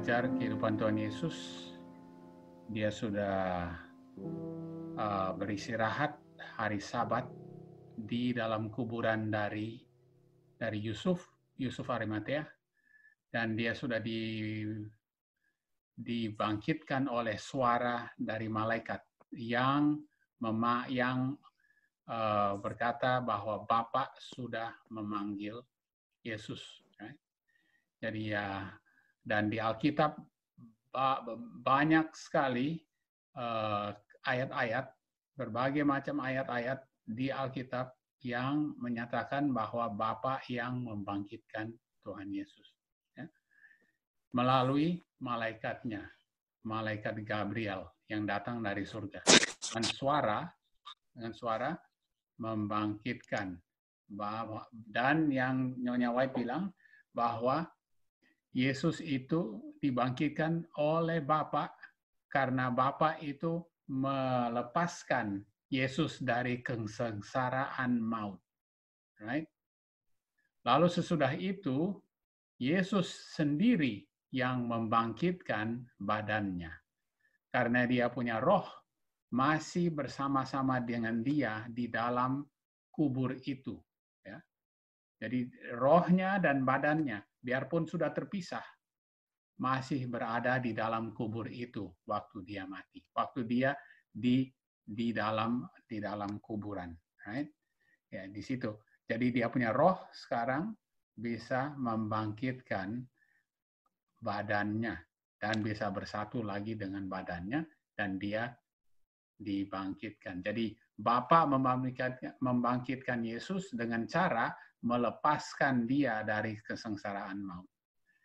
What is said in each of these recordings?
belajar kehidupan Tuhan Yesus, dia sudah uh, beristirahat hari Sabat di dalam kuburan dari dari Yusuf, Yusuf Arimatea, dan dia sudah di dibangkitkan oleh suara dari malaikat yang mema, yang uh, berkata bahwa Bapak sudah memanggil Yesus. Jadi ya dan di Alkitab banyak sekali eh, ayat-ayat, berbagai macam ayat-ayat di Alkitab yang menyatakan bahwa Bapa yang membangkitkan Tuhan Yesus ya. melalui malaikatnya, malaikat Gabriel yang datang dari surga dengan suara dengan suara membangkitkan bahwa dan yang Nyonya White bilang bahwa Yesus itu dibangkitkan oleh Bapa karena Bapa itu melepaskan Yesus dari kesengsaraan maut. Right? Lalu sesudah itu Yesus sendiri yang membangkitkan badannya. Karena dia punya roh masih bersama-sama dengan dia di dalam kubur itu. Ya. Jadi rohnya dan badannya biarpun sudah terpisah, masih berada di dalam kubur itu waktu dia mati, waktu dia di di dalam di dalam kuburan, right? Ya di situ. Jadi dia punya roh sekarang bisa membangkitkan badannya dan bisa bersatu lagi dengan badannya dan dia dibangkitkan. Jadi Bapa membangkitkan, membangkitkan Yesus dengan cara melepaskan dia dari kesengsaraan maut.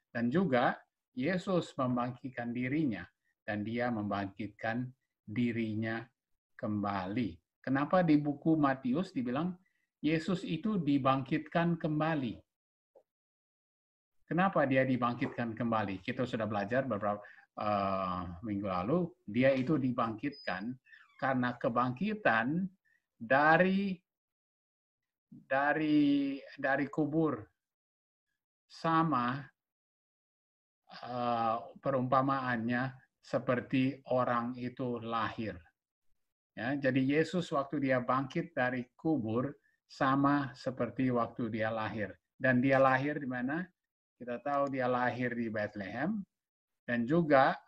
Dan juga Yesus membangkitkan dirinya dan dia membangkitkan dirinya kembali. Kenapa di buku Matius dibilang Yesus itu dibangkitkan kembali? Kenapa dia dibangkitkan kembali? Kita sudah belajar beberapa uh, minggu lalu, dia itu dibangkitkan karena kebangkitan dari dari dari kubur sama uh, perumpamaannya seperti orang itu lahir. Ya, jadi Yesus waktu dia bangkit dari kubur sama seperti waktu dia lahir. Dan dia lahir di mana? Kita tahu dia lahir di Bethlehem dan juga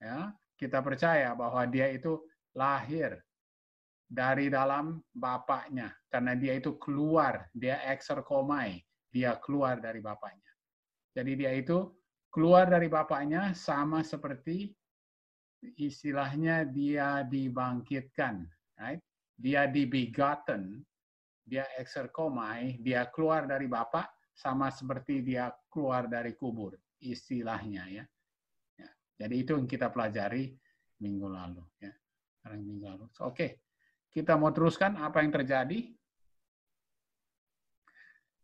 ya, kita percaya bahwa dia itu lahir dari dalam bapaknya karena dia itu keluar dia ekserkomai dia keluar dari bapaknya jadi dia itu keluar dari bapaknya sama seperti istilahnya dia dibangkitkan right dia dibegotten dia ekserkomai dia keluar dari bapak sama seperti dia keluar dari kubur istilahnya ya, ya jadi itu yang kita pelajari minggu lalu ya minggu lalu oke kita mau teruskan apa yang terjadi?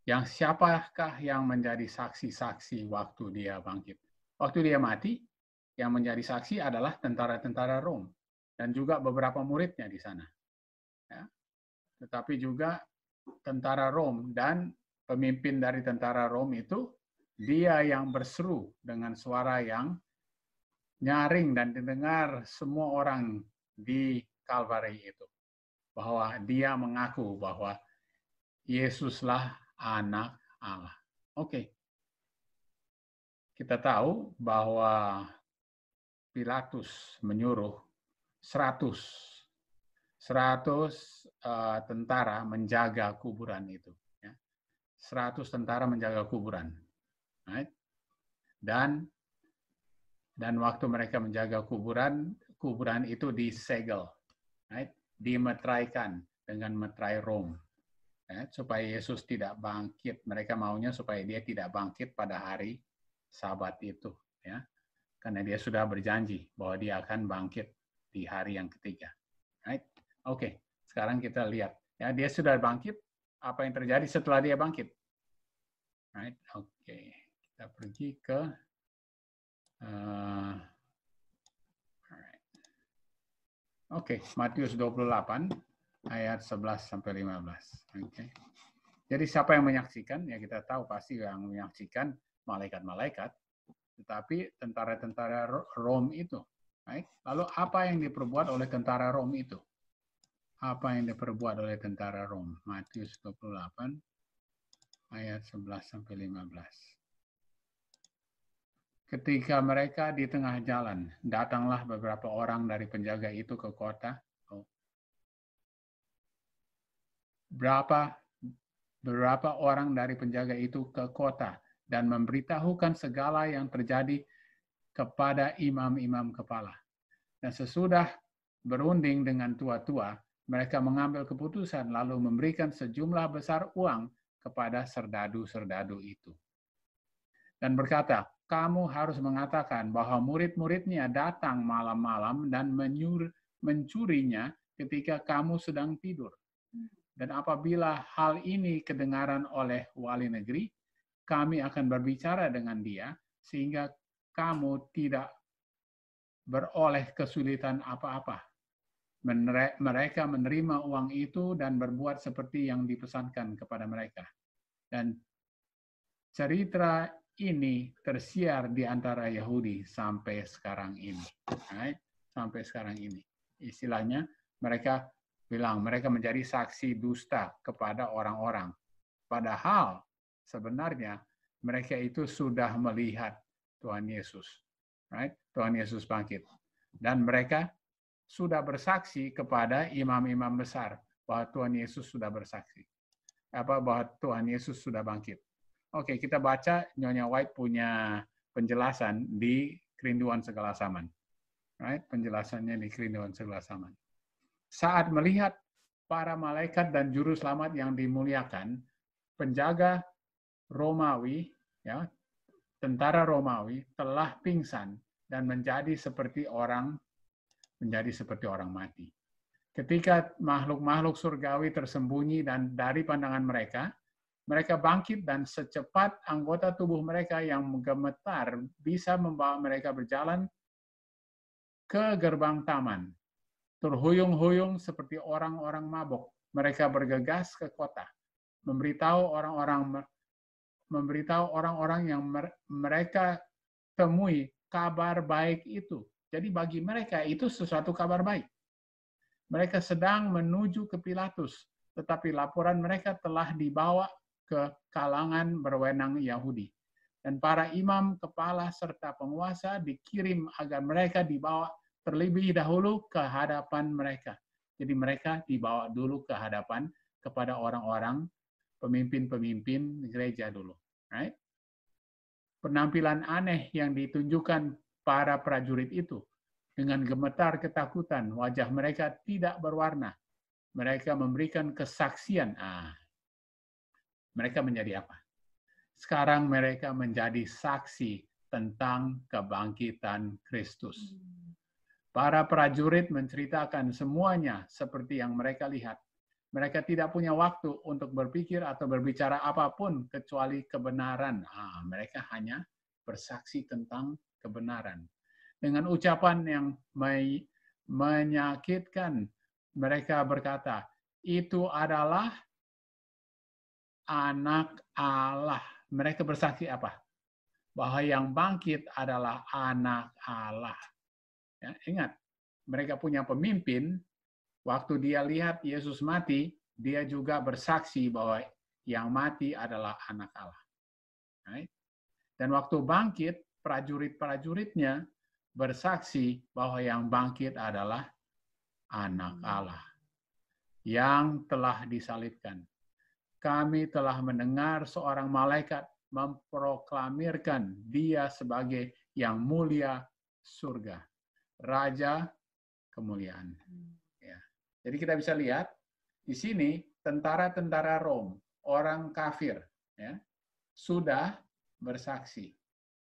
Yang siapakah yang menjadi saksi-saksi waktu dia bangkit? Waktu dia mati, yang menjadi saksi adalah tentara-tentara Rom dan juga beberapa muridnya di sana. Ya. Tetapi juga tentara Rom dan pemimpin dari tentara Rom itu dia yang berseru dengan suara yang nyaring dan didengar semua orang di Calvary itu bahwa dia mengaku bahwa Yesuslah anak Allah. Oke. Okay. Kita tahu bahwa Pilatus menyuruh 100 100 eh, tentara menjaga kuburan itu ya. 100 tentara menjaga kuburan. Dan dan waktu mereka menjaga kuburan, kuburan itu disegel dimetraikan dengan metrai Rom. Ya, supaya Yesus tidak bangkit. Mereka maunya supaya dia tidak bangkit pada hari sabat itu. Ya. Karena dia sudah berjanji bahwa dia akan bangkit di hari yang ketiga. Right? Oke, okay. sekarang kita lihat. Ya, dia sudah bangkit, apa yang terjadi setelah dia bangkit? Right? Oke, okay. kita pergi ke uh, Oke, okay. Matius 28 ayat 11 sampai 15. Oke. Okay. Jadi siapa yang menyaksikan? Ya kita tahu pasti yang menyaksikan malaikat-malaikat, tetapi tentara-tentara Rom itu. Baik. Lalu apa yang diperbuat oleh tentara Rom itu? Apa yang diperbuat oleh tentara Rom? Matius 28 ayat 11 sampai 15. Ketika mereka di tengah jalan, datanglah beberapa orang dari penjaga itu ke kota. Oh. Berapa beberapa orang dari penjaga itu ke kota dan memberitahukan segala yang terjadi kepada imam-imam kepala. Dan sesudah berunding dengan tua-tua, mereka mengambil keputusan lalu memberikan sejumlah besar uang kepada serdadu-serdadu itu. Dan berkata, kamu harus mengatakan bahwa murid-muridnya datang malam-malam dan menyur, mencurinya ketika kamu sedang tidur. Dan apabila hal ini kedengaran oleh wali negeri, kami akan berbicara dengan dia sehingga kamu tidak beroleh kesulitan apa-apa. Mereka menerima uang itu dan berbuat seperti yang dipesankan kepada mereka. Dan cerita ini tersiar di antara Yahudi sampai sekarang ini. Right? Sampai sekarang ini. Istilahnya mereka bilang mereka menjadi saksi dusta kepada orang-orang. Padahal sebenarnya mereka itu sudah melihat Tuhan Yesus. Right? Tuhan Yesus bangkit. Dan mereka sudah bersaksi kepada imam-imam besar bahwa Tuhan Yesus sudah bersaksi. Apa bahwa Tuhan Yesus sudah bangkit. Oke, kita baca Nyonya White punya penjelasan di Kerinduan Segala zaman. Right? Penjelasannya di Kerinduan Segala zaman. Saat melihat para malaikat dan juru selamat yang dimuliakan, penjaga Romawi, ya, tentara Romawi telah pingsan dan menjadi seperti orang menjadi seperti orang mati. Ketika makhluk-makhluk surgawi tersembunyi dan dari pandangan mereka, mereka bangkit dan secepat anggota tubuh mereka yang gemetar bisa membawa mereka berjalan ke gerbang taman. Terhuyung-huyung seperti orang-orang mabok, mereka bergegas ke kota, memberitahu orang-orang memberitahu orang-orang yang mereka temui kabar baik itu. Jadi bagi mereka itu sesuatu kabar baik. Mereka sedang menuju ke Pilatus, tetapi laporan mereka telah dibawa ke kalangan berwenang Yahudi. Dan para imam, kepala, serta penguasa dikirim agar mereka dibawa terlebih dahulu ke hadapan mereka. Jadi mereka dibawa dulu ke hadapan kepada orang-orang pemimpin-pemimpin gereja dulu. Right? Penampilan aneh yang ditunjukkan para prajurit itu dengan gemetar ketakutan, wajah mereka tidak berwarna. Mereka memberikan kesaksian. Ah, mereka menjadi apa? Sekarang mereka menjadi saksi tentang kebangkitan Kristus. Para prajurit menceritakan semuanya seperti yang mereka lihat. Mereka tidak punya waktu untuk berpikir atau berbicara apapun kecuali kebenaran. Ah, mereka hanya bersaksi tentang kebenaran. Dengan ucapan yang menyakitkan, mereka berkata, "Itu adalah anak Allah. Mereka bersaksi apa? Bahwa yang bangkit adalah anak Allah. Ya, ingat, mereka punya pemimpin. Waktu dia lihat Yesus mati, dia juga bersaksi bahwa yang mati adalah anak Allah. Dan waktu bangkit, prajurit-prajuritnya bersaksi bahwa yang bangkit adalah anak Allah yang telah disalibkan kami telah mendengar seorang malaikat memproklamirkan dia sebagai yang mulia surga, raja kemuliaan. Ya. Jadi kita bisa lihat di sini tentara-tentara Rom, orang kafir, ya, sudah bersaksi.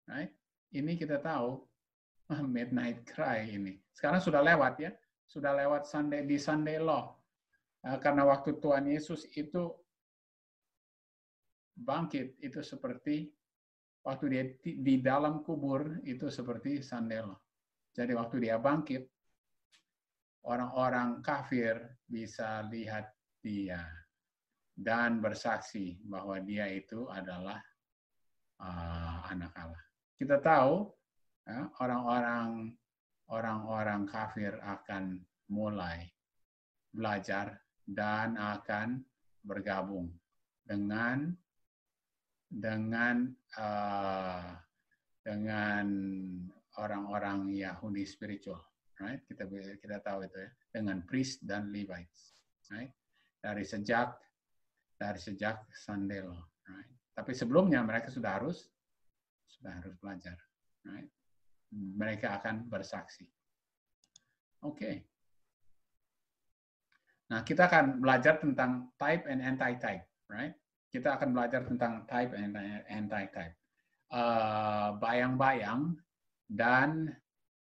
Right? Nah, ini kita tahu midnight cry ini. Sekarang sudah lewat ya, sudah lewat Sunday di Sunday Law. Eh, karena waktu Tuhan Yesus itu bangkit itu seperti waktu dia di dalam kubur itu seperti sandal. Jadi waktu dia bangkit, orang-orang kafir bisa lihat dia dan bersaksi bahwa dia itu adalah uh, anak Allah. Kita tahu ya, orang-orang ya, orang-orang kafir akan mulai belajar dan akan bergabung dengan dengan uh, dengan orang-orang Yahudi spiritual, right? Kita kita tahu itu ya, dengan priest dan Levites, right? Dari sejak dari sejak Sandelo, right? Tapi sebelumnya mereka sudah harus sudah harus belajar, right? Mereka akan bersaksi. Oke. Okay. Nah, kita akan belajar tentang type and anti-type, right? kita akan belajar tentang type and anti-type. Uh, bayang-bayang dan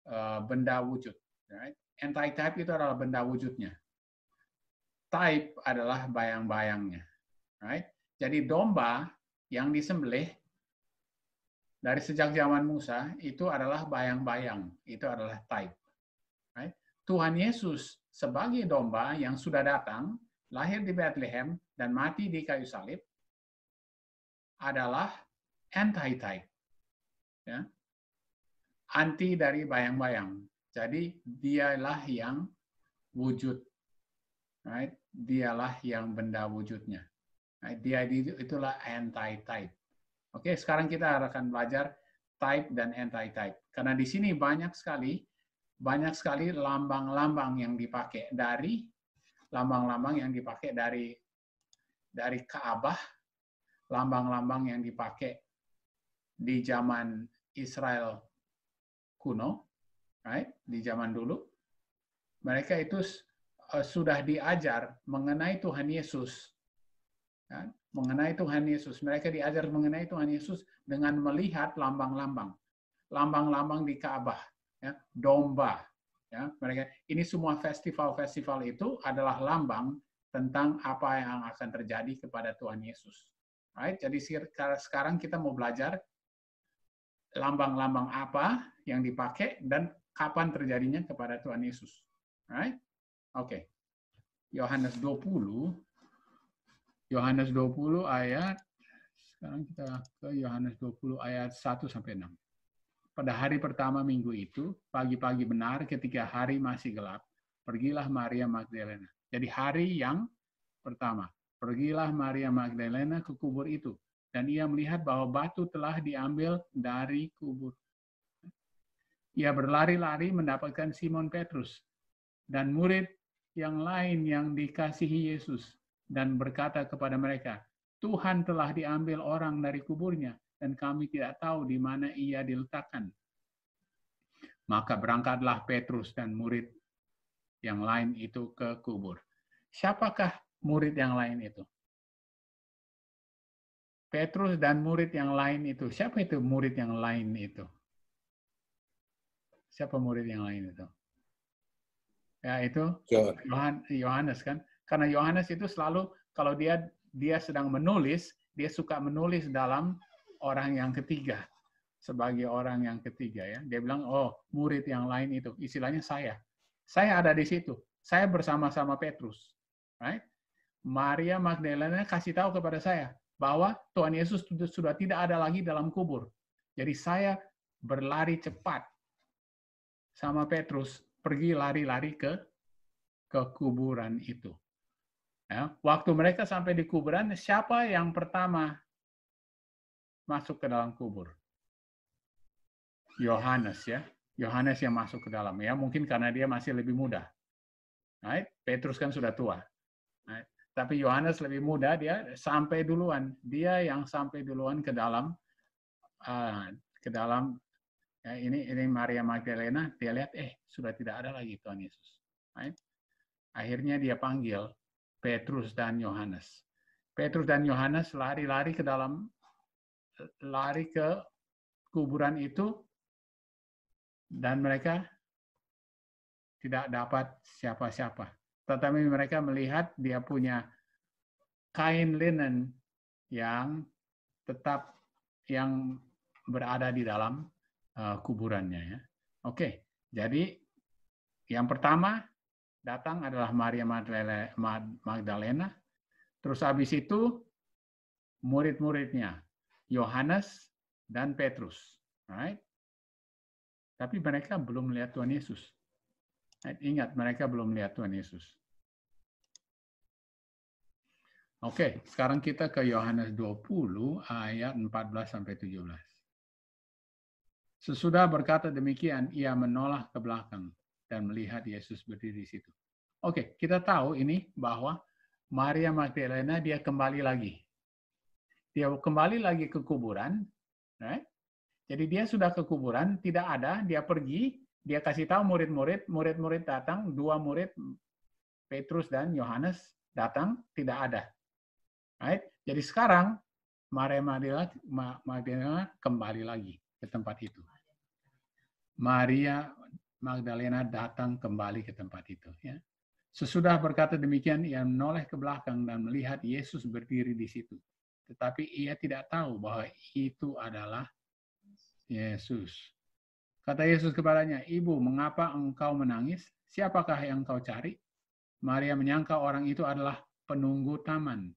uh, benda wujud. Right? Anti-type itu adalah benda wujudnya. Type adalah bayang-bayangnya. Right? Jadi domba yang disembelih dari sejak zaman Musa itu adalah bayang-bayang, itu adalah type. Right? Tuhan Yesus sebagai domba yang sudah datang, lahir di Bethlehem dan mati di kayu salib, adalah anti-type. Ya. Anti dari bayang-bayang. Jadi dialah yang wujud. Right? Dialah yang benda wujudnya. Right? Dia itulah anti-type. Oke, sekarang kita akan belajar type dan anti-type. Karena di sini banyak sekali banyak sekali lambang-lambang yang dipakai dari lambang-lambang yang dipakai dari dari Ka'bah lambang-lambang yang dipakai di zaman Israel kuno, right? Di zaman dulu, mereka itu eh, sudah diajar mengenai Tuhan Yesus, kan? mengenai Tuhan Yesus. Mereka diajar mengenai Tuhan Yesus dengan melihat lambang-lambang, lambang-lambang di Ka'bah, ya, domba. Ya, mereka ini semua festival-festival itu adalah lambang tentang apa yang akan terjadi kepada Tuhan Yesus right? Jadi sekarang kita mau belajar lambang-lambang apa yang dipakai dan kapan terjadinya kepada Tuhan Yesus. Right? Oke. Okay. Yohanes 20 Yohanes 20 ayat sekarang kita ke Yohanes 20 ayat 1 sampai 6. Pada hari pertama minggu itu, pagi-pagi benar ketika hari masih gelap, pergilah Maria Magdalena. Jadi hari yang pertama. Pergilah Maria Magdalena ke kubur itu, dan ia melihat bahwa batu telah diambil dari kubur. Ia berlari-lari mendapatkan Simon Petrus dan murid yang lain yang dikasihi Yesus dan berkata kepada mereka, Tuhan telah diambil orang dari kuburnya dan kami tidak tahu di mana ia diletakkan. Maka berangkatlah Petrus dan murid yang lain itu ke kubur. Siapakah murid yang lain itu. Petrus dan murid yang lain itu. Siapa itu murid yang lain itu? Siapa murid yang lain itu? Ya itu ya. Yohanes kan. Karena Yohanes itu selalu kalau dia dia sedang menulis, dia suka menulis dalam orang yang ketiga sebagai orang yang ketiga ya. Dia bilang, "Oh, murid yang lain itu istilahnya saya. Saya ada di situ. Saya bersama-sama Petrus." Right? Maria Magdalena kasih tahu kepada saya bahwa Tuhan Yesus sudah tidak ada lagi dalam kubur. Jadi saya berlari cepat sama Petrus pergi lari-lari ke ke kuburan itu. Ya, waktu mereka sampai di kuburan, siapa yang pertama masuk ke dalam kubur? Yohanes ya. Yohanes yang masuk ke dalam ya, mungkin karena dia masih lebih muda. Right? Petrus kan sudah tua. Tapi Yohanes lebih muda, dia sampai duluan. Dia yang sampai duluan ke dalam uh, ke dalam ya, ini ini Maria Magdalena, dia lihat eh sudah tidak ada lagi Tuhan Yesus. Right? Akhirnya dia panggil Petrus dan Yohanes. Petrus dan Yohanes lari-lari ke dalam lari ke kuburan itu dan mereka tidak dapat siapa-siapa tetapi mereka melihat dia punya kain linen yang tetap yang berada di dalam uh, kuburannya ya. Oke, jadi yang pertama datang adalah Maria Magdalena. Terus habis itu murid-muridnya Yohanes dan Petrus, right? Tapi mereka belum melihat Tuhan Yesus. Eh, ingat, mereka belum melihat Tuhan Yesus. Oke, sekarang kita ke Yohanes 20 ayat 14 sampai 17. Sesudah berkata demikian, ia menolak ke belakang dan melihat Yesus berdiri di situ. Oke, kita tahu ini bahwa Maria Magdalena dia kembali lagi. Dia kembali lagi ke kuburan, right? Jadi dia sudah ke kuburan, tidak ada, dia pergi, dia kasih tahu murid-murid, murid-murid datang, dua murid Petrus dan Yohanes datang tidak ada. Right? Jadi sekarang Maria Magdalena kembali lagi ke tempat itu. Maria Magdalena datang kembali ke tempat itu. Ya. Sesudah berkata demikian, ia menoleh ke belakang dan melihat Yesus berdiri di situ. Tetapi ia tidak tahu bahwa itu adalah Yesus. Kata Yesus kepadanya, Ibu, mengapa engkau menangis? Siapakah yang kau cari? Maria menyangka orang itu adalah penunggu taman.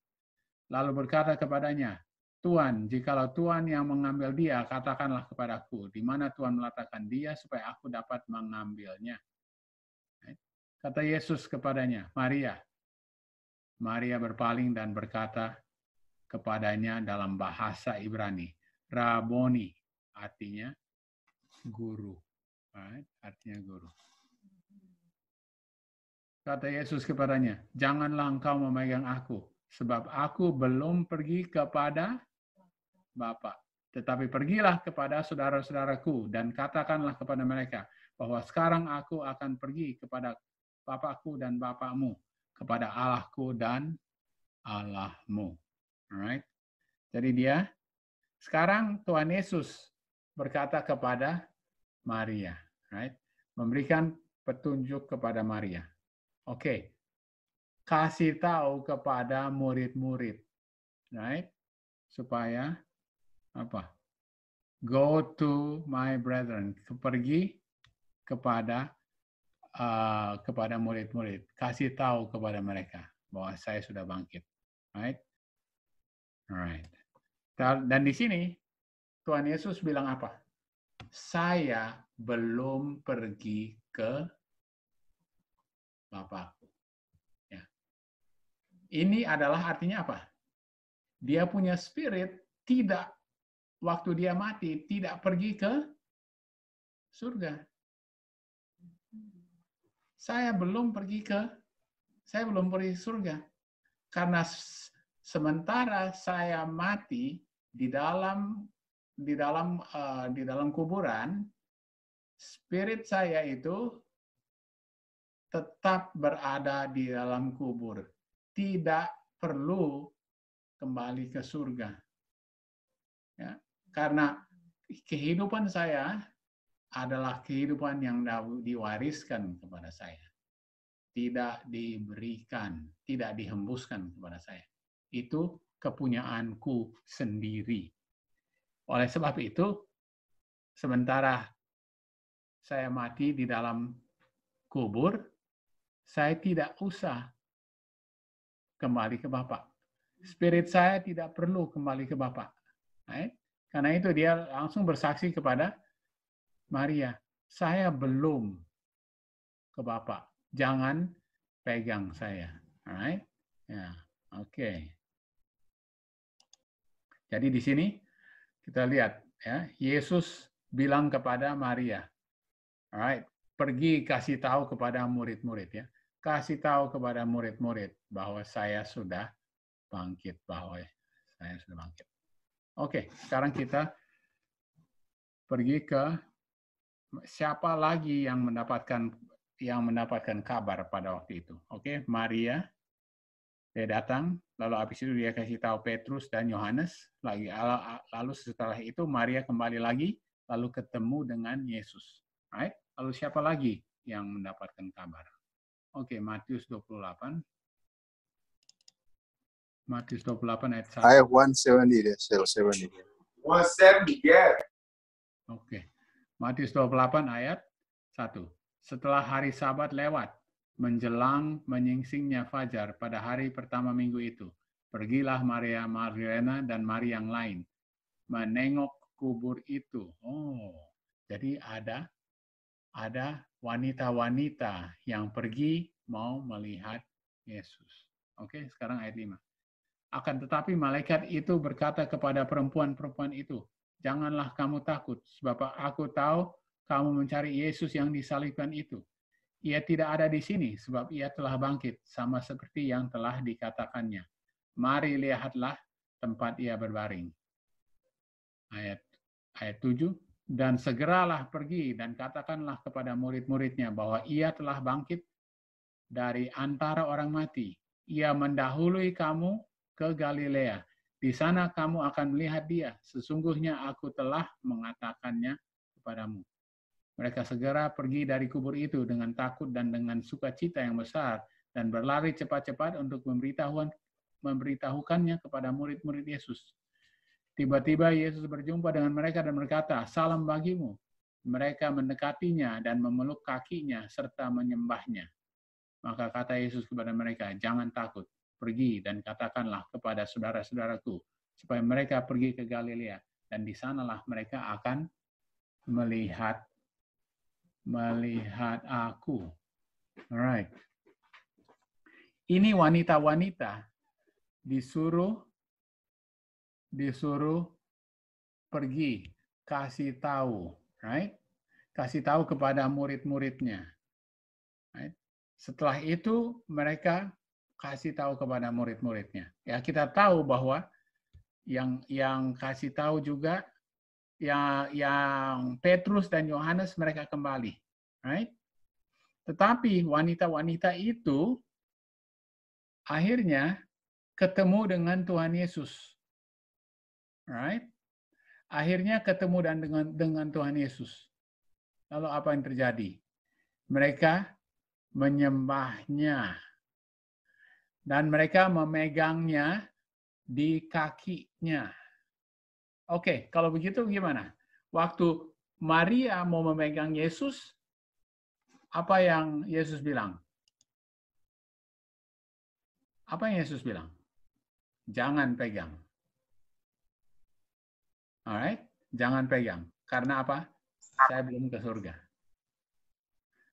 Lalu berkata kepadanya, Tuan, jikalau Tuhan yang mengambil dia, katakanlah kepadaku, di mana Tuhan meletakkan dia supaya aku dapat mengambilnya. Eh, kata Yesus kepadanya, Maria. Maria berpaling dan berkata kepadanya dalam bahasa Ibrani, Raboni, artinya guru. Right? Artinya guru. Kata Yesus kepadanya, janganlah engkau memegang aku, sebab aku belum pergi kepada Bapa. Tetapi pergilah kepada saudara-saudaraku dan katakanlah kepada mereka bahwa sekarang aku akan pergi kepada Bapakku dan Bapakmu, kepada Allahku dan Allahmu. Alright? Jadi dia, sekarang Tuhan Yesus berkata kepada Maria, right? Memberikan petunjuk kepada Maria. Oke. Okay. Kasih tahu kepada murid-murid, right? Supaya apa? Go to my brethren. Pergi kepada uh, kepada murid-murid. Kasih tahu kepada mereka bahwa saya sudah bangkit, right? Alright. Dan di sini Tuhan Yesus bilang apa? saya belum pergi ke Bapakku. Ya. Ini adalah artinya apa? Dia punya spirit tidak waktu dia mati tidak pergi ke surga. Saya belum pergi ke saya belum pergi ke surga. Karena sementara saya mati di dalam di dalam uh, di dalam kuburan spirit saya itu tetap berada di dalam kubur tidak perlu kembali ke surga ya karena kehidupan saya adalah kehidupan yang diwariskan kepada saya tidak diberikan tidak dihembuskan kepada saya itu kepunyaanku sendiri oleh sebab itu, sementara saya mati di dalam kubur, saya tidak usah kembali ke Bapak. Spirit saya tidak perlu kembali ke Bapak. Right? Karena itu dia langsung bersaksi kepada Maria, saya belum ke Bapak. Jangan pegang saya. Right? yeah. oke. Okay. Jadi di sini kita lihat ya, Yesus bilang kepada Maria, alright, pergi kasih tahu kepada murid-murid ya. Kasih tahu kepada murid-murid bahwa saya sudah bangkit, bahwa saya sudah bangkit. Oke, sekarang kita pergi ke siapa lagi yang mendapatkan yang mendapatkan kabar pada waktu itu. Oke, Maria dia datang, lalu habis itu dia kasih tahu Petrus dan Yohanes lagi. Lalu setelah itu Maria kembali lagi, lalu ketemu dengan Yesus. Right? Lalu siapa lagi yang mendapatkan kabar? Oke, okay, Matius 28. Matius 28 ayat 1. Ayat 170 deh, 170. 170, yeah. Oke. Okay. Matius 28 ayat 1. Setelah hari sabat lewat, menjelang menyingsingnya fajar pada hari pertama minggu itu, pergilah Maria Magdalena dan Maria yang lain menengok kubur itu. Oh, jadi ada ada wanita-wanita yang pergi mau melihat Yesus. Oke, sekarang ayat 5. Akan tetapi malaikat itu berkata kepada perempuan-perempuan itu, "Janganlah kamu takut, sebab aku tahu kamu mencari Yesus yang disalibkan itu ia tidak ada di sini sebab ia telah bangkit sama seperti yang telah dikatakannya. Mari lihatlah tempat ia berbaring. Ayat ayat 7 dan segeralah pergi dan katakanlah kepada murid-muridnya bahwa ia telah bangkit dari antara orang mati. Ia mendahului kamu ke Galilea. Di sana kamu akan melihat dia. Sesungguhnya aku telah mengatakannya kepadamu. Mereka segera pergi dari kubur itu dengan takut dan dengan sukacita yang besar dan berlari cepat-cepat untuk memberitahuan memberitahukannya kepada murid-murid Yesus. Tiba-tiba Yesus berjumpa dengan mereka dan berkata, "Salam bagimu." Mereka mendekatinya dan memeluk kakinya serta menyembahnya. Maka kata Yesus kepada mereka, "Jangan takut, pergi dan katakanlah kepada saudara-saudaraku supaya mereka pergi ke Galilea dan di sanalah mereka akan melihat melihat aku. Alright. Ini wanita-wanita disuruh disuruh pergi kasih tahu, right? Kasih tahu kepada murid-muridnya. Right? Setelah itu mereka kasih tahu kepada murid-muridnya. Ya kita tahu bahwa yang yang kasih tahu juga yang yang Petrus dan Yohanes mereka kembali, right? Tetapi wanita-wanita itu akhirnya ketemu dengan Tuhan Yesus. Right? Akhirnya ketemu dan dengan dengan Tuhan Yesus. Lalu apa yang terjadi? Mereka menyembahnya. Dan mereka memegangnya di kakinya. Oke, okay, kalau begitu gimana? Waktu Maria mau memegang Yesus, apa yang Yesus bilang? Apa yang Yesus bilang? Jangan pegang. Alright, jangan pegang. Karena apa? Saya belum ke surga.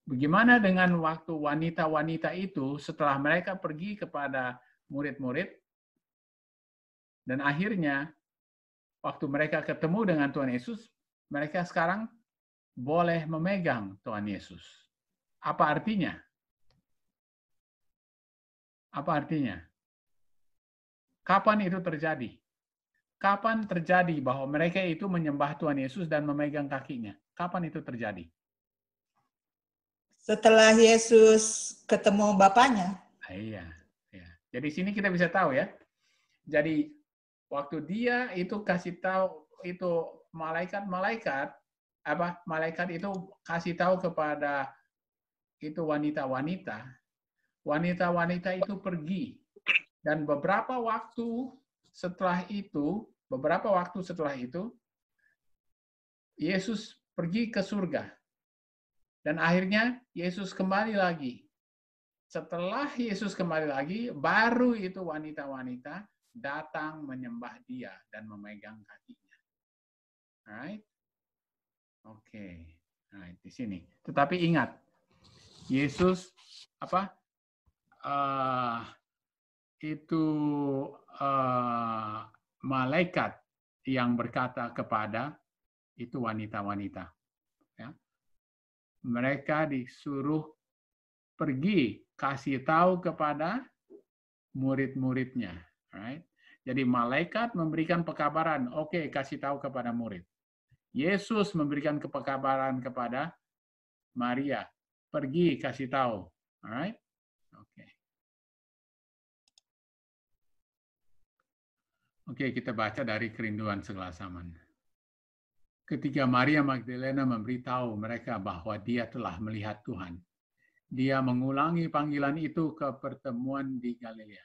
Bagaimana dengan waktu wanita-wanita itu setelah mereka pergi kepada murid-murid dan akhirnya waktu mereka ketemu dengan Tuhan Yesus, mereka sekarang boleh memegang Tuhan Yesus. Apa artinya? Apa artinya? Kapan itu terjadi? Kapan terjadi bahwa mereka itu menyembah Tuhan Yesus dan memegang kakinya? Kapan itu terjadi? Setelah Yesus ketemu Bapaknya. Ah, iya. iya. Jadi sini kita bisa tahu ya. Jadi waktu dia itu kasih tahu itu malaikat-malaikat apa malaikat itu kasih tahu kepada itu wanita-wanita wanita-wanita itu pergi dan beberapa waktu setelah itu beberapa waktu setelah itu Yesus pergi ke surga dan akhirnya Yesus kembali lagi setelah Yesus kembali lagi baru itu wanita-wanita datang menyembah dia dan memegang kakinya. Alright? Oke. Okay. Alright, di sini. Tetapi ingat, Yesus apa? Uh, itu uh, malaikat yang berkata kepada itu wanita-wanita. Ya. Mereka disuruh pergi kasih tahu kepada murid-muridnya. Right? Jadi malaikat memberikan pekabaran, oke okay, kasih tahu kepada murid. Yesus memberikan kepekabaran kepada Maria, pergi kasih tahu. Alright? Oke. Oke, okay, kita baca dari kerinduan segala zaman. Ketika Maria Magdalena memberitahu mereka bahwa dia telah melihat Tuhan, dia mengulangi panggilan itu ke pertemuan di Galilea.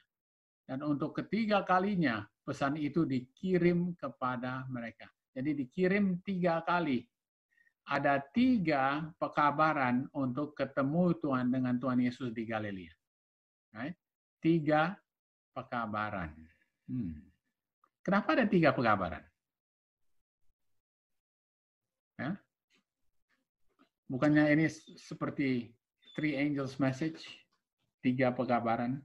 Dan untuk ketiga kalinya, pesan itu dikirim kepada mereka. Jadi dikirim tiga kali. Ada tiga pekabaran untuk ketemu Tuhan dengan Tuhan Yesus di Galilea. Right? Tiga pekabaran. Hmm. Kenapa ada tiga pekabaran? Ya? Bukannya ini seperti three angels message, tiga pekabaran?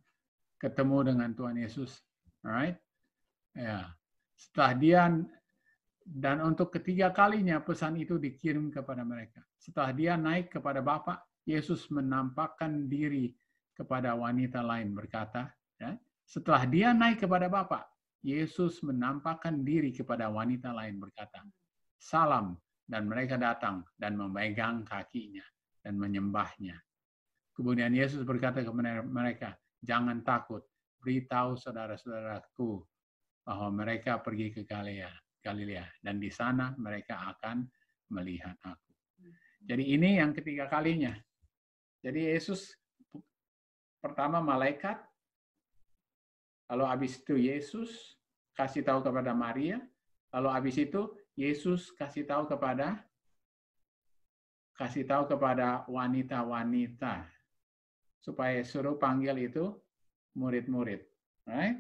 ketemu dengan Tuhan Yesus. Alright? Ya. Setelah dia dan untuk ketiga kalinya pesan itu dikirim kepada mereka. Setelah dia naik kepada Bapa, Yesus menampakkan diri kepada wanita lain berkata, ya, setelah dia naik kepada Bapa, Yesus menampakkan diri kepada wanita lain berkata, salam dan mereka datang dan memegang kakinya dan menyembahnya. Kemudian Yesus berkata kepada mereka, jangan takut. Beritahu saudara-saudaraku bahwa mereka pergi ke Galilea, Galilea dan di sana mereka akan melihat aku. Jadi ini yang ketiga kalinya. Jadi Yesus pertama malaikat, lalu habis itu Yesus kasih tahu kepada Maria, lalu habis itu Yesus kasih tahu kepada kasih tahu kepada wanita-wanita supaya suruh panggil itu murid-murid. Right?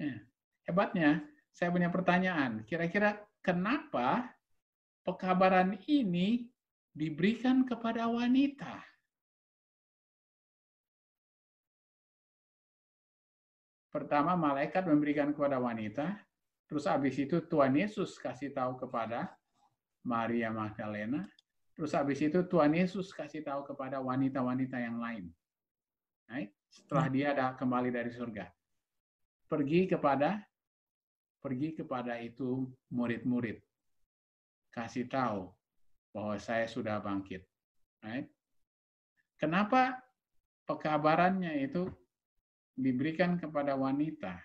Eh, hebatnya, saya punya pertanyaan. Kira-kira kenapa pekabaran ini diberikan kepada wanita? Pertama, malaikat memberikan kepada wanita. Terus habis itu Tuhan Yesus kasih tahu kepada Maria Magdalena. Terus habis itu Tuhan Yesus kasih tahu kepada wanita-wanita yang lain. Right? Setelah hmm. dia ada kembali dari surga. Pergi kepada pergi kepada itu murid-murid. Kasih tahu bahwa saya sudah bangkit. Right? Kenapa pekabarannya itu diberikan kepada wanita?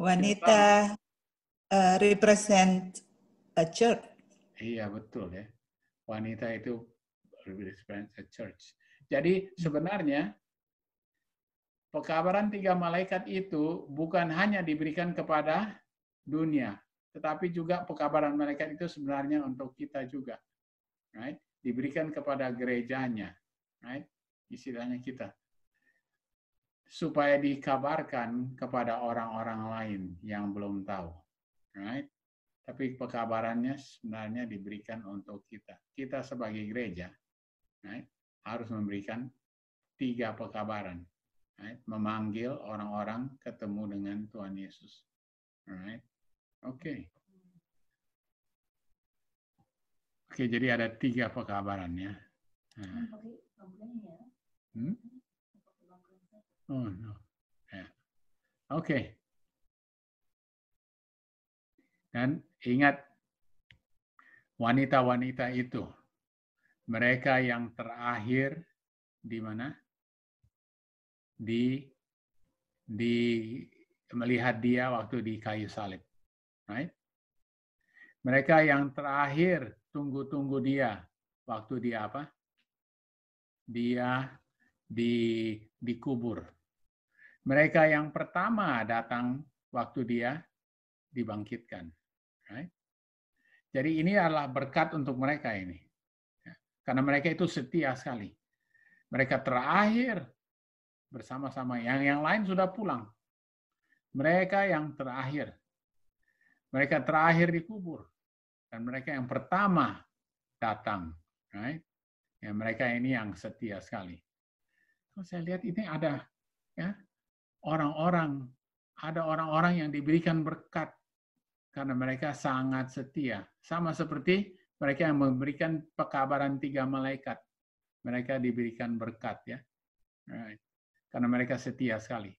Wanita uh, represent a church Iya betul ya. Wanita itu lebih represents a church. Jadi sebenarnya pekabaran tiga malaikat itu bukan hanya diberikan kepada dunia, tetapi juga pekabaran malaikat itu sebenarnya untuk kita juga. Right? Diberikan kepada gerejanya. Right? Istilahnya kita supaya dikabarkan kepada orang-orang lain yang belum tahu. Right? tapi pekabarannya sebenarnya diberikan untuk kita. Kita sebagai gereja right, harus memberikan tiga pekabaran. Right, memanggil orang-orang ketemu dengan Tuhan Yesus. Right. oke. Okay. Oke, okay, jadi ada tiga pekabaran nah. ya. Hmm? Oh no. Yeah. Oke. Okay. Dan ingat, wanita-wanita itu, mereka yang terakhir di mana? Di di melihat dia waktu di kayu salib, right? Mereka yang terakhir tunggu-tunggu dia waktu dia apa? Dia di dikubur. Mereka yang pertama datang waktu dia dibangkitkan. Jadi ini adalah berkat untuk mereka ini. Ya. Karena mereka itu setia sekali. Mereka terakhir bersama-sama. Yang yang lain sudah pulang. Mereka yang terakhir. Mereka terakhir dikubur. Dan mereka yang pertama datang. Right? Ya, mereka ini yang setia sekali. Kalau saya lihat ini ada ya orang-orang, ada orang-orang yang diberikan berkat karena mereka sangat setia. Sama seperti mereka yang memberikan pekabaran tiga malaikat. Mereka diberikan berkat ya. Right. Karena mereka setia sekali.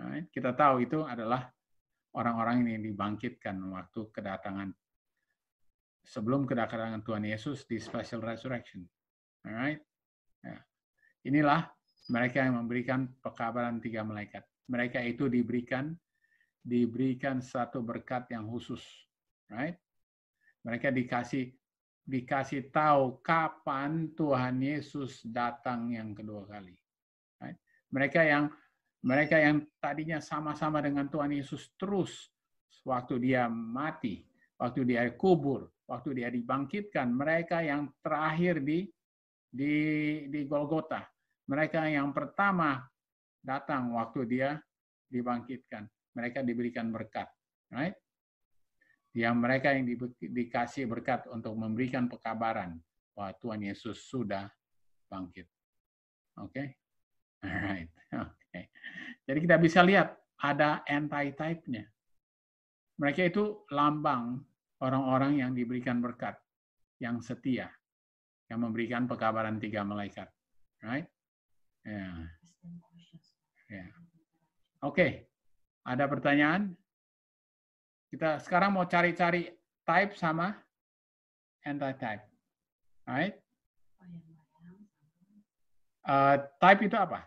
Right. Kita tahu itu adalah orang-orang yang dibangkitkan waktu kedatangan sebelum kedatangan Tuhan Yesus di special resurrection. Alright. Ya. Inilah mereka yang memberikan pekabaran tiga malaikat. Mereka itu diberikan diberikan satu berkat yang khusus, right? Mereka dikasih dikasih tahu kapan Tuhan Yesus datang yang kedua kali. Right? Mereka yang mereka yang tadinya sama-sama dengan Tuhan Yesus terus waktu dia mati, waktu dia kubur, waktu dia dibangkitkan, mereka yang terakhir di di di Golgota. Mereka yang pertama datang waktu dia dibangkitkan mereka diberikan berkat, right? Yang mereka yang di, dikasih berkat untuk memberikan pekabaran bahwa Tuhan Yesus sudah bangkit. Oke? Okay? Alright. Okay. Jadi kita bisa lihat ada anti-type-nya. Mereka itu lambang orang-orang yang diberikan berkat, yang setia, yang memberikan pekabaran tiga malaikat. Right? Yeah. Yeah. Oke. Okay. Ada pertanyaan? Kita sekarang mau cari-cari type sama anti-type. Right? Uh, eh, type itu apa?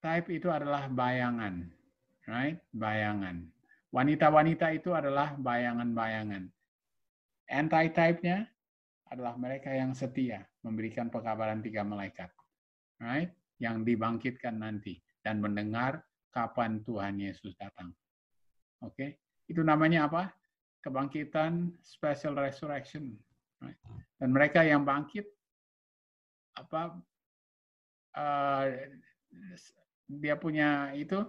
Type itu adalah bayangan. Right? Bayangan. Wanita-wanita itu adalah bayangan-bayangan. Anti-type-nya adalah mereka yang setia memberikan pekabaran tiga malaikat. Right? Yang dibangkitkan nanti dan mendengar kapan Tuhan Yesus datang. Oke, okay? itu namanya apa? Kebangkitan special resurrection. Right? Dan mereka yang bangkit apa uh, dia punya itu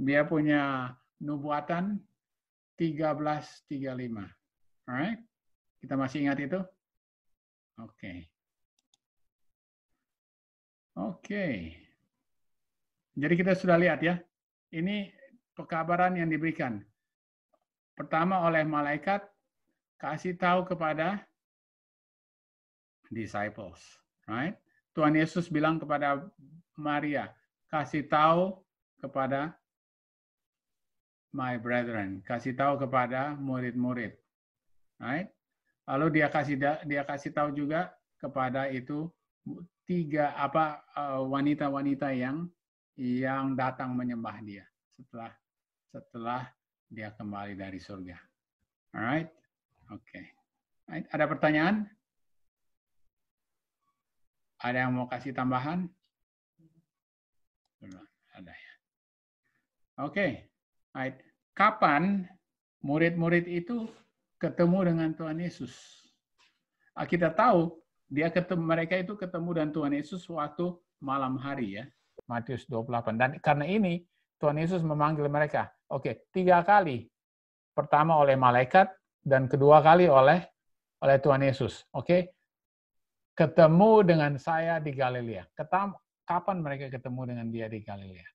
dia punya nubuatan 1335. Alright? Kita masih ingat itu? Oke. Okay. Oke. Okay. Jadi kita sudah lihat ya, ini pekabaran yang diberikan. Pertama oleh malaikat, kasih tahu kepada disciples. Right? Tuhan Yesus bilang kepada Maria, kasih tahu kepada my brethren, kasih tahu kepada murid-murid. Right? Lalu dia kasih dia kasih tahu juga kepada itu tiga apa eh, wanita-wanita yang yang datang menyembah dia setelah setelah dia kembali dari surga. Alright, oke. Okay. Right. Ada pertanyaan? Ada yang mau kasih tambahan? Ada ya. Oke, okay. right. Kapan murid-murid itu ketemu dengan Tuhan Yesus? Ah, kita tahu dia ketemu mereka itu ketemu dengan Tuhan Yesus waktu malam hari ya Matius 28. Dan karena ini Tuhan Yesus memanggil mereka. Oke, tiga kali. Pertama oleh malaikat dan kedua kali oleh oleh Tuhan Yesus. Oke. Ketemu dengan saya di Galilea. Ketam, kapan mereka ketemu dengan dia di Galilea?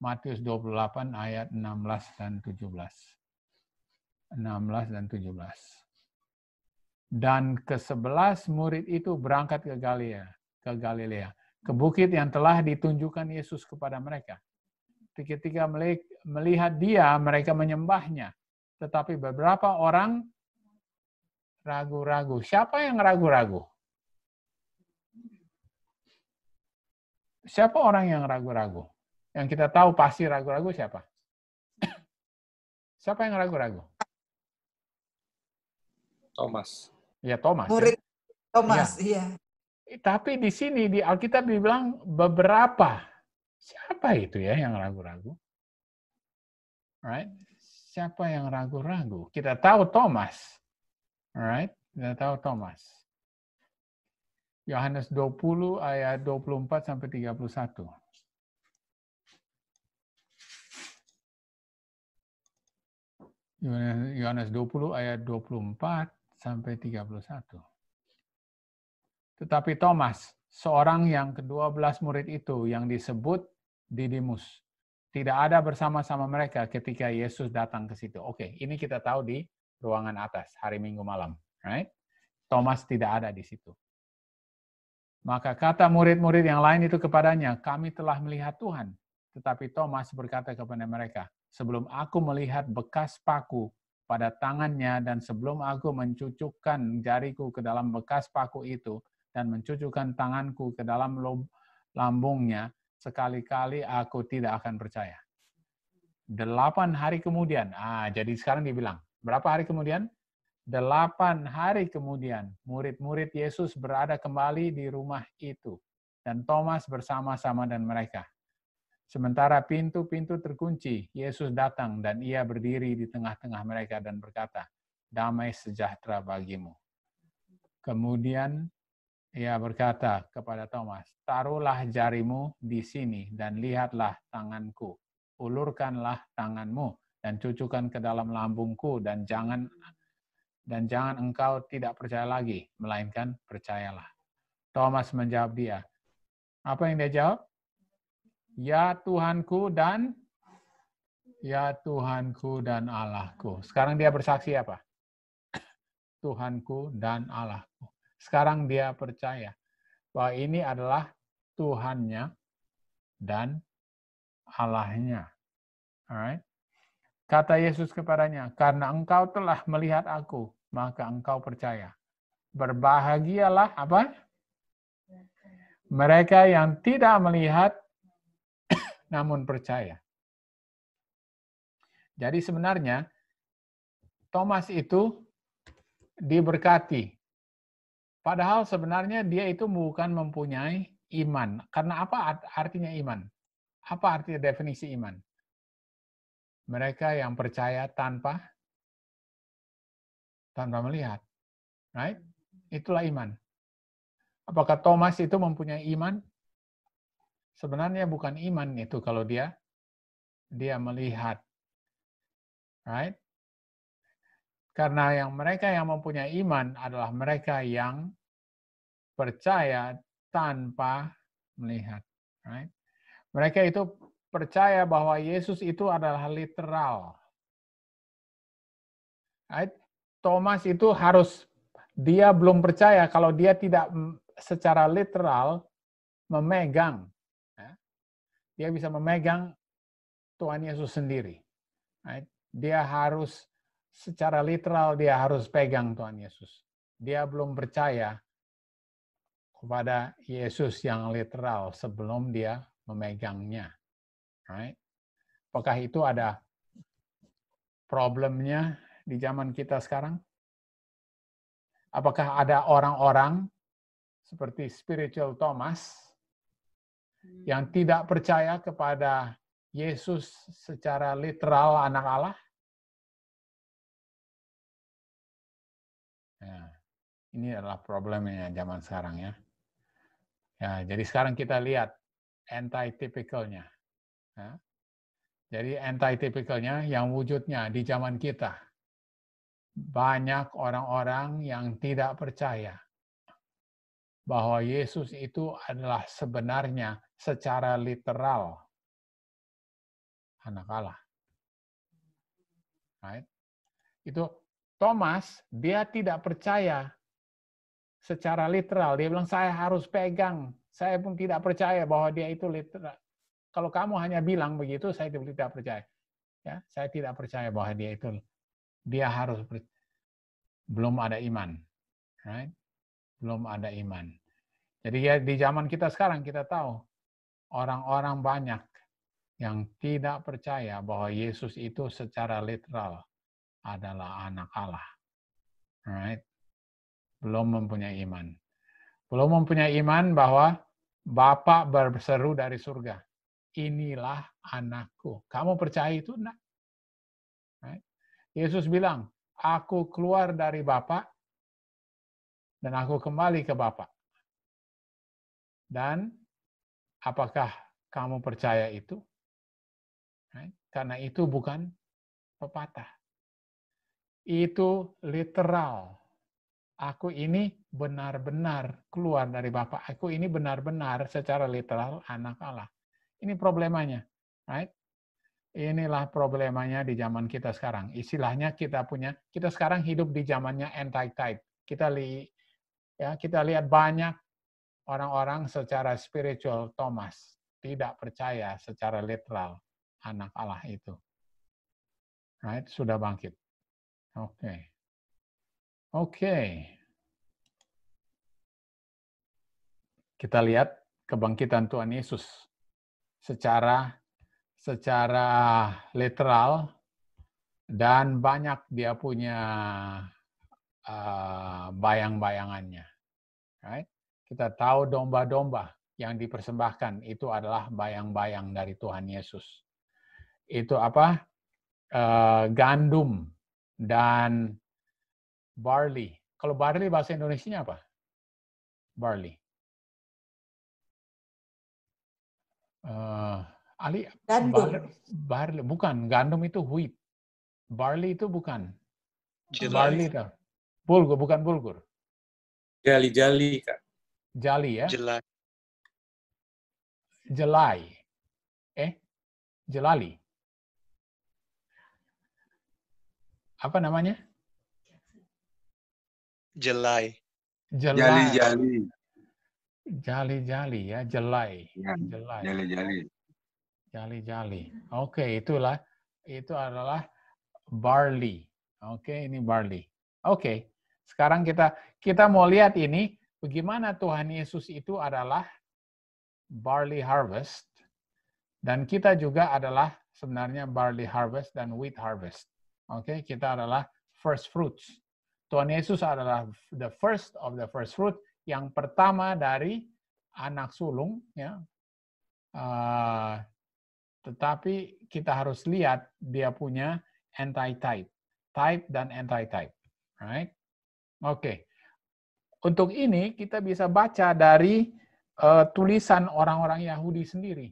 Matius 28 ayat 16 dan 17. 16 dan 17. Dan ke-11 murid itu berangkat ke Galilea, ke Galilea ke bukit yang telah ditunjukkan Yesus kepada mereka. Ketika melihat dia, mereka menyembahnya. Tetapi beberapa orang ragu-ragu. Siapa yang ragu-ragu? Siapa orang yang ragu-ragu? Yang kita tahu pasti ragu-ragu siapa? Siapa yang ragu-ragu? Thomas. Ya, Thomas. Ya. Murid ya. Thomas, iya. Tapi di sini di Alkitab dibilang beberapa. Siapa itu ya yang ragu-ragu? Right? Siapa yang ragu-ragu? Kita tahu Thomas. Right? Kita tahu Thomas. Yohanes 20 ayat 24 sampai 31. Yohanes 20 ayat 24 sampai 31. Tetapi Thomas, seorang yang kedua belas murid itu yang disebut Didimus, tidak ada bersama-sama mereka ketika Yesus datang ke situ. Oke, ini kita tahu di ruangan atas hari Minggu malam, right? Thomas tidak ada di situ. Maka kata murid-murid yang lain itu kepadanya, kami telah melihat Tuhan. Tetapi Thomas berkata kepada mereka, sebelum aku melihat bekas paku pada tangannya dan sebelum aku mencucukkan jariku ke dalam bekas paku itu dan mencucukkan tanganku ke dalam lambungnya, sekali-kali aku tidak akan percaya. Delapan hari kemudian, ah jadi sekarang dibilang, berapa hari kemudian? Delapan hari kemudian, murid-murid Yesus berada kembali di rumah itu, dan Thomas bersama-sama dan mereka. Sementara pintu-pintu terkunci, Yesus datang dan ia berdiri di tengah-tengah mereka dan berkata, damai sejahtera bagimu. Kemudian ia berkata kepada Thomas, "Taruhlah jarimu di sini dan lihatlah tanganku. Ulurkanlah tanganmu dan cucukkan ke dalam lambungku dan jangan dan jangan engkau tidak percaya lagi, melainkan percayalah." Thomas menjawab dia. Apa yang dia jawab? "Ya Tuhanku dan ya Tuhanku dan Allahku." Sekarang dia bersaksi apa? Tuhanku dan Allahku. Sekarang dia percaya bahwa ini adalah Tuhannya dan Allahnya. Alright. Kata Yesus kepadanya, karena engkau telah melihat aku, maka engkau percaya. Berbahagialah apa? Mereka yang tidak melihat namun percaya. Jadi sebenarnya Thomas itu diberkati Padahal sebenarnya dia itu bukan mempunyai iman. Karena apa artinya iman? Apa arti definisi iman? Mereka yang percaya tanpa tanpa melihat. Right? Itulah iman. Apakah Thomas itu mempunyai iman? Sebenarnya bukan iman itu kalau dia dia melihat. Right? Karena yang mereka yang mempunyai iman adalah mereka yang percaya tanpa melihat. Right? Mereka itu percaya bahwa Yesus itu adalah literal. Right? Thomas itu harus dia belum percaya kalau dia tidak secara literal memegang. Ya. Dia bisa memegang Tuhan Yesus sendiri. Right? Dia harus secara literal dia harus pegang Tuhan Yesus. Dia belum percaya kepada Yesus yang literal sebelum dia memegangnya. Right? Apakah itu ada problemnya di zaman kita sekarang? Apakah ada orang-orang seperti spiritual Thomas hmm. yang tidak percaya kepada Yesus secara literal anak Allah? Ya, ini adalah problemnya zaman sekarang ya. Ya, jadi sekarang kita lihat anti Ya. Jadi anti yang wujudnya di zaman kita. Banyak orang-orang yang tidak percaya bahwa Yesus itu adalah sebenarnya secara literal anak Allah. Right? Itu Thomas, dia tidak percaya secara literal. Dia bilang, saya harus pegang. Saya pun tidak percaya bahwa dia itu literal. Kalau kamu hanya bilang begitu, saya tidak percaya. Ya, saya tidak percaya bahwa dia itu dia harus belum ada iman, right? Belum ada iman. Jadi ya di zaman kita sekarang kita tahu orang-orang banyak yang tidak percaya bahwa Yesus itu secara literal adalah anak Allah. Right? belum mempunyai iman. Belum mempunyai iman bahwa Bapa berseru dari surga, inilah anakku. Kamu percaya itu? Nah. Yesus bilang, aku keluar dari Bapa dan aku kembali ke Bapa. Dan apakah kamu percaya itu? Karena itu bukan pepatah. Itu literal aku ini benar-benar keluar dari Bapa. Aku ini benar-benar secara literal anak Allah. Ini problemanya, right? Inilah problemanya di zaman kita sekarang. Istilahnya kita punya, kita sekarang hidup di zamannya anti-type. Kita li, ya kita lihat banyak orang-orang secara spiritual Thomas tidak percaya secara literal anak Allah itu. Right? Sudah bangkit. Oke. Okay. Oke. Kita lihat kebangkitan Tuhan Yesus secara secara literal dan banyak dia punya uh, bayang-bayangannya. Right? Kita tahu domba-domba yang dipersembahkan itu adalah bayang-bayang dari Tuhan Yesus. Itu apa? Uh, gandum dan Barley. Kalau barley bahasa Indonesia apa? Barley. Uh, Ali, gandum. Bar, barley, bukan. Gandum itu wheat. Barley itu bukan. Jelai. Barley itu. Bulgur, bukan bulgur. Jali, jali, Kak. Jali ya? Jelai. Jelai. Eh? Jelali. Apa namanya? Jelai. Jelai. Jali jali. Jali jali ya, jelai. Ya, jelai. Jali jali. Jali jali. Oke, okay, itulah itu adalah barley. Oke, okay, ini barley. Oke. Okay. Sekarang kita kita mau lihat ini bagaimana Tuhan Yesus itu adalah barley harvest dan kita juga adalah sebenarnya barley harvest dan wheat harvest. Oke, okay? kita adalah first fruits. Tuhan Yesus adalah the first of the first fruit, yang pertama dari anak sulung, ya. Uh, tetapi kita harus lihat dia punya anti-type, type dan anti-type, right? Oke. Okay. Untuk ini kita bisa baca dari uh, tulisan orang-orang Yahudi sendiri,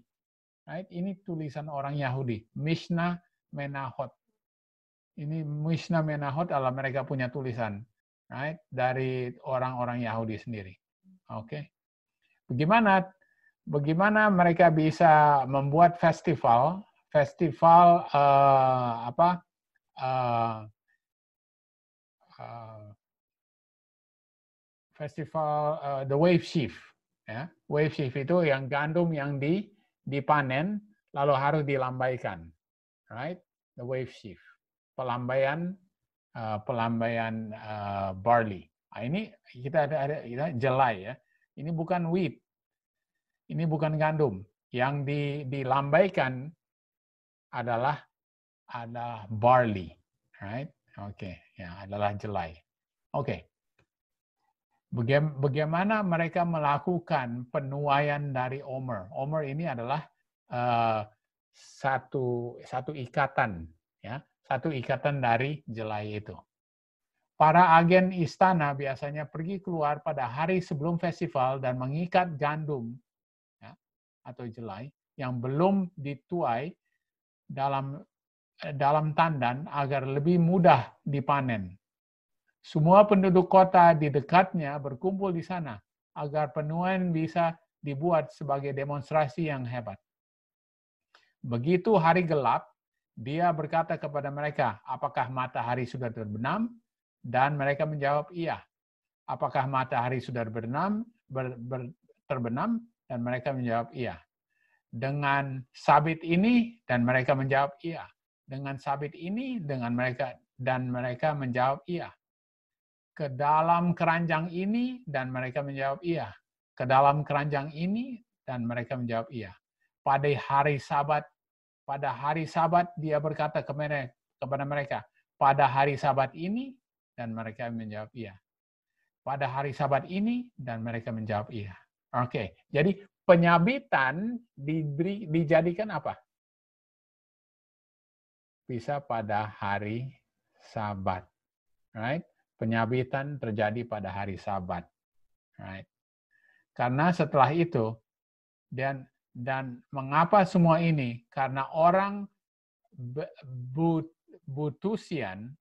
right? Ini tulisan orang Yahudi, Mishnah Menahot, ini Mishnah Menahot Allah mereka punya tulisan right dari orang-orang Yahudi sendiri. Oke. Okay. Bagaimana bagaimana mereka bisa membuat festival festival uh, apa uh, uh, festival uh, the wave shift ya wave shift itu yang gandum yang di dipanen lalu harus dilambaikan right the wave shift pelambaian uh, pelambaian uh, barley. Nah, ini kita ada ada kita jelai ya. Ini bukan wheat. Ini bukan gandum. Yang di, dilambaikan adalah adalah barley, right? Oke, okay. ya adalah jelai. Oke. Okay. Bagaimana mereka melakukan penuaian dari Omer? Omer ini adalah uh, satu satu ikatan, ya satu ikatan dari jelai itu. Para agen istana biasanya pergi keluar pada hari sebelum festival dan mengikat gandum ya, atau jelai yang belum dituai dalam eh, dalam tandan agar lebih mudah dipanen. Semua penduduk kota di dekatnya berkumpul di sana agar penuaian bisa dibuat sebagai demonstrasi yang hebat. Begitu hari gelap, dia berkata kepada mereka, apakah matahari sudah terbenam? Dan mereka menjawab, iya. Apakah matahari sudah terbenam, ber, ber, terbenam? Dan mereka menjawab, iya. Dengan sabit ini, dan mereka menjawab, iya. Dengan sabit ini, dengan mereka dan mereka menjawab, iya. Ke dalam keranjang ini, dan mereka menjawab, iya. Ke dalam keranjang ini, dan mereka menjawab, iya. Pada hari sabat pada hari sabat dia berkata kepada mereka, pada hari sabat ini, dan mereka menjawab iya. Pada hari sabat ini, dan mereka menjawab iya. Oke, okay. jadi penyabitan diberi, dijadikan apa? Bisa pada hari sabat. Right? Penyabitan terjadi pada hari sabat. Right? Karena setelah itu, dan dan mengapa semua ini? Karena orang Butusian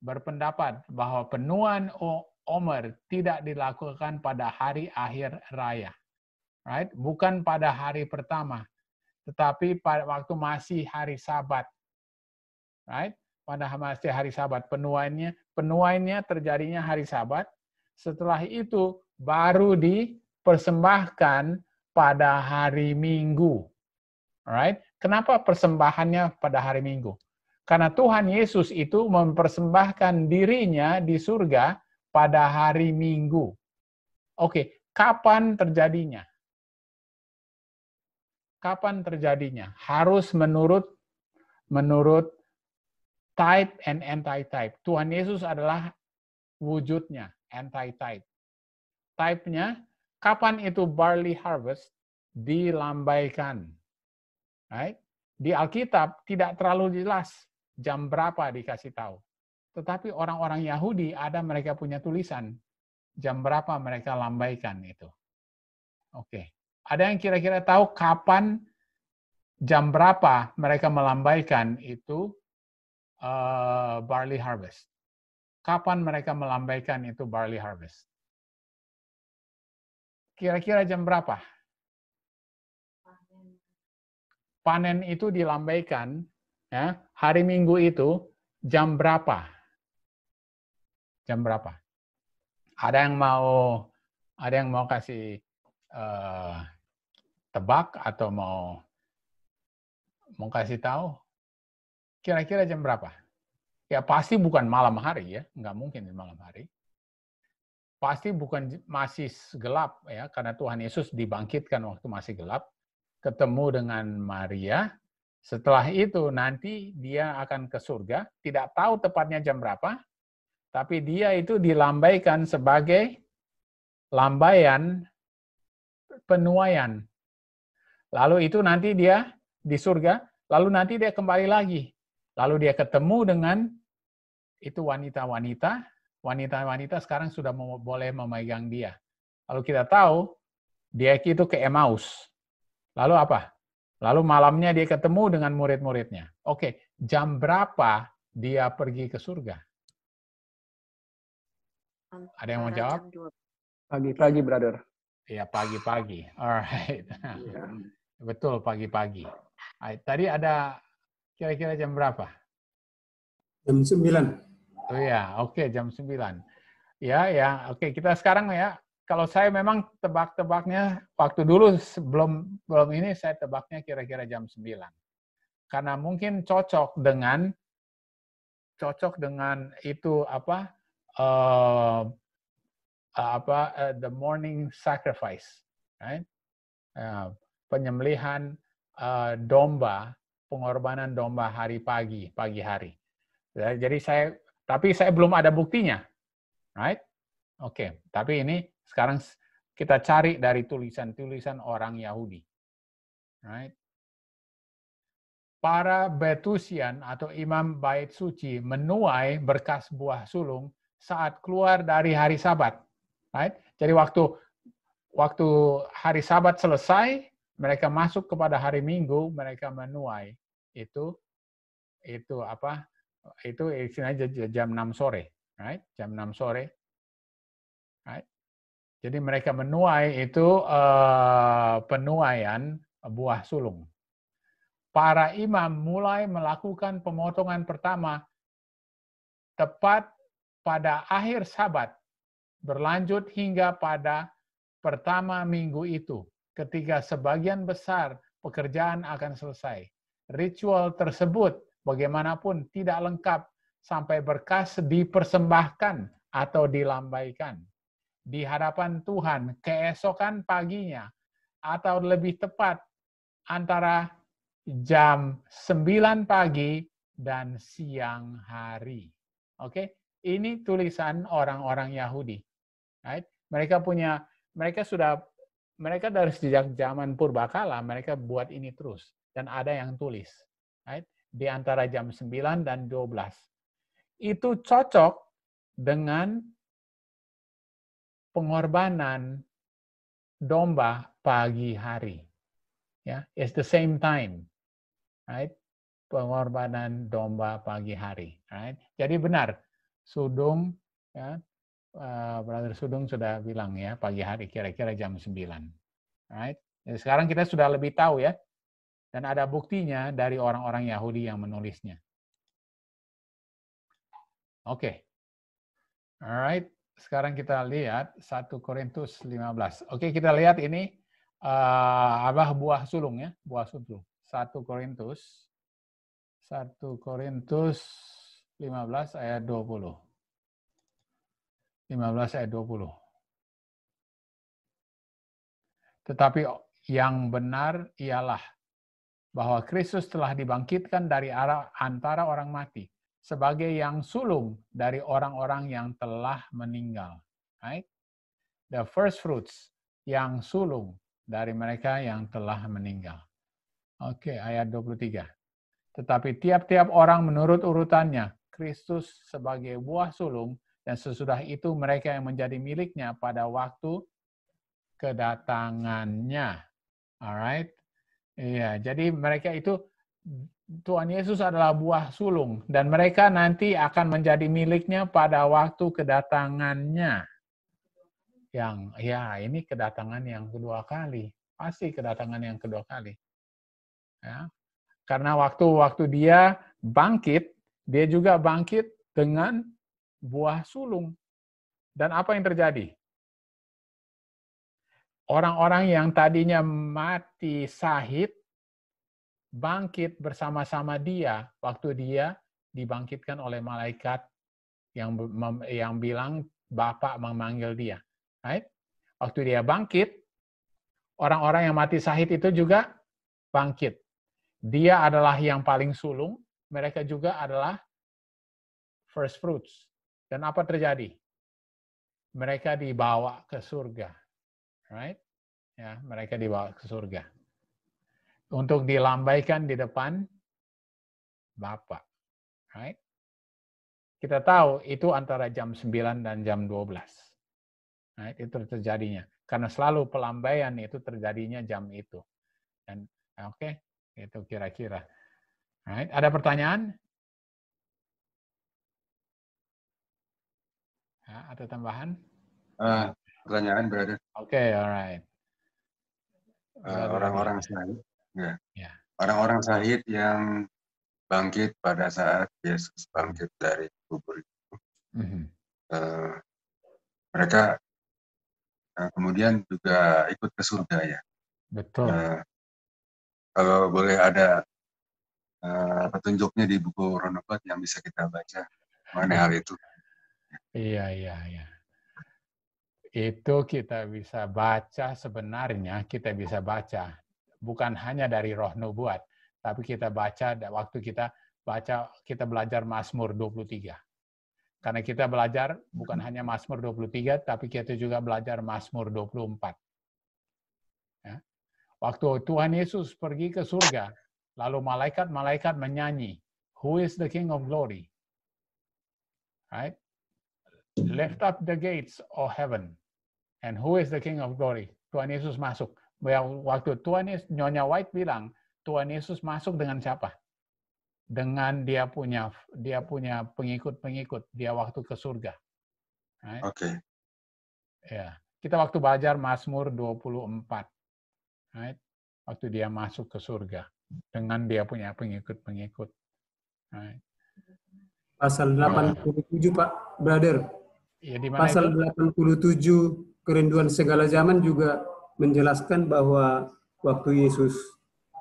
berpendapat bahwa penuaan Omer tidak dilakukan pada hari akhir raya. Right? Bukan pada hari pertama, tetapi pada waktu masih hari sabat. Right? Pada masih hari sabat. penuaannya, penuainya terjadinya hari sabat. Setelah itu baru dipersembahkan pada hari Minggu. Alright? Kenapa persembahannya pada hari Minggu? Karena Tuhan Yesus itu mempersembahkan dirinya di surga pada hari Minggu. Oke, kapan terjadinya? Kapan terjadinya? Harus menurut menurut type and anti-type. Tuhan Yesus adalah wujudnya anti-type. Type-nya Kapan itu barley harvest dilambaikan? Right? Di Alkitab tidak terlalu jelas jam berapa dikasih tahu. Tetapi orang-orang Yahudi ada mereka punya tulisan jam berapa mereka lambaikan itu. Oke. Ada yang kira-kira tahu kapan jam berapa mereka melambaikan itu uh, barley harvest. Kapan mereka melambaikan itu barley harvest? kira-kira jam berapa? Panen itu dilambaikan ya, hari Minggu itu jam berapa? Jam berapa? Ada yang mau ada yang mau kasih uh, tebak atau mau mau kasih tahu kira-kira jam berapa? Ya pasti bukan malam hari ya, nggak mungkin di malam hari pasti bukan masih gelap ya karena Tuhan Yesus dibangkitkan waktu masih gelap ketemu dengan Maria setelah itu nanti dia akan ke surga tidak tahu tepatnya jam berapa tapi dia itu dilambaikan sebagai lambaian penuaian lalu itu nanti dia di surga lalu nanti dia kembali lagi lalu dia ketemu dengan itu wanita-wanita wanita-wanita sekarang sudah boleh memegang dia. Lalu kita tahu dia itu ke Emmaus. Lalu apa? Lalu malamnya dia ketemu dengan murid-muridnya. Oke, jam berapa dia pergi ke surga? Ada yang mau jawab? Pagi-pagi, brother. Iya, pagi-pagi. Alright. Yeah. Betul, pagi-pagi. Tadi ada kira-kira jam berapa? Jam 9. Oh ya, oke okay, jam 9. Ya, ya, oke okay, kita sekarang ya. Kalau saya memang tebak-tebaknya waktu dulu sebelum belum ini saya tebaknya kira-kira jam 9. Karena mungkin cocok dengan cocok dengan itu apa uh, apa uh, the morning sacrifice, right? Uh, penyembelihan uh, domba, pengorbanan domba hari pagi, pagi hari. Ya, jadi saya tapi saya belum ada buktinya. Right? Oke, okay. tapi ini sekarang kita cari dari tulisan-tulisan orang Yahudi. Right? Para Betusian atau imam bait suci menuai berkas buah sulung saat keluar dari hari Sabat. Right? Jadi waktu waktu hari Sabat selesai, mereka masuk kepada hari Minggu, mereka menuai itu itu apa itu istilahnya jam 6 sore, right? Jam 6 sore. Right? Jadi mereka menuai itu uh, penuaian buah sulung. Para imam mulai melakukan pemotongan pertama tepat pada akhir sabat, berlanjut hingga pada pertama minggu itu, ketika sebagian besar pekerjaan akan selesai. Ritual tersebut bagaimanapun tidak lengkap sampai berkas dipersembahkan atau dilambaikan di hadapan Tuhan keesokan paginya atau lebih tepat antara jam 9 pagi dan siang hari. Oke, okay? ini tulisan orang-orang Yahudi. Right? Mereka punya mereka sudah mereka dari sejak zaman purbakala mereka buat ini terus dan ada yang tulis. Right? di antara jam 9 dan 12. Itu cocok dengan pengorbanan domba pagi hari. Ya, yeah, it's the same time. Right? Pengorbanan domba pagi hari, right? Jadi benar. Sudung ya, uh, Brother Sudung sudah bilang ya pagi hari kira-kira jam 9. Right? Jadi sekarang kita sudah lebih tahu ya dan ada buktinya dari orang-orang Yahudi yang menulisnya. Oke. Okay. Alright. Sekarang kita lihat 1 Korintus 15. Oke, okay, kita lihat ini uh, eh, apa buah sulung ya, buah sulung. 1 Korintus 1 Korintus 15 ayat 20. 15 ayat 20. Tetapi yang benar ialah bahwa Kristus telah dibangkitkan dari arah antara orang mati sebagai yang sulung dari orang-orang yang telah meninggal. Right? The first fruits yang sulung dari mereka yang telah meninggal. Oke, okay, ayat 23. Tetapi tiap-tiap orang menurut urutannya, Kristus sebagai buah sulung dan sesudah itu mereka yang menjadi miliknya pada waktu kedatangannya. Alright. Iya, jadi mereka itu Tuhan Yesus adalah buah sulung dan mereka nanti akan menjadi miliknya pada waktu kedatangannya. Yang ya ini kedatangan yang kedua kali, pasti kedatangan yang kedua kali. Ya. Karena waktu-waktu dia bangkit, dia juga bangkit dengan buah sulung. Dan apa yang terjadi? orang-orang yang tadinya mati sahid bangkit bersama-sama dia waktu dia dibangkitkan oleh malaikat yang yang bilang Bapak memanggil dia. Right? Waktu dia bangkit, orang-orang yang mati sahid itu juga bangkit. Dia adalah yang paling sulung, mereka juga adalah first fruits. Dan apa terjadi? Mereka dibawa ke surga right? Ya, mereka dibawa ke surga. Untuk dilambaikan di depan Bapak, right? Kita tahu itu antara jam 9 dan jam 12. Right? Itu terjadinya. Karena selalu pelambaian itu terjadinya jam itu. Dan oke, okay, itu kira-kira. Right? Ada pertanyaan? Ya, ada tambahan? Uh, pertanyaan berada. Oke, okay, alright. Uh, orang-orang sahid, ya. Yeah. Orang-orang sahid yang bangkit pada saat Yesus bangkit dari kubur itu. Mm-hmm. Uh, mereka uh, kemudian juga ikut ke surga ya. Betul. Uh, kalau boleh ada uh, petunjuknya di buku Ronobat yang bisa kita baca mengenai hal itu. Iya, iya, iya itu kita bisa baca sebenarnya kita bisa baca bukan hanya dari roh nubuat tapi kita baca waktu kita baca kita belajar Mazmur 23 karena kita belajar bukan hanya Mazmur 23 tapi kita juga belajar Mazmur 24 ya. waktu Tuhan Yesus pergi ke surga lalu malaikat-malaikat menyanyi who is the king of glory right lift up the gates of heaven And who is the King of Glory? Tuhan Yesus masuk. Waktu Tuhan Yesus, Nyonya White bilang, Tuhan Yesus masuk dengan siapa? Dengan dia punya dia punya pengikut-pengikut. Dia waktu ke surga. Right? Oke. Okay. Ya. Kita waktu belajar Mazmur 24. Right? Waktu dia masuk ke surga. Dengan dia punya pengikut-pengikut. Right? Pasal 87, Pak. Brother. Ya, di mana Pasal itu? 87 kerinduan segala zaman juga menjelaskan bahwa waktu Yesus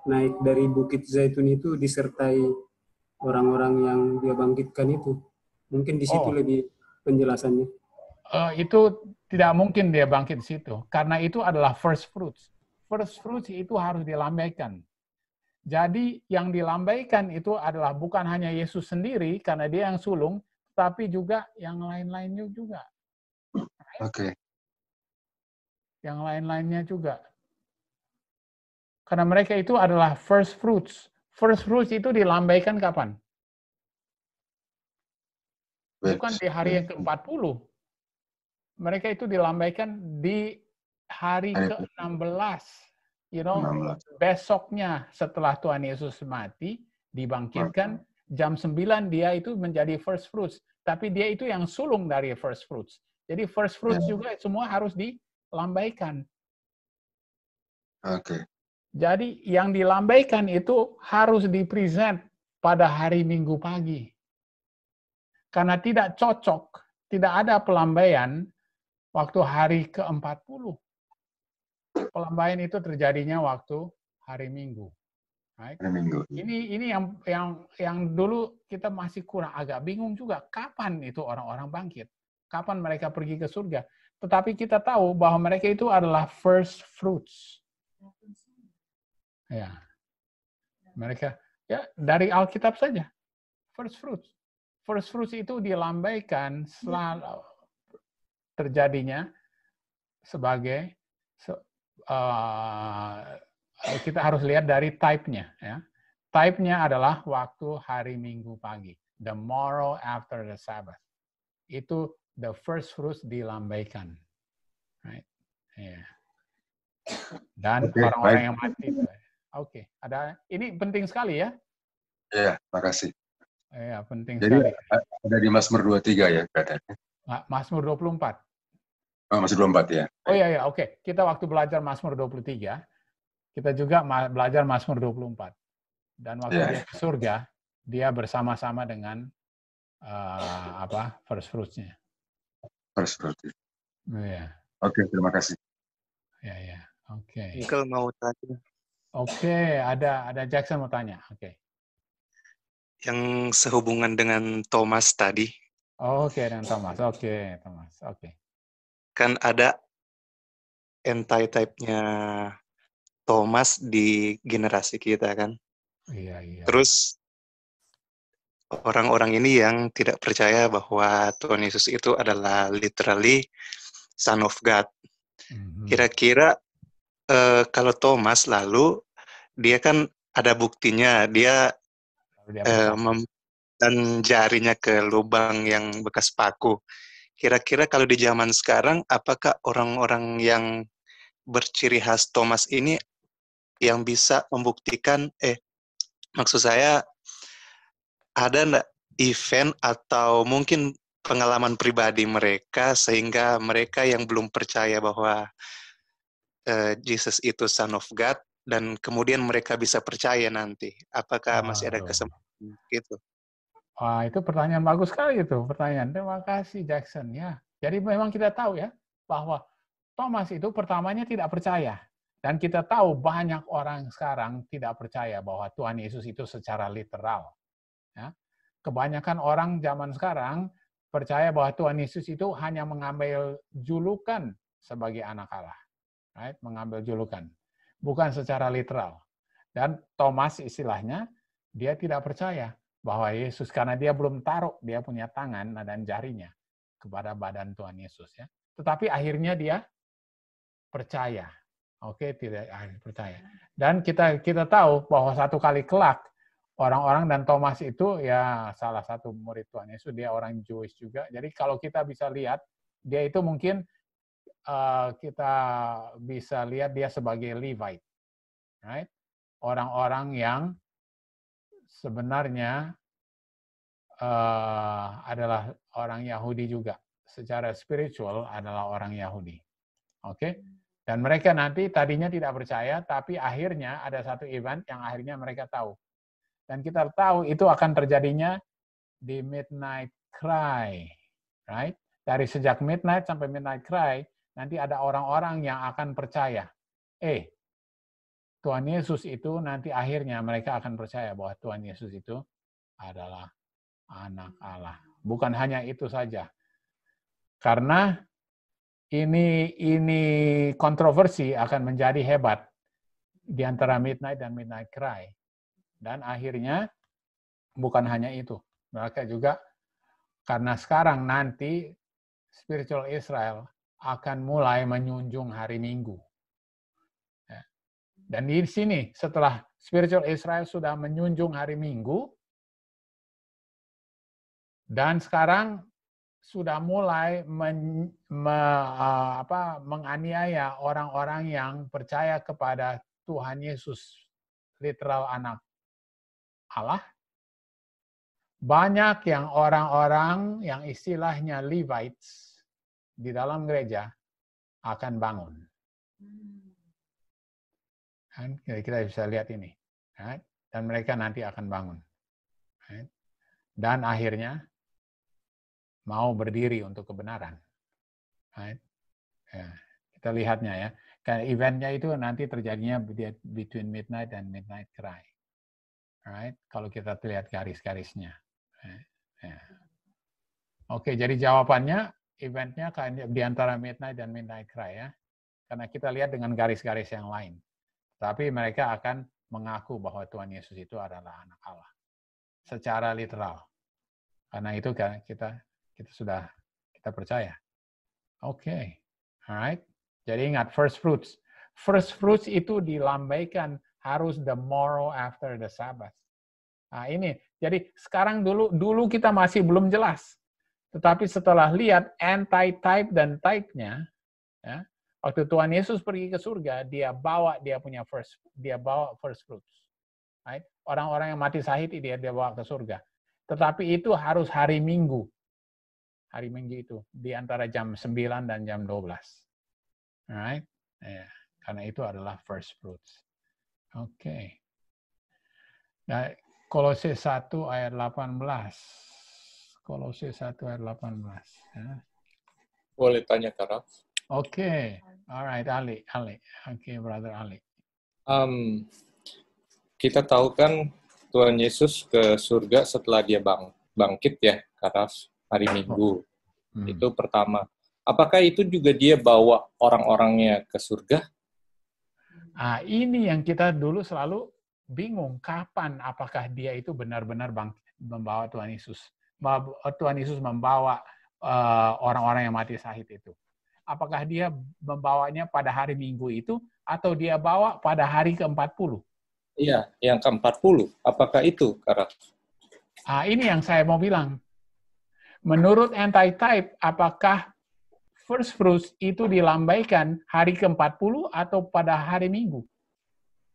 naik dari Bukit Zaitun itu disertai orang-orang yang dia bangkitkan itu. Mungkin di situ oh. lebih penjelasannya. Uh, itu tidak mungkin dia bangkit di situ karena itu adalah first fruits. First fruits itu harus dilambaikan. Jadi yang dilambaikan itu adalah bukan hanya Yesus sendiri karena dia yang sulung, tapi juga yang lain-lainnya juga. Oke. Okay yang lain-lainnya juga. Karena mereka itu adalah first fruits. First fruits itu dilambaikan kapan? Bukan di hari yang ke-40. Mereka itu dilambaikan di hari ke-16. You know, besoknya setelah Tuhan Yesus mati, dibangkitkan, jam 9 dia itu menjadi first fruits. Tapi dia itu yang sulung dari first fruits. Jadi first fruits ya. juga semua harus di Lambaikan. Oke. Okay. Jadi yang dilambaikan itu harus dipresent pada hari Minggu pagi. Karena tidak cocok, tidak ada pelambaian waktu hari ke-40. Pelambaian itu terjadinya waktu hari Minggu. Right? Hari Minggu. Iya. Ini ini yang yang yang dulu kita masih kurang agak bingung juga kapan itu orang-orang bangkit, kapan mereka pergi ke surga. Tetapi kita tahu bahwa mereka itu adalah first fruits. Ya. Mereka ya dari Alkitab saja. First fruits. First fruits itu dilambaikan selalu terjadinya sebagai uh, kita harus lihat dari type-nya ya. Type-nya adalah waktu hari Minggu pagi, the morrow after the Sabbath. Itu the first fruits dilambaikan. Right. Yeah. Dan orang-orang okay, yang mati. Oke, okay. ada ini penting sekali ya. Iya, makasih. Iya, penting Jadi, sekali. Eh, ada di Mazmur 23 ya katanya. Mazmur 24. Oh, masih 24 ya. Oh iya iya, oke. Okay. Kita waktu belajar Mazmur 23, kita juga Masmur belajar Mazmur 24. Dan waktu yeah. dia ke surga, dia bersama-sama dengan uh, apa? First fruits-nya berarti. Oh, ya. Oke, terima kasih. Ya, ya. Oke. Okay. mau tanya. Oke, okay, ada ada Jackson mau tanya. Oke. Okay. Yang sehubungan dengan Thomas tadi. Oh, Oke, okay, dengan Thomas. Oke, okay, Thomas. Oke. Okay. Kan ada entai type nya Thomas di generasi kita kan. Iya, iya. Terus orang-orang ini yang tidak percaya bahwa Tuhan Yesus itu adalah literally Son of God. Mm-hmm. Kira-kira uh, kalau Thomas lalu dia kan ada buktinya dia, dia uh, dan jarinya ke lubang yang bekas paku. Kira-kira kalau di zaman sekarang apakah orang-orang yang berciri khas Thomas ini yang bisa membuktikan eh maksud saya ada enggak event atau mungkin pengalaman pribadi mereka sehingga mereka yang belum percaya bahwa uh, Jesus itu Son of God dan kemudian mereka bisa percaya nanti? Apakah oh, masih ada kesempatan gitu? Wah, itu pertanyaan bagus sekali itu pertanyaan. Terima kasih Jackson ya. Jadi memang kita tahu ya bahwa Thomas itu pertamanya tidak percaya dan kita tahu banyak orang sekarang tidak percaya bahwa Tuhan Yesus itu secara literal Ya. Kebanyakan orang zaman sekarang percaya bahwa Tuhan Yesus itu hanya mengambil julukan sebagai anak Allah. Right? Mengambil julukan. Bukan secara literal. Dan Thomas istilahnya, dia tidak percaya bahwa Yesus, karena dia belum taruh dia punya tangan dan jarinya kepada badan Tuhan Yesus. ya. Tetapi akhirnya dia percaya. Oke, tidak percaya. Dan kita kita tahu bahwa satu kali kelak orang-orang dan Thomas itu ya salah satu murid Tuhan Yesus dia orang Jewish juga jadi kalau kita bisa lihat dia itu mungkin uh, kita bisa lihat dia sebagai Levite right orang-orang yang sebenarnya uh, adalah orang Yahudi juga secara spiritual adalah orang Yahudi oke okay? Dan mereka nanti tadinya tidak percaya, tapi akhirnya ada satu event yang akhirnya mereka tahu dan kita tahu itu akan terjadinya di midnight cry, right? Dari sejak midnight sampai midnight cry, nanti ada orang-orang yang akan percaya. Eh, Tuhan Yesus itu nanti akhirnya mereka akan percaya bahwa Tuhan Yesus itu adalah anak Allah. Bukan hanya itu saja. Karena ini ini kontroversi akan menjadi hebat di antara Midnight dan Midnight Cry dan akhirnya bukan hanya itu, mereka juga karena sekarang nanti spiritual Israel akan mulai menyunjung hari Minggu. Ya. Dan di sini setelah spiritual Israel sudah menyunjung hari Minggu, dan sekarang sudah mulai men, me, apa, menganiaya orang-orang yang percaya kepada Tuhan Yesus, literal anak Allah, banyak yang orang-orang yang istilahnya Levites di dalam gereja akan bangun. Kan? Ya, kita bisa lihat ini. Dan mereka nanti akan bangun. Dan akhirnya mau berdiri untuk kebenaran. Ya, kita lihatnya ya. Eventnya itu nanti terjadinya between midnight dan midnight cry right? Kalau kita lihat garis-garisnya. Right? Ya, yeah. Oke, okay, jadi jawabannya eventnya di antara midnight dan midnight cry ya, karena kita lihat dengan garis-garis yang lain. Tapi mereka akan mengaku bahwa Tuhan Yesus itu adalah anak Allah secara literal. Karena itu kan kita kita sudah kita percaya. Oke, okay. alright. Jadi ingat first fruits. First fruits itu dilambaikan harus the morrow after the Sabbath. Nah, ini. Jadi sekarang dulu dulu kita masih belum jelas. Tetapi setelah lihat anti-type dan type-nya, ya, waktu Tuhan Yesus pergi ke surga, dia bawa dia punya first, dia bawa first fruits. Right? Orang-orang yang mati sahid dia dia bawa ke surga. Tetapi itu harus hari Minggu. Hari Minggu itu di antara jam 9 dan jam 12. Alright? Yeah. karena itu adalah first fruits. Oke. Okay. Nah, Kolose 1 ayat 18. Kolose 1 ayat 18. Ya. Boleh tanya, Kak Oke. Okay. Alright, Ali. Ali. Oke, okay, brother Ali. Um, kita tahu kan Tuhan Yesus ke surga setelah dia bang bangkit ya, Karas hari iya. Minggu. Hmm. Itu pertama. Apakah itu juga dia bawa orang-orangnya ke surga? Nah, ini yang kita dulu selalu bingung kapan apakah dia itu benar-benar membawa Tuhan Yesus, Tuhan Yesus membawa eh, orang-orang uh, yang mati sahid itu. Apakah dia membawanya pada hari Minggu itu atau dia bawa pada hari ke-40? Iya, yang ke-40. Apakah itu, Karat? Ah, ini yang saya mau bilang. Menurut anti-type, apakah first fruits itu dilambaikan hari ke-40 atau pada hari Minggu?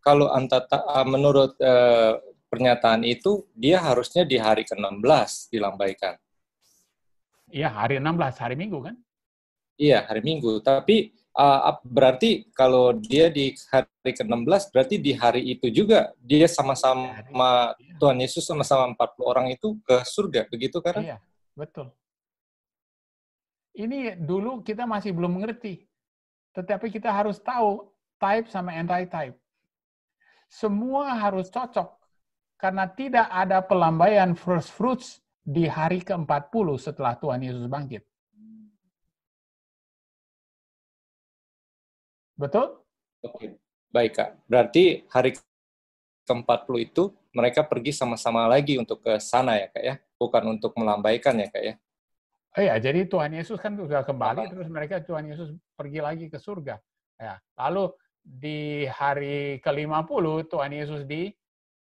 Kalau antata, eh, menurut eh, pernyataan itu, dia harusnya di hari ke-16 dilambaikan. Iya, hari 16, hari Minggu kan? Iya, hari Minggu. Tapi uh, berarti kalau dia di hari ke-16 berarti di hari itu juga dia sama-sama iya. Tuhan Yesus sama-sama 40 orang itu ke surga begitu kan? Iya, betul ini dulu kita masih belum mengerti. Tetapi kita harus tahu type sama anti-type. Semua harus cocok karena tidak ada pelambaian first fruits di hari ke-40 setelah Tuhan Yesus bangkit. Betul? Oke. Baik, Kak. Berarti hari ke-40 itu mereka pergi sama-sama lagi untuk ke sana ya, Kak ya. Bukan untuk melambaikan ya, Kak ya. Oh ya, jadi Tuhan Yesus kan sudah kembali, iya. terus mereka Tuhan Yesus pergi lagi ke surga. Ya, lalu di hari ke-50 Tuhan Yesus di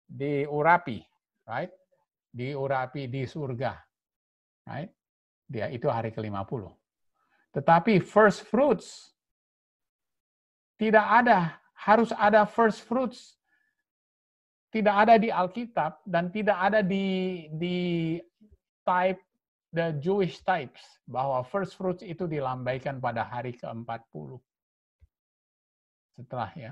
diurapi, right? Diurapi di surga. Right? Dia itu hari ke-50. Tetapi first fruits tidak ada, harus ada first fruits. Tidak ada di Alkitab dan tidak ada di di type the Jewish types, bahwa first fruits itu dilambaikan pada hari ke-40. Setelah ya.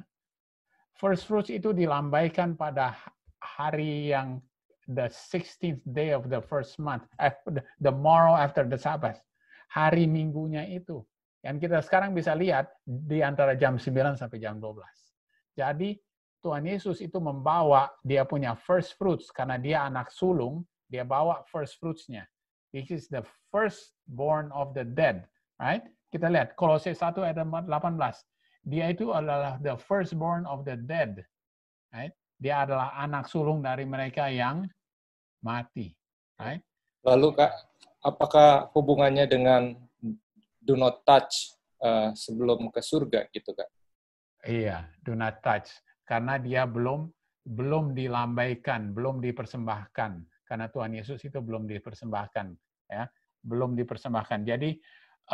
First fruits itu dilambaikan pada hari yang the 16th day of the first month, eh, the morrow after the Sabbath. Hari minggunya itu. Yang kita sekarang bisa lihat di antara jam 9 sampai jam 12. Jadi Tuhan Yesus itu membawa dia punya first fruits karena dia anak sulung, dia bawa first fruits-nya which is the firstborn of the dead, right? Kita lihat Kolose 1 ayat 18. Dia itu adalah the firstborn of the dead, right? Dia adalah anak sulung dari mereka yang mati, right? Lalu Kak, apakah hubungannya dengan do not touch uh, sebelum ke surga gitu Kak? Iya, do not touch karena dia belum belum dilambaikan, belum dipersembahkan karena Tuhan Yesus itu belum dipersembahkan ya belum dipersembahkan jadi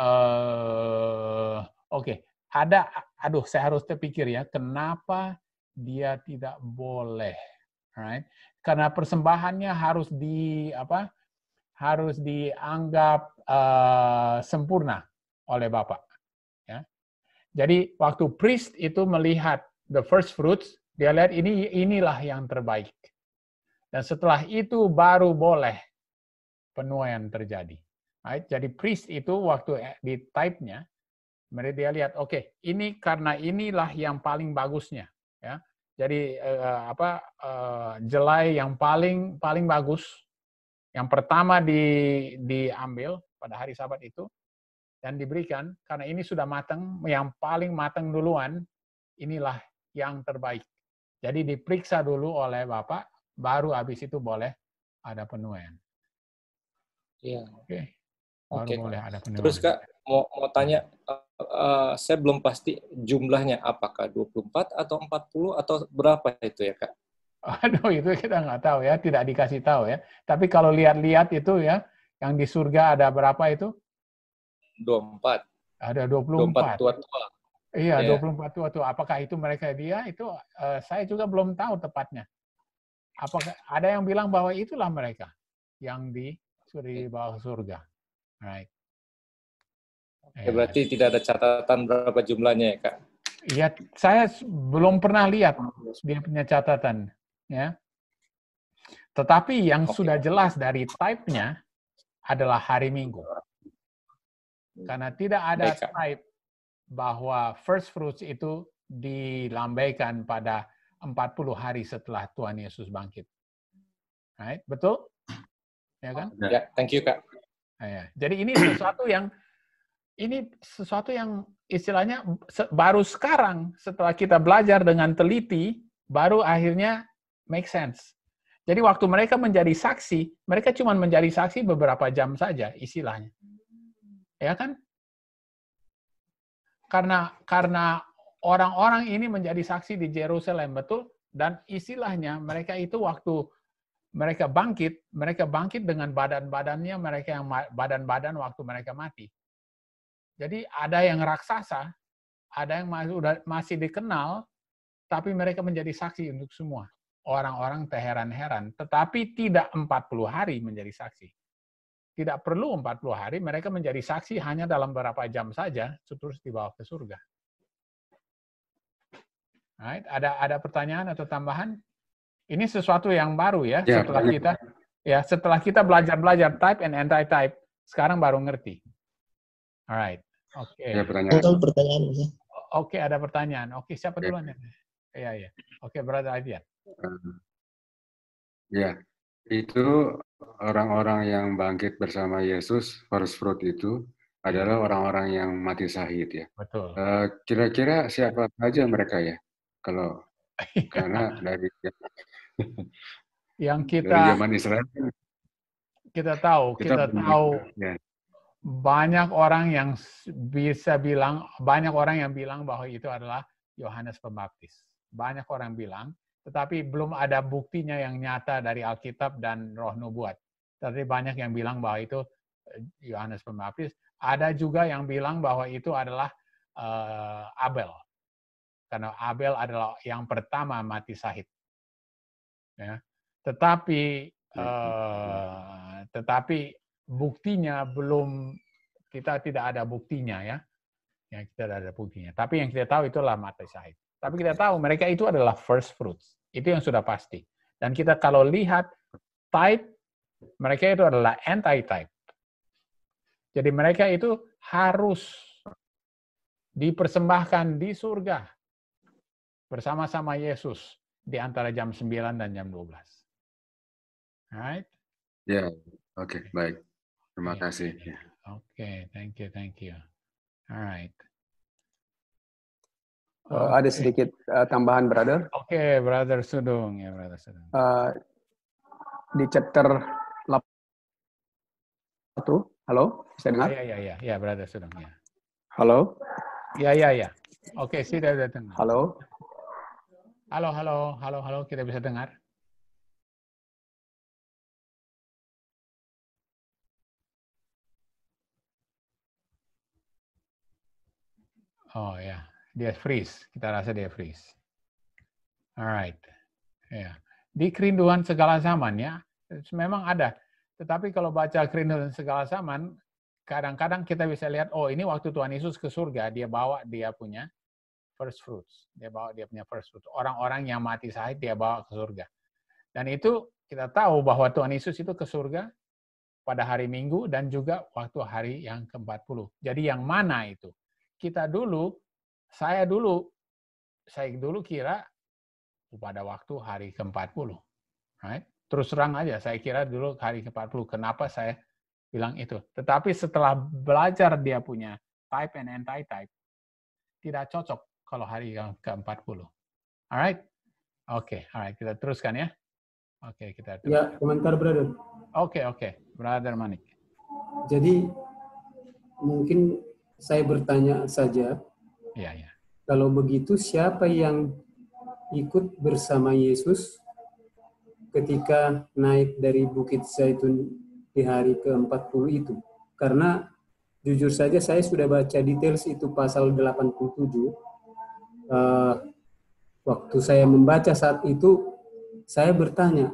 eh, oke okay. ada aduh saya harus terpikir ya kenapa dia tidak boleh right karena persembahannya harus di apa harus dianggap uh, sempurna oleh Bapak ya jadi waktu priest itu melihat the first fruits dia lihat ini inilah yang terbaik dan setelah itu baru boleh penuaian terjadi. Right? Jadi priest itu waktu eh, di type-nya, mereka dia lihat, oke, okay, ini karena inilah yang paling bagusnya. Ya. Jadi uh, apa uh, jelai yang paling paling bagus, yang pertama di, diambil pada hari Sabat itu dan diberikan karena ini sudah matang, yang paling matang duluan, inilah yang terbaik. Jadi diperiksa dulu oleh bapak, baru habis itu boleh ada penuaian. Iya. Oke. Okay. Baru okay. boleh ada penuaian. Terus Kak, mau mau tanya uh, saya belum pasti jumlahnya apakah 24 atau 40 atau berapa itu ya, Kak? Aduh, itu kita nggak tahu ya, tidak dikasih tahu ya. Tapi kalau lihat-lihat itu ya, yang di surga ada berapa itu? 24. Ada 24. 24 tua-tua. Iya, yeah. 24 tua-tua. Apakah itu mereka dia? Itu uh, saya juga belum tahu tepatnya apakah ada yang bilang bahwa itulah mereka yang di di bawah surga. Right. Ya, berarti ya. tidak ada catatan berapa jumlahnya ya, Kak? Iya, saya belum pernah lihat dia punya catatan, ya. Tetapi yang okay. sudah jelas dari type-nya adalah hari Minggu. Karena tidak ada Baik, type bahwa first fruits itu dilambaikan pada 40 hari setelah Tuhan Yesus bangkit. Right? Betul? Ya kan? Ya, yeah, thank you, Kak. Ah, ya. Jadi ini sesuatu yang ini sesuatu yang istilahnya baru sekarang setelah kita belajar dengan teliti, baru akhirnya make sense. Jadi waktu mereka menjadi saksi, mereka cuma menjadi saksi beberapa jam saja istilahnya. Ya kan? Karena karena orang-orang ini menjadi saksi di Jerusalem, betul? Dan istilahnya mereka itu waktu mereka bangkit, mereka bangkit dengan badan-badannya, mereka yang badan-badan waktu mereka mati. Jadi ada yang raksasa, ada yang masih, masih dikenal, tapi mereka menjadi saksi untuk semua. Orang-orang terheran-heran, tetapi tidak 40 hari menjadi saksi. Tidak perlu 40 hari, mereka menjadi saksi hanya dalam beberapa jam saja, terus dibawa ke surga. Right. Ada ada pertanyaan atau tambahan? Ini sesuatu yang baru ya, ya setelah banyak. kita ya setelah kita belajar-belajar type and anti-type, sekarang baru ngerti. Alright. Oke. Okay. Ada pertanyaan. Oke, ada pertanyaan. Oke, okay, siapa ya. duluan ya? Iya, iya. Oke, okay, Brother ya, itu orang-orang yang bangkit bersama Yesus, first fruit itu, adalah hmm. orang-orang yang mati sahid ya. Betul. Eh, kira-kira kira -kira siapa saja mereka ya? kalau karena dari yang kita dari zaman Israel kan kita tahu kita, kita tahu ya. banyak orang yang bisa bilang banyak orang yang bilang bahwa itu adalah Yohanes Pembaptis banyak orang bilang tetapi belum ada buktinya yang nyata dari Alkitab dan Roh Nubuat tapi banyak yang bilang bahwa itu eh, Yohanes Pembaptis ada juga yang bilang bahwa itu adalah uh, Abel karena Abel adalah yang pertama mati syahid. Ya. Tetapi Uh, tetapi buktinya belum kita tidak ada buktinya ya. Ya kita tidak ada buktinya. Tapi yang kita tahu itulah mati syahid. Tapi kita tahu mereka itu adalah first fruits. Itu yang sudah pasti. Dan kita kalau lihat type mereka itu adalah anti type. Jadi mereka itu harus dipersembahkan di surga bersama-sama Yesus di antara jam 9 dan jam 12. Right? Ya, yeah. oke, okay, baik. Terima yeah. kasih. Oke, okay, thank you, thank you. Alright. Okay. Uh, eh, ada sedikit uh, tambahan, brother. Oke, okay, brother Sudung ya, brother Sudung. Uh, di chapter 8. halo, bisa dengar? Ya, ya, ya, ya, brother Sudung ya. Halo. Ya, iya, ya. Oke, okay, sudah datang. Halo. Halo, halo, halo, halo, kita bisa dengar? Oh ya, yeah. dia freeze. Kita rasa dia freeze. Alright, ya. Yeah. Di kerinduan segala zaman ya, memang ada. Tetapi kalau baca kerinduan segala zaman, kadang-kadang kita bisa lihat, oh ini waktu Tuhan Yesus ke surga, dia bawa dia punya first fruits. Dia bawa dia punya first fruits. Orang-orang yang mati sahid dia bawa ke surga. Dan itu kita tahu bahwa Tuhan Yesus itu ke surga pada hari Minggu dan juga waktu hari yang ke-40. Jadi yang mana itu? Kita dulu, saya dulu, saya dulu kira pada waktu hari ke-40. Right? Terus terang aja, saya kira dulu hari ke-40. Kenapa saya bilang itu. Tetapi setelah belajar dia punya type and anti-type, tidak cocok kalau hari yang ke-40. Alright? Oke, okay, alright. Kita teruskan ya. Oke, okay, kita teruskan. Ya, komentar brother. Oke, okay, oke. Okay. Brother Manik. Jadi, mungkin saya bertanya saja. Iya ya. Kalau begitu, siapa yang ikut bersama Yesus ketika naik dari Bukit Zaitun di hari ke-40 itu. Karena jujur saja saya sudah baca details itu pasal 87 uh, waktu saya membaca saat itu saya bertanya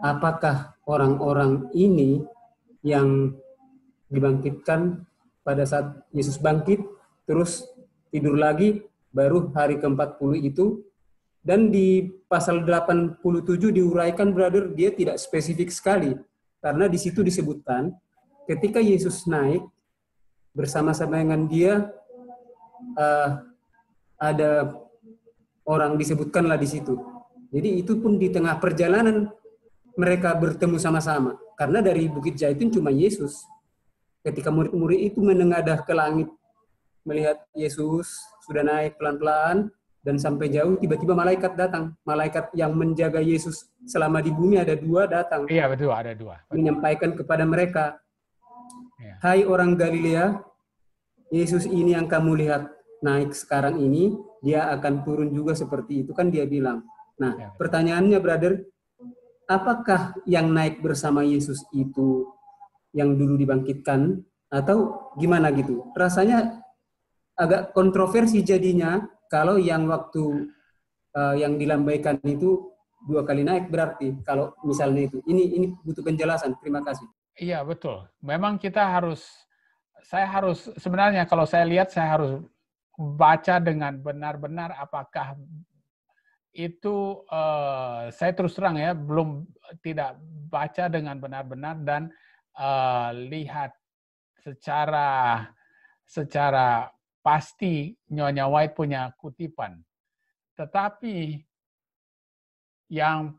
apakah orang-orang ini yang dibangkitkan pada saat Yesus bangkit terus tidur lagi baru hari ke-40 itu dan di pasal 87 diuraikan brother dia tidak spesifik sekali karena di situ disebutkan ketika Yesus naik bersama-sama dengan dia uh, ada orang disebutkanlah di situ. Jadi itu pun di tengah perjalanan mereka bertemu sama-sama. Karena dari Bukit Jaitun cuma Yesus. Ketika murid-murid itu menengadah ke langit, melihat Yesus sudah naik pelan-pelan, dan sampai jauh tiba-tiba malaikat datang. Malaikat yang menjaga Yesus selama di bumi ada dua datang. Iya betul ada dua. Betul. Menyampaikan kepada mereka, iya. Hai orang Galilea, Yesus ini yang kamu lihat naik sekarang ini, dia akan turun juga seperti itu kan dia bilang. Nah, ya, pertanyaannya brother, apakah yang naik bersama Yesus itu yang dulu dibangkitkan atau gimana gitu? Rasanya agak kontroversi jadinya kalau yang waktu uh, yang dilambaikan itu dua kali naik berarti kalau misalnya itu. Ini ini butuh penjelasan. Terima kasih. Iya, betul. Memang kita harus saya harus sebenarnya kalau saya lihat saya harus baca dengan benar-benar apakah itu uh, saya terus terang ya belum tidak baca dengan benar-benar dan uh, lihat secara secara pasti Nyonya White punya kutipan. Tetapi yang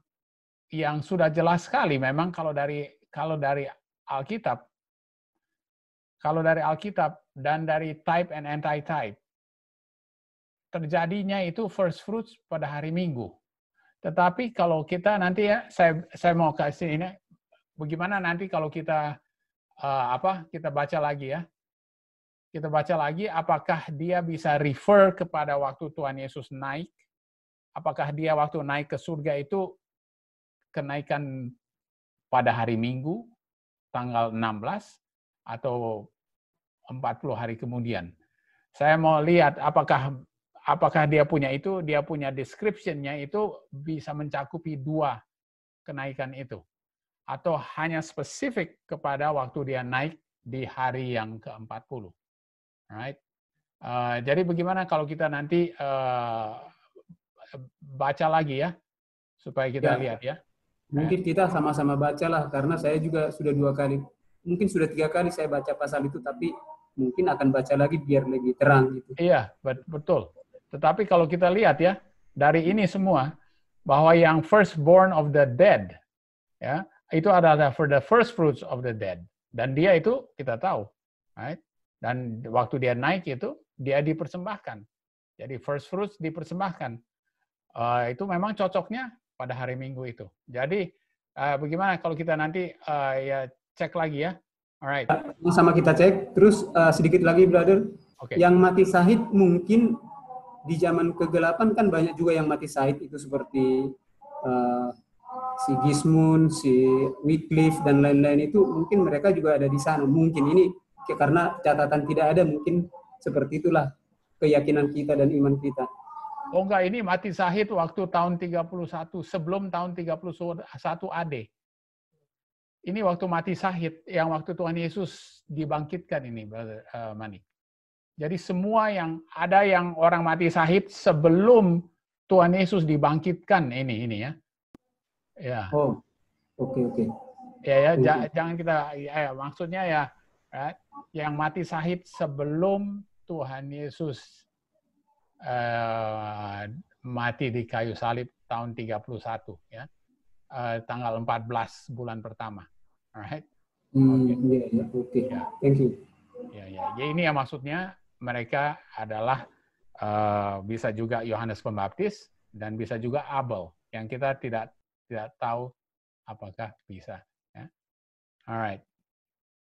yang sudah jelas sekali memang kalau dari kalau dari Alkitab kalau dari Alkitab dan dari type and anti-type terjadinya itu first fruits pada hari Minggu. Tetapi kalau kita nanti ya saya saya mau kasih ini bagaimana nanti kalau kita uh, apa kita baca lagi ya. Kita baca lagi apakah dia bisa refer kepada waktu Tuhan Yesus naik? Apakah dia waktu naik ke surga itu kenaikan pada hari Minggu tanggal 16 atau 40 hari kemudian? Saya mau lihat apakah apakah dia punya itu, dia punya description-nya itu bisa mencakupi dua kenaikan itu. Atau hanya spesifik kepada waktu dia naik di hari yang ke-40. Right? Uh, jadi bagaimana kalau kita nanti uh, baca lagi ya, supaya kita ya. lihat ya. Mungkin ya. kita sama-sama bacalah, karena saya juga sudah dua kali, mungkin sudah tiga kali saya baca pasal itu, tapi mungkin akan baca lagi biar lebih terang gitu. Iya, betul. Tetapi kalau kita lihat ya, dari ini semua, bahwa yang first born of the dead, ya itu adalah for the first fruits of the dead. Dan dia itu kita tahu, right? Dan waktu dia naik itu, dia dipersembahkan. Jadi first fruits dipersembahkan. Uh, itu memang cocoknya pada hari Minggu itu. Jadi uh, bagaimana kalau kita nanti uh, ya cek lagi ya. Alright. Sama kita cek. Terus uh, sedikit lagi, brother. Okay. Yang mati sahid mungkin di zaman kegelapan kan banyak juga yang mati syahid itu seperti uh, si Gismun, si Wycliffe dan lain-lain itu mungkin mereka juga ada di sana. Mungkin ini karena catatan tidak ada mungkin seperti itulah keyakinan kita dan iman kita. Oh enggak, ini mati syahid waktu tahun 31, sebelum tahun 31 AD. Ini waktu mati syahid, yang waktu Tuhan Yesus dibangkitkan ini, Brother Manik. Eh, Mani. Jadi semua yang ada yang orang mati sahid sebelum Tuhan Yesus dibangkitkan ini ini ya. Ya. Oh. Oke okay, oke. Okay. Ya ya okay. Iya. Jangan, jangan kita ya, ya maksudnya ya, ya yang mati sahid sebelum Tuhan Yesus eh mati di kayu salib tahun 31 ya. Eh, tanggal 14 bulan pertama. Alright. Hmm, okay. Iya, yeah, yeah, okay. Yeah. Thank you. Ya, ya. ya ini ya maksudnya mereka adalah uh, bisa juga Yohanes Pembaptis dan bisa juga Abel yang kita tidak tidak tahu apakah bisa. Ya. Alright,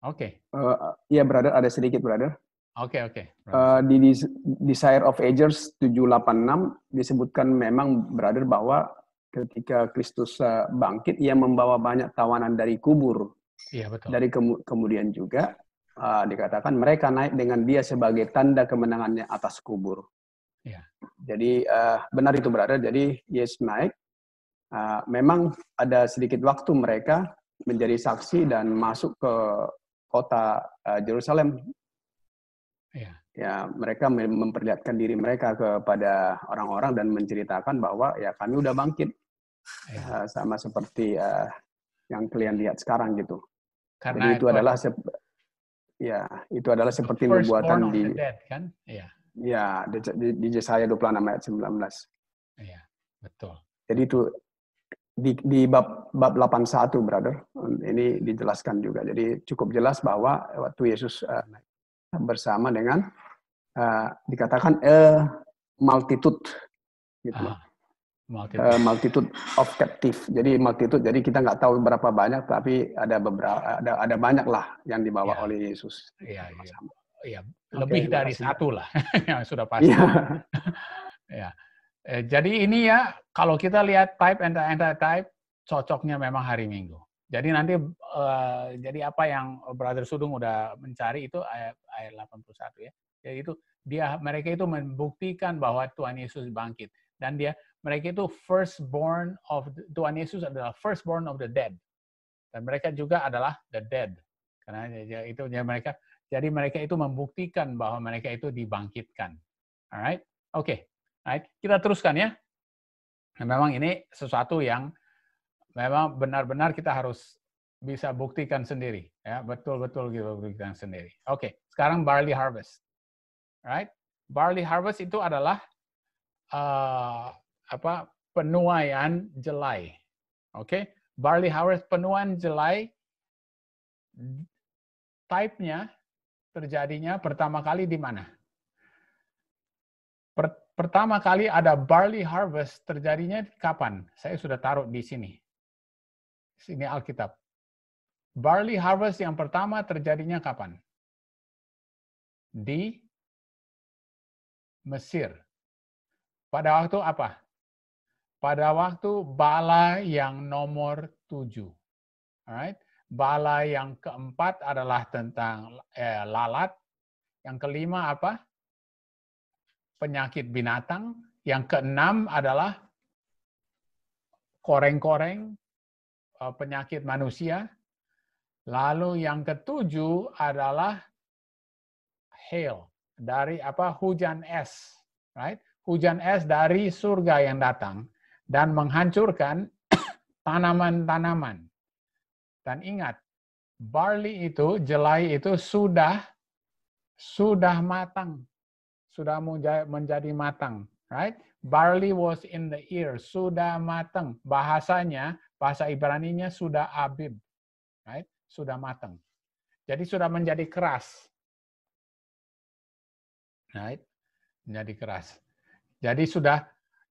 oke. Okay. Uh, eh, ya, brother, ada sedikit brother. Oke okay, oke. Okay. Uh, eh, di Desire of Ages 786 disebutkan memang brother bahwa ketika Kristus bangkit ia membawa banyak tawanan dari kubur. Iya betul. Dari kemudian juga uh, dikatakan mereka naik dengan dia sebagai tanda kemenangannya atas kubur. Ya. Jadi uh, benar itu berada. Jadi Yesus naik. Uh, memang ada sedikit waktu mereka menjadi saksi dan masuk ke kota uh, Jerusalem. Iya. Ya. mereka memperlihatkan diri mereka kepada orang-orang dan menceritakan bahwa ya kami udah bangkit. Ya. Uh, sama seperti uh, yang kalian lihat sekarang gitu. Karena Jadi itu, itu adalah Ya, itu adalah seperti perbuatan di kan? Iya. Ya, di, di Yesaya 26 ayat 19. Iya, betul. Jadi itu di, di bab bab 81, brother. Hmm, ini dijelaskan juga. Jadi cukup jelas bahwa waktu Yesus uh, bersama dengan uh, dikatakan uh, multitude gitu. Ah. Multitude. Uh, multitude of captive. Jadi multitude. Jadi kita nggak tahu berapa banyak, tapi ada beberapa, ada ada banyak lah yang dibawa yeah. oleh Yesus. Iya, iya. Ya, lebih okay, dari satu lah yang sudah pasti. Yeah. ya. Iya. Eh, jadi ini ya, kalau kita lihat type and anti-type, cocoknya memang hari Minggu. Jadi nanti, uh, jadi apa yang Brother Sudung udah mencari itu ayat, ayat 81 ya. Jadi itu, dia mereka itu membuktikan bahwa Tuhan Yesus bangkit. Dan dia mereka itu firstborn of the, Tuhan Yesus adalah firstborn of the dead dan mereka juga adalah the dead karena ya, ya, itu jadi ya mereka jadi mereka itu membuktikan bahwa mereka itu dibangkitkan alright oke okay. right. kita teruskan ya nah, memang ini sesuatu yang memang benar-benar kita harus bisa buktikan sendiri ya betul-betul kita buktikan sendiri oke okay. sekarang barley harvest right barley harvest itu adalah uh, apa penuaian jelai. Oke, okay? barley harvest penuaian jelai type-nya terjadinya pertama kali di mana? pertama kali ada barley harvest terjadinya kapan? Saya sudah taruh di sini. Sini Alkitab. Barley harvest yang pertama terjadinya kapan? Di Mesir. Pada waktu apa? pada waktu bala yang nomor tujuh. Alright. Bala yang keempat adalah tentang eh, lalat. Yang kelima apa? Penyakit binatang. Yang keenam adalah koreng-koreng, eh, penyakit manusia. Lalu yang ketujuh adalah hail, dari apa hujan es, right? Hujan es dari surga yang datang dan menghancurkan tanaman-tanaman. Dan ingat, barley itu, jelai itu sudah sudah matang, sudah menjadi matang, right? Barley was in the ear, sudah matang. Bahasanya, bahasa Ibrani-nya sudah abib, right? Sudah matang. Jadi sudah menjadi keras, right? Menjadi keras. Jadi sudah,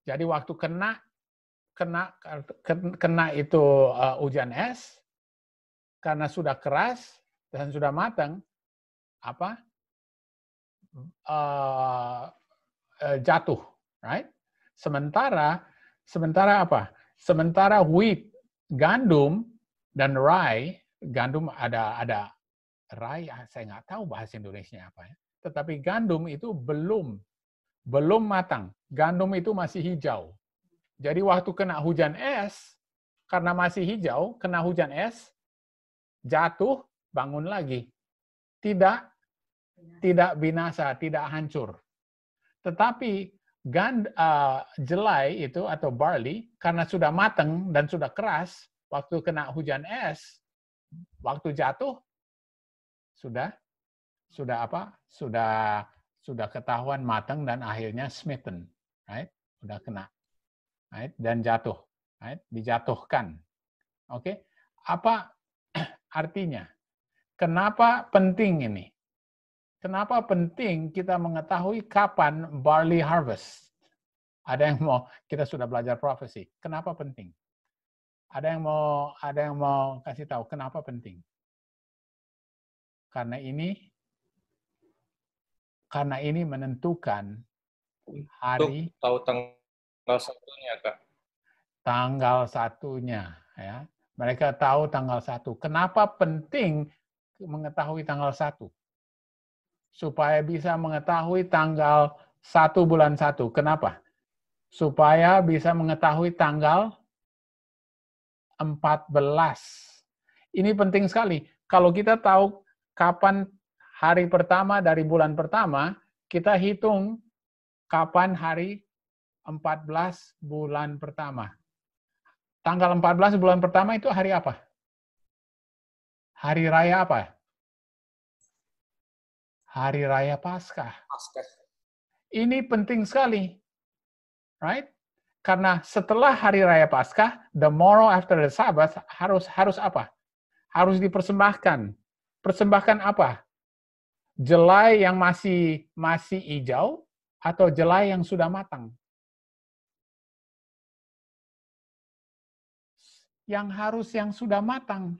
jadi waktu kena kena kena itu uh, hujan es karena sudah keras dan sudah matang apa uh, uh, jatuh, right? Sementara sementara apa? Sementara wheat, gandum dan rye, gandum ada ada rye ah, saya nggak tahu bahasa Indonesia apa ya. Tetapi gandum itu belum belum matang. Gandum itu masih hijau jadi waktu kena hujan es, karena masih hijau, kena hujan es, jatuh, bangun lagi. Tidak tidak binasa, tidak hancur. Tetapi gand, uh, jelai itu atau barley karena sudah matang dan sudah keras, waktu kena hujan es, waktu jatuh sudah sudah apa? Sudah sudah ketahuan matang dan akhirnya smitten, right? Sudah kena right? dan jatuh, right? dijatuhkan. Oke, okay? apa artinya? Kenapa penting ini? Kenapa penting kita mengetahui kapan barley harvest? Ada yang mau kita sudah belajar profesi. Kenapa penting? Ada yang mau ada yang mau kasih tahu kenapa penting? Karena ini karena ini menentukan hari tahu tanggal Tanggal satunya, Kak. Tanggal satunya, ya. Mereka tahu tanggal satu. Kenapa penting mengetahui tanggal satu? Supaya bisa mengetahui tanggal satu bulan satu. Kenapa? Supaya bisa mengetahui tanggal 14. Ini penting sekali. Kalau kita tahu kapan hari pertama dari bulan pertama, kita hitung kapan hari 14 bulan pertama. Tanggal 14 bulan pertama itu hari apa? Hari raya apa? Hari raya Paskah. Paskah. Ini penting sekali. Right? Karena setelah hari raya Paskah, the morrow after the Sabbath harus harus apa? Harus dipersembahkan. Persembahkan apa? Jelai yang masih masih hijau atau jelai yang sudah matang? yang harus yang sudah matang.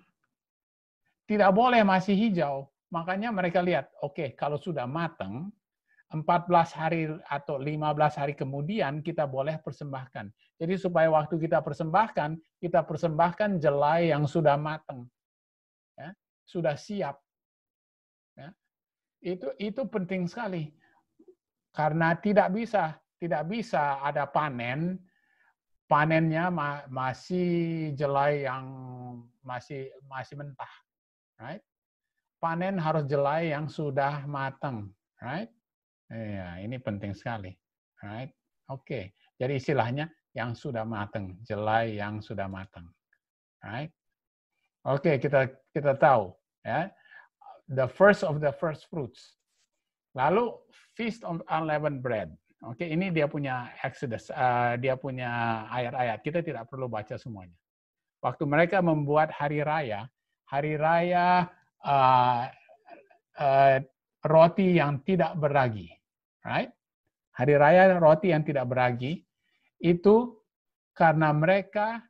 Tidak boleh masih hijau. Makanya mereka lihat, oke, okay, kalau sudah matang, 14 hari atau 15 hari kemudian kita boleh persembahkan. Jadi supaya waktu kita persembahkan, kita persembahkan jelai yang sudah matang. Ya, sudah siap. Ya. Itu itu penting sekali. Karena tidak bisa, tidak bisa ada panen panennya ma masih jelai yang masih masih mentah, right? Panen harus jelai yang sudah matang, right? Iya, ini penting sekali, right? Oke, okay. jadi istilahnya yang sudah matang, jelai yang sudah matang, right? Oke, okay, kita kita tahu ya, the first of the first fruits. Lalu feast on unleavened bread. Oke, okay, ini dia punya Exodus, uh, dia punya ayat-ayat. Kita tidak perlu baca semuanya. Waktu mereka membuat hari raya, hari raya uh, uh, roti yang tidak beragi, right? Hari raya roti yang tidak beragi itu karena mereka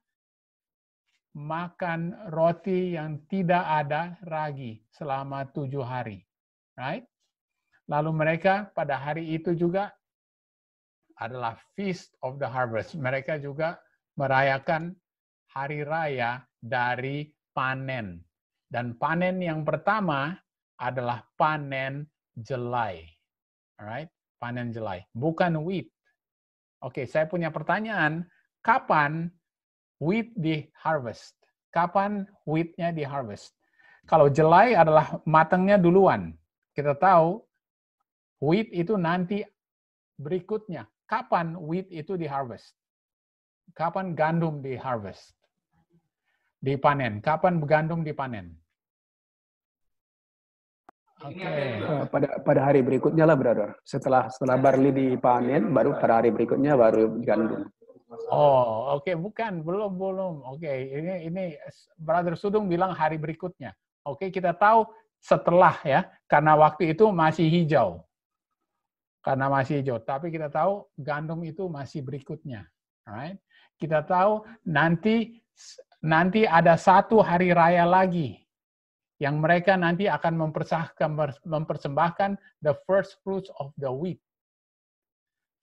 makan roti yang tidak ada ragi selama tujuh hari, right? Lalu mereka pada hari itu juga adalah Feast of the Harvest. Mereka juga merayakan hari raya dari panen. Dan panen yang pertama adalah panen jelai. Alright? Panen jelai. Bukan wheat. Oke, okay, saya punya pertanyaan. Kapan wheat di harvest? Kapan wheatnya di harvest? Kalau jelai adalah matangnya duluan. Kita tahu wheat itu nanti berikutnya kapan wheat itu di harvest? Kapan gandum di harvest? Dipanen. Kapan gandum dipanen? Oke. Okay. Eh, pada pada hari berikutnya lah, brother. Setelah setelah barley dipanen, baru pada hari berikutnya baru gandum. Oh, oke, okay. bukan, belum, belum. Oke, okay. ini ini brother Sudung bilang hari berikutnya. Oke, okay, kita tahu setelah ya, karena waktu itu masih hijau karena masih hijau. Tapi kita tahu gandum itu masih berikutnya. Right? Kita tahu nanti nanti ada satu hari raya lagi yang mereka nanti akan mempersembahkan the first fruits of the wheat.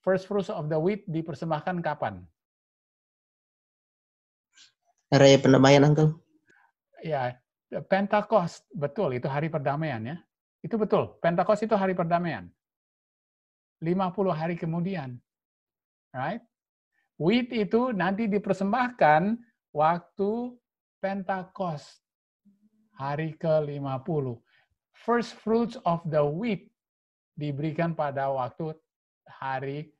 First fruits of the wheat dipersembahkan kapan? Raya perdamaian Uncle. Ya, Pentakost, betul. Itu hari perdamaian ya. Itu betul. Pentakost itu hari perdamaian. 50 hari kemudian. Right? Wheat itu nanti dipersembahkan waktu Pentakos hari ke-50. First fruits of the wheat diberikan pada waktu hari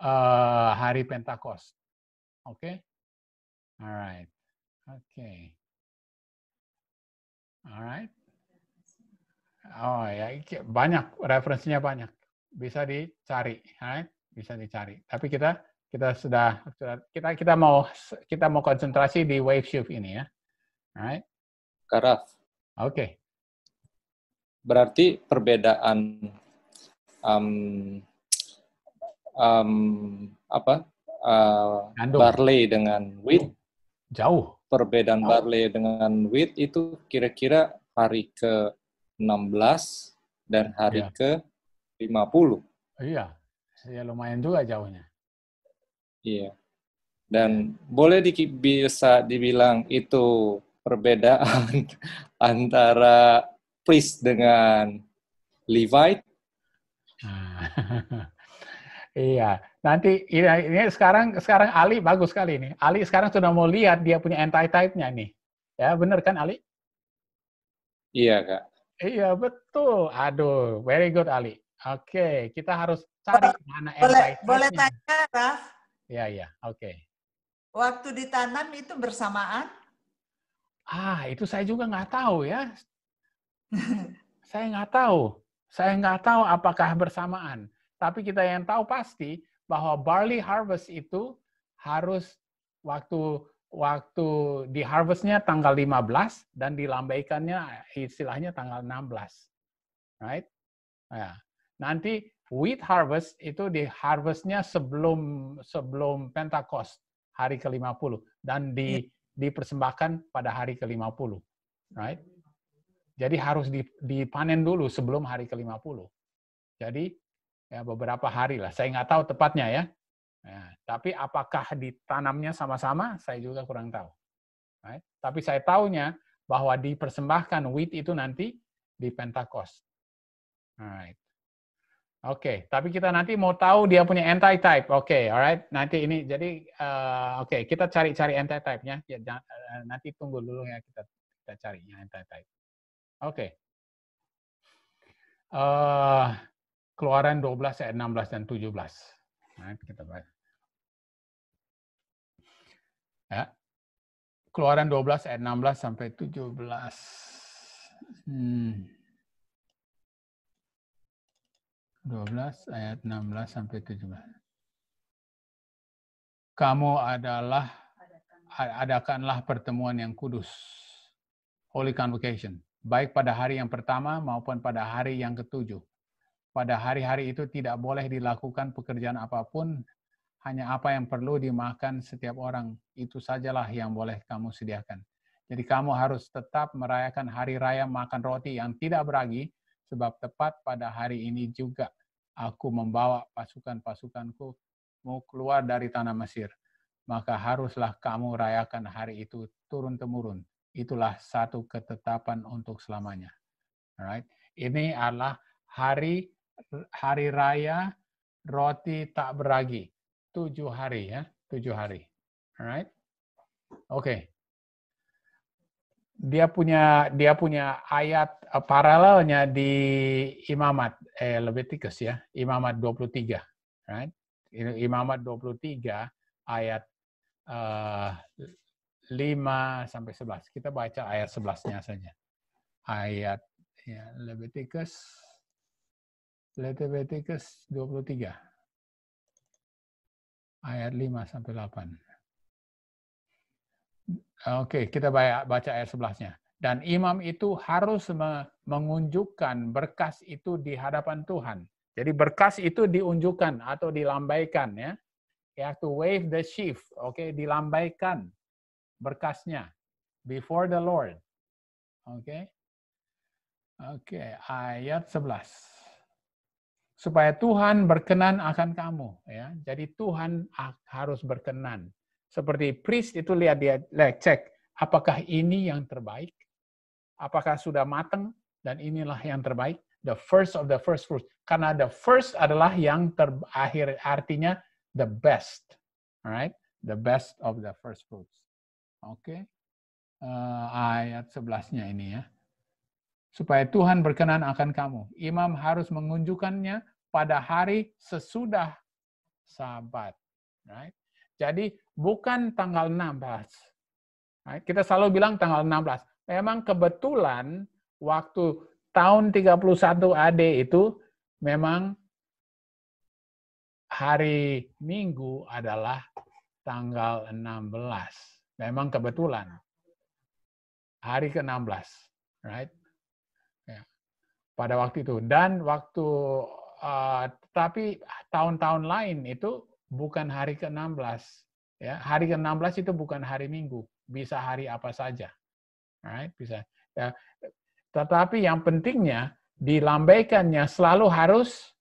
uh, hari Pentakos. Oke? Okay? Alright. Oke. Okay. Alright. Oh ya, banyak referensinya banyak bisa dicari, right? bisa dicari. Tapi kita kita sudah kita kita mau kita mau konsentrasi di wave shift ini ya, right? Karaf. Oke. Okay. Berarti perbedaan um, um, apa uh, barley dengan wheat jauh perbedaan jauh. barley dengan wheat itu kira-kira hari ke 16 dan hari ya. ke Iya, ya lumayan juga jauhnya. Iya. Dan boleh di, bisa dibilang itu perbedaan antara priest dengan Levite. Ah, iya, nanti ini sekarang sekarang Ali bagus sekali ini. Ali sekarang sudah mau lihat dia punya anti-type-nya nih. Ya, benar kan Ali? Iya, Kak. Iya, betul. Aduh, very good Ali. Oke, kita harus cari boleh, mana boleh, boleh tanya, Raf? Ya, ya, oke. Waktu ditanam itu bersamaan? Ah, itu saya juga nggak tahu ya. saya nggak tahu. Saya nggak tahu apakah bersamaan. Tapi kita yang tahu pasti bahwa barley harvest itu harus waktu waktu di harvestnya tanggal 15 dan dilambaikannya istilahnya tanggal 16. Right? Ya. Nanti wheat harvest itu di harvestnya sebelum sebelum Pentakost hari ke-50 dan di iya. dipersembahkan pada hari ke-50. Right? Jadi harus dipanen dulu sebelum hari ke-50. Jadi ya beberapa hari lah. Saya nggak tahu tepatnya ya. Nah, tapi apakah ditanamnya sama-sama? Saya juga kurang tahu. Right? Tapi saya tahunya bahwa dipersembahkan wheat itu nanti di Pentakost. Right. Oke, okay. tapi kita nanti mau tahu dia punya anti type. Oke, okay, alright. Nanti ini jadi uh, oke okay, kita cari-cari anti type-nya. Ya, jangan, uh, eh, nanti tunggu dulu ya kita kita cari yang anti type. Oke. Okay. Uh, eh, keluaran 12 16 dan 17. Nah, kita baca. Ya. Keluaran 12 16 sampai 17. Hmm. 12 ayat 16 sampai 17. Kamu adalah adakanlah pertemuan yang kudus. Holy Convocation, baik pada hari yang pertama maupun pada hari yang ketujuh. Pada hari-hari itu tidak boleh dilakukan pekerjaan apapun, hanya apa yang perlu dimakan setiap orang, itu sajalah yang boleh kamu sediakan. Jadi kamu harus tetap merayakan hari raya makan roti yang tidak beragi, sebab tepat pada hari ini juga aku membawa pasukan-pasukanku mau keluar dari tanah Mesir. Maka haruslah kamu rayakan hari itu turun-temurun. Itulah satu ketetapan untuk selamanya. Alright. Ini adalah hari hari raya roti tak beragi. Tujuh hari ya, tujuh hari. Alright. Oke. Okay. Dia punya dia punya ayat paralelnya di Imamat eh, Leviticus ya, Imamat 23, right? Imamat 23 ayat uh, eh, 5 sampai 11. Kita baca ayat 11-nya saja. Ayat ya, Leviticus Leviticus 23 ayat 5 sampai 8. Oke, okay, kita baca, baca ayat 11-nya. Dan imam itu harus mengunjukkan berkas itu di hadapan Tuhan. Jadi berkas itu diunjukkan atau dilambaikan ya. You have to wave the sheaf, oke, okay? dilambaikan berkasnya before the Lord. Oke. Okay? Oke, okay, ayat 11. Supaya Tuhan berkenan akan kamu ya. Jadi Tuhan harus berkenan. Seperti priest itu lihat dia lihat, cek apakah ini yang terbaik? apakah sudah matang dan inilah yang terbaik the first of the first fruits karena the first adalah yang terakhir artinya the best alright the best of the first fruits oke okay. uh, eh, ayat sebelasnya ini ya supaya Tuhan berkenan akan kamu imam harus mengunjukkannya pada hari sesudah sabat right jadi bukan tanggal 16 right? kita selalu bilang tanggal 16 memang kebetulan waktu tahun 31 AD itu memang hari Minggu adalah tanggal 16. Memang kebetulan. Hari ke-16, right? Ya. Pada waktu itu dan waktu uh, tapi tahun-tahun lain itu bukan hari ke-16, ya. Hari ke-16 itu bukan hari Minggu, bisa hari apa saja. Right? Bisa. Ya. Tetapi yang pentingnya dilambaikannya selalu harus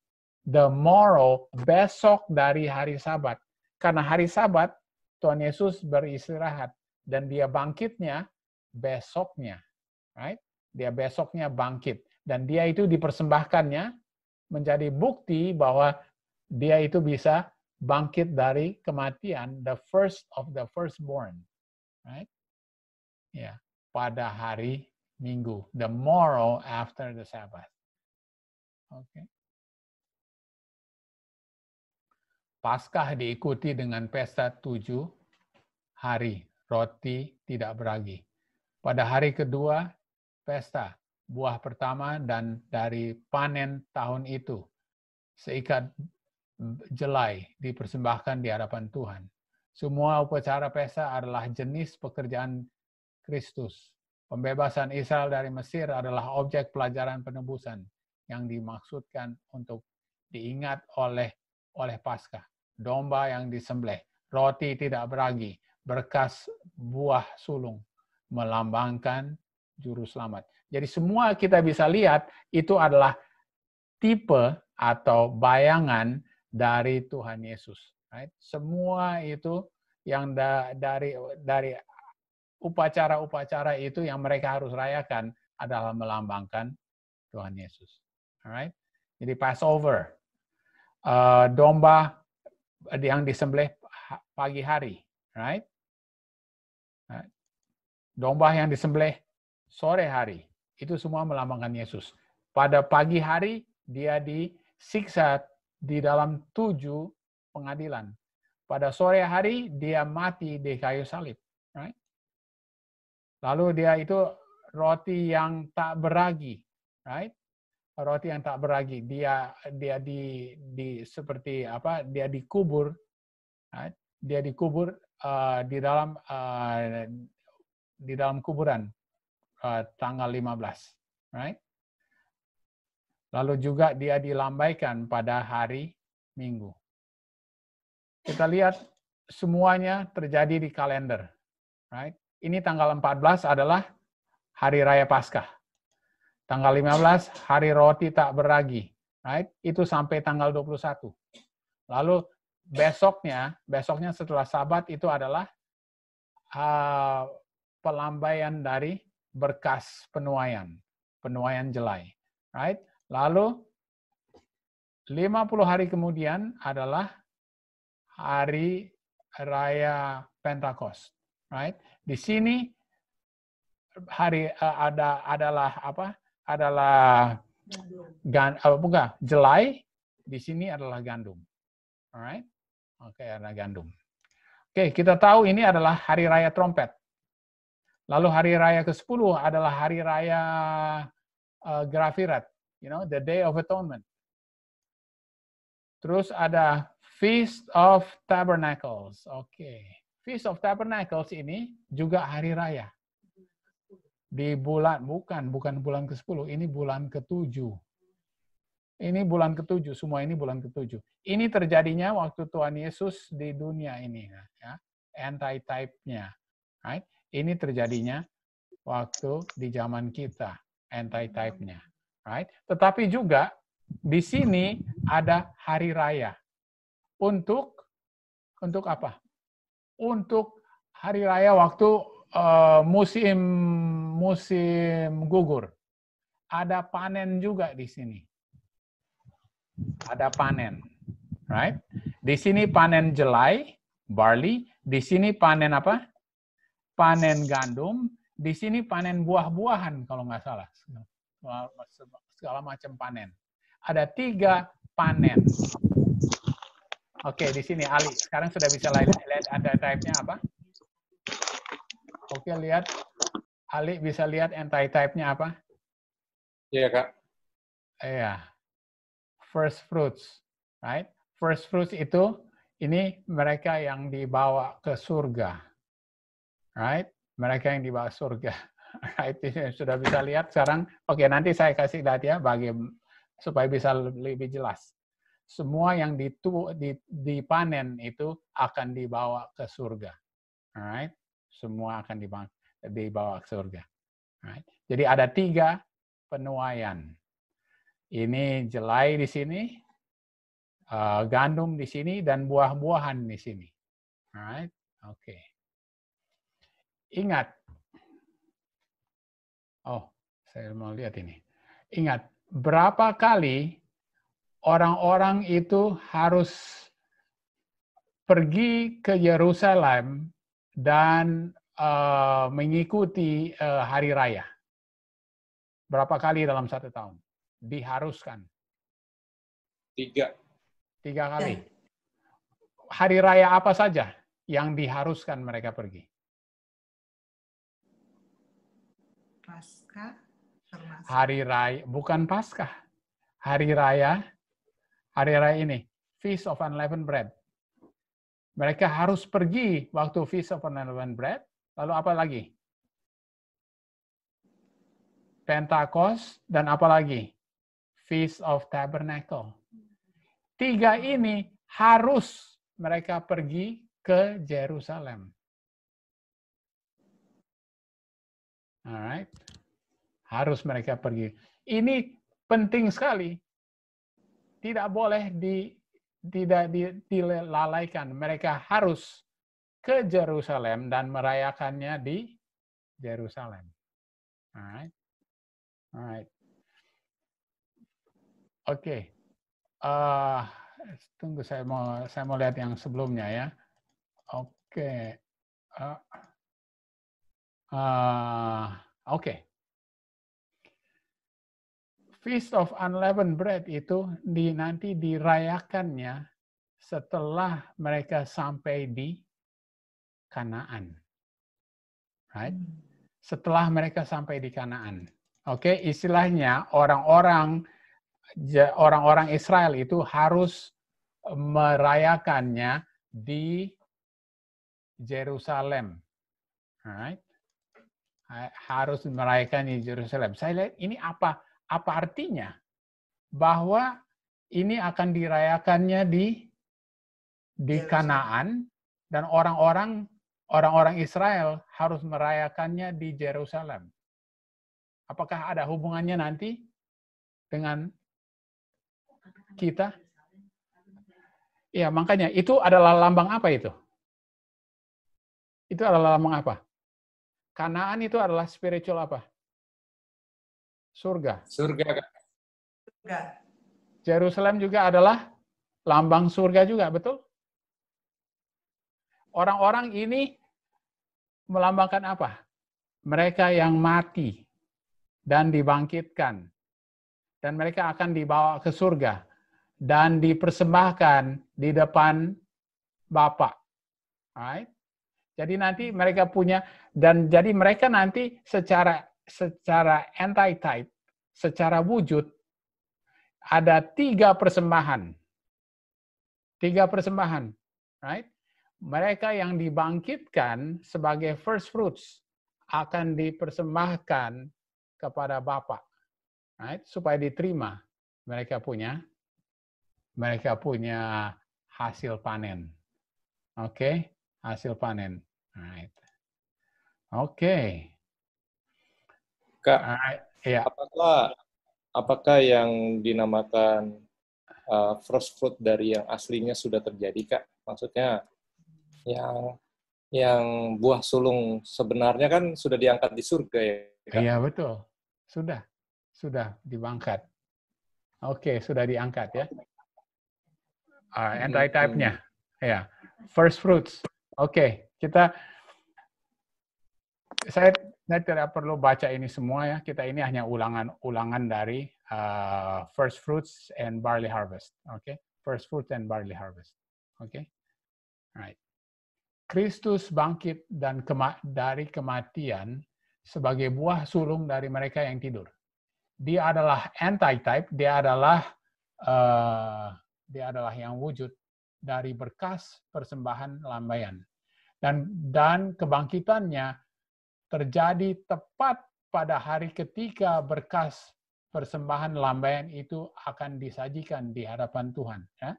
the moral besok dari hari Sabat. Karena hari Sabat Tuhan Yesus beristirahat dan dia bangkitnya besoknya. Right? Dia besoknya bangkit dan dia itu dipersembahkannya menjadi bukti bahwa dia itu bisa bangkit dari kematian, the first of the firstborn. Right? Ya. Yeah pada hari Minggu, the morrow after the Sabbath. Oke. Okay. Paskah diikuti dengan pesta tujuh hari, roti tidak beragi. Pada hari kedua, pesta, buah pertama dan dari panen tahun itu. Seikat jelai dipersembahkan di hadapan Tuhan. Semua upacara pesta adalah jenis pekerjaan Kristus. Pembebasan Israel dari Mesir adalah objek pelajaran penebusan yang dimaksudkan untuk diingat oleh oleh Paskah. Domba yang disembelih, roti tidak beragi, berkas buah sulung melambangkan juru selamat. Jadi semua kita bisa lihat itu adalah tipe atau bayangan dari Tuhan Yesus. Right? Semua itu yang da, dari dari upacara-upacara itu yang mereka harus rayakan adalah melambangkan Tuhan Yesus. Alright? Jadi Passover, eh, domba yang disembelih pagi hari, right? Domba yang disembelih sore hari, itu semua melambangkan Yesus. Pada pagi hari dia disiksa di dalam tujuh pengadilan. Pada sore hari dia mati di kayu salib, right? Lalu dia itu roti yang tak beragi, right? Roti yang tak beragi. Dia dia di di seperti apa? Dia dikubur, right? Dia dikubur uh, di dalam uh, di dalam kuburan uh, tanggal 15, right? Lalu juga dia dilambaikan pada hari Minggu. Kita lihat semuanya terjadi di kalender, right? ini tanggal 14 adalah hari raya Paskah. Tanggal 15 hari roti tak beragi, right? Itu sampai tanggal 21. Lalu besoknya, besoknya setelah Sabat itu adalah uh, pelambaian dari berkas penuaian, penuaian jelai, right? Lalu 50 hari kemudian adalah hari raya Pentakosta. right? Di sini hari uh, ada adalah apa? Adalah gan apa eh, bukan jelai di sini adalah gandum. Alright? Oke, okay, ada gandum. Oke, okay, kita tahu ini adalah hari raya trompet. Lalu hari raya ke-10 adalah hari raya uh, eh, Grafirat, you know, the Day of Atonement. Terus ada Feast of Tabernacles. Oke. Okay. Feast of Tabernacles ini juga hari raya. Di bulan, bukan, bukan bulan ke-10, ini bulan ke-7. Ini bulan ke-7, semua ini bulan ke-7. Ini terjadinya waktu Tuhan Yesus di dunia ini. Ya. Anti-type-nya. Right? Ini terjadinya waktu di zaman kita. Anti-type-nya. Right? Tetapi juga di sini ada hari raya. Untuk untuk apa? untuk hari raya waktu uh, musim musim gugur. Ada panen juga di sini. Ada panen, right? Di sini panen jelai, barley. Di sini panen apa? Panen gandum. Di sini panen buah-buahan kalau nggak salah. Segala macam panen. Ada tiga panen. Oke, di sini Ali. Sekarang sudah bisa lihat ada type-nya apa? Oke, lihat. Ali bisa lihat anti type-nya apa? Iya, Kak. Iya. First fruits, right? First fruits itu ini mereka yang dibawa ke surga. Right? Mereka yang dibawa ke surga. Right? Sudah bisa lihat sekarang. Oke, nanti saya kasih lihat ya bagi supaya bisa lebih jelas semua yang dipanen itu akan dibawa ke surga. Alright, semua akan dibawa, ke surga. Alright. Jadi ada tiga penuaian. Ini jelai di sini, eh, gandum di sini, dan buah-buahan di sini. Alright, oke. Okay. Ingat. Oh, saya mau lihat ini. Ingat, berapa kali orang-orang itu harus pergi ke Yerusalem dan uh, mengikuti uh, hari raya. Berapa kali dalam satu tahun? Diharuskan. Tiga. Tiga kali. Hari raya apa saja yang diharuskan mereka pergi? Paskah. Hari raya, bukan Paskah. Hari raya hari raya ini, Feast of Unleavened Bread. Mereka harus pergi waktu Feast of Unleavened Bread, lalu apa lagi? Pentakos, dan apa lagi? Feast of Tabernacle. Tiga ini harus mereka pergi ke Jerusalem. Alright. Harus mereka pergi. Ini penting sekali tidak boleh di, tidak dilalaikan. Mereka harus ke Jerusalem dan merayakannya di Jerusalem. Alright, alright, oke. Okay. Uh, eh, tunggu saya mau saya mau lihat yang sebelumnya ya. Oke, okay. uh, eh, uh, eh, oke. Okay. Feast of Unleavened Bread itu di, nanti dirayakannya setelah mereka sampai di Kanaan. Right? Hmm. Setelah mereka sampai di Kanaan. Oke, okay? istilahnya orang-orang orang-orang Israel itu harus merayakannya di Jerusalem. Right? Harus merayakan di Jerusalem. Saya lihat ini apa? Apa artinya? Bahwa ini akan dirayakannya di di iya, Kanaan dan orang-orang orang-orang Israel harus merayakannya di Jerusalem. Apakah ada hubungannya nanti dengan kita? Ya, makanya itu adalah lambang apa itu? Itu adalah lambang apa? Kanaan itu adalah spiritual apa? surga. Surga. Surga. Jerusalem juga adalah lambang surga juga, betul? Orang-orang ini melambangkan apa? Mereka yang mati dan dibangkitkan. Dan mereka akan dibawa ke surga dan dipersembahkan di depan Bapa. Right? Jadi nanti mereka punya dan jadi mereka nanti secara secara anti-type, secara wujud, ada tiga persembahan. Tiga persembahan. Right? Mereka yang dibangkitkan sebagai first fruits akan dipersembahkan kepada Bapa. Right? Supaya diterima. Mereka punya mereka punya hasil panen. Oke, okay? hasil panen. Right. Oke. Okay. Kak, nah, ya. apakah apakah yang dinamakan uh, frost fruit dari yang aslinya sudah terjadi, Kak? Maksudnya yang yang buah sulung sebenarnya kan sudah diangkat di surga ya? Iya, betul. Sudah. Sudah diangkat. Oke, okay, sudah diangkat ya. Uh, ah, anti-type-nya. Ya. Yeah. First fruits. Oke, okay, kita saya Nah, tidak perlu baca ini semua ya. Kita ini hanya ulangan-ulangan dari uh, first fruits and barley harvest. Oke, okay? first fruits and barley harvest. Oke, okay? right. Kristus bangkit dan kema dari kematian sebagai buah sulung dari mereka yang tidur. Dia adalah anti type Dia adalah uh, dia adalah yang wujud dari berkas persembahan lambaian dan dan kebangkitannya terjadi tepat pada hari ketika berkas persembahan lambaian itu akan disajikan di hadapan Tuhan. Ya.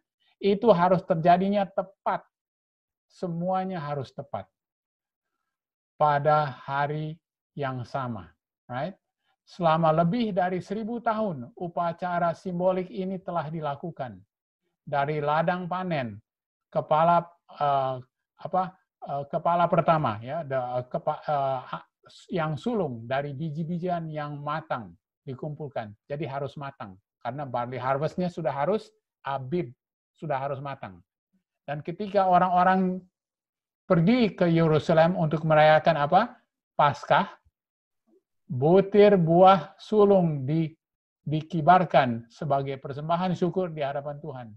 Itu harus terjadinya tepat. Semuanya harus tepat. Pada hari yang sama. Right? Selama lebih dari seribu tahun, upacara simbolik ini telah dilakukan. Dari ladang panen, kepala uh, apa Eh, kepala pertama ya the, eh, kepa, uh, yang sulung dari biji-bijian yang matang dikumpulkan. Jadi harus matang karena barley harvestnya sudah harus abib, sudah harus matang. Dan ketika orang-orang pergi ke Yerusalem untuk merayakan apa? Paskah, butir buah sulung di, dikibarkan sebagai persembahan syukur di hadapan Tuhan.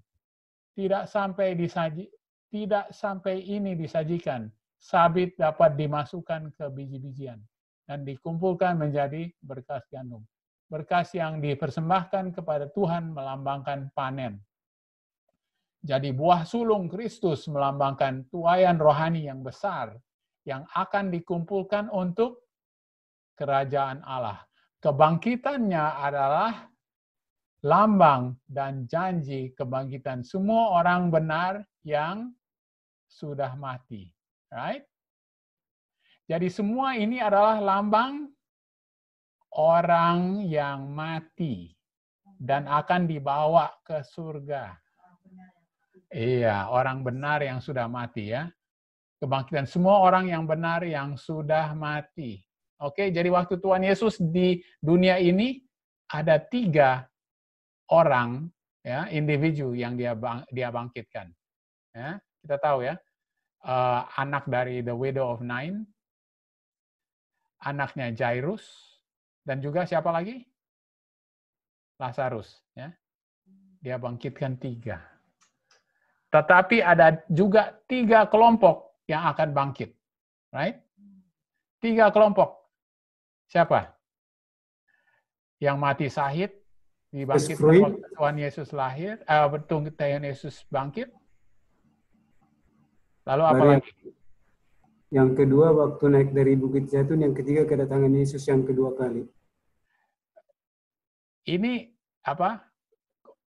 Tidak sampai disaji, tidak sampai ini disajikan, sabit dapat dimasukkan ke biji-bijian dan dikumpulkan menjadi berkas gandum. Berkas yang dipersembahkan kepada Tuhan melambangkan panen. Jadi buah sulung Kristus melambangkan tuayan rohani yang besar yang akan dikumpulkan untuk kerajaan Allah. Kebangkitannya adalah lambang dan janji kebangkitan semua orang benar yang sudah mati. Right? Jadi semua ini adalah lambang orang yang mati dan akan dibawa ke surga. Iya, orang benar yang sudah mati ya. Kebangkitan semua orang yang benar yang sudah mati. Oke, jadi waktu Tuhan Yesus di dunia ini ada tiga orang, ya, individu yang dia bang, dia bangkitkan. Ya, kita tahu ya, uh, anak dari the widow of nine, anaknya Jairus, dan juga siapa lagi? Lazarus. Ya. Dia bangkitkan tiga. Tetapi ada juga tiga kelompok yang akan bangkit. Right? Tiga kelompok. Siapa? Yang mati sahid, dibangkitkan waktu Tuhan Yesus lahir, eh, betul Tuhan Yesus bangkit. Lalu apa Baru lagi? Yang kedua waktu naik dari Bukit Zaitun, yang ketiga kedatangan Yesus yang kedua kali. Ini apa?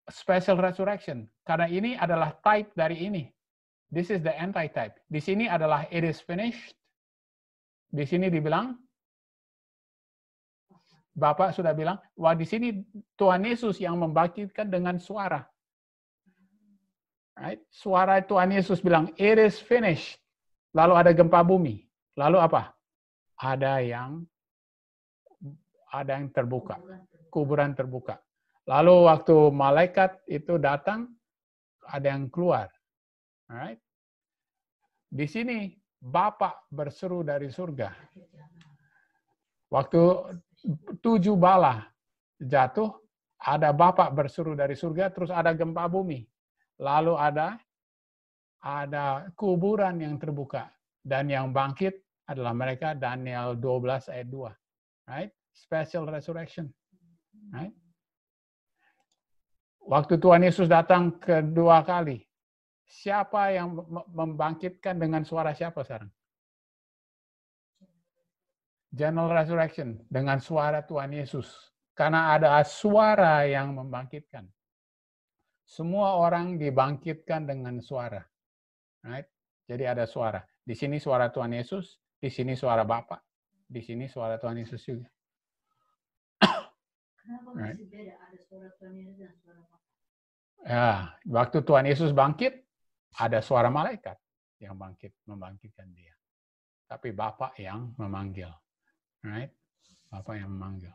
Special resurrection. Karena ini adalah type dari ini. This is the anti-type. Di sini adalah it is finished. Di sini dibilang Bapak sudah bilang, wah di sini Tuhan Yesus yang membangkitkan dengan suara. Right? Suara Tuhan Yesus bilang, it is finished. Lalu ada gempa bumi. Lalu apa? Ada yang ada yang terbuka. Kuburan terbuka. Lalu waktu malaikat itu datang, ada yang keluar. Right? Di sini Bapak berseru dari surga. Waktu tujuh bala jatuh, ada Bapak bersuruh dari surga, terus ada gempa bumi. Lalu ada ada kuburan yang terbuka. Dan yang bangkit adalah mereka Daniel 12 ayat 2. Right? Special resurrection. Right? Waktu Tuhan Yesus datang kedua kali, siapa yang membangkitkan dengan suara siapa sekarang? General Resurrection dengan suara Tuhan Yesus. Karena ada suara yang membangkitkan. Semua orang dibangkitkan dengan suara. Right? Jadi ada suara. Di sini suara Tuhan Yesus, di sini suara Bapa, di sini suara Tuhan Yesus juga. Kenapa right. masih beda ada suara Tuhan Yesus dan suara Bapa? Ya, waktu Tuhan Yesus bangkit, ada suara malaikat yang bangkit membangkitkan dia. Tapi Bapak yang memanggil right? Bapak yang memanggil.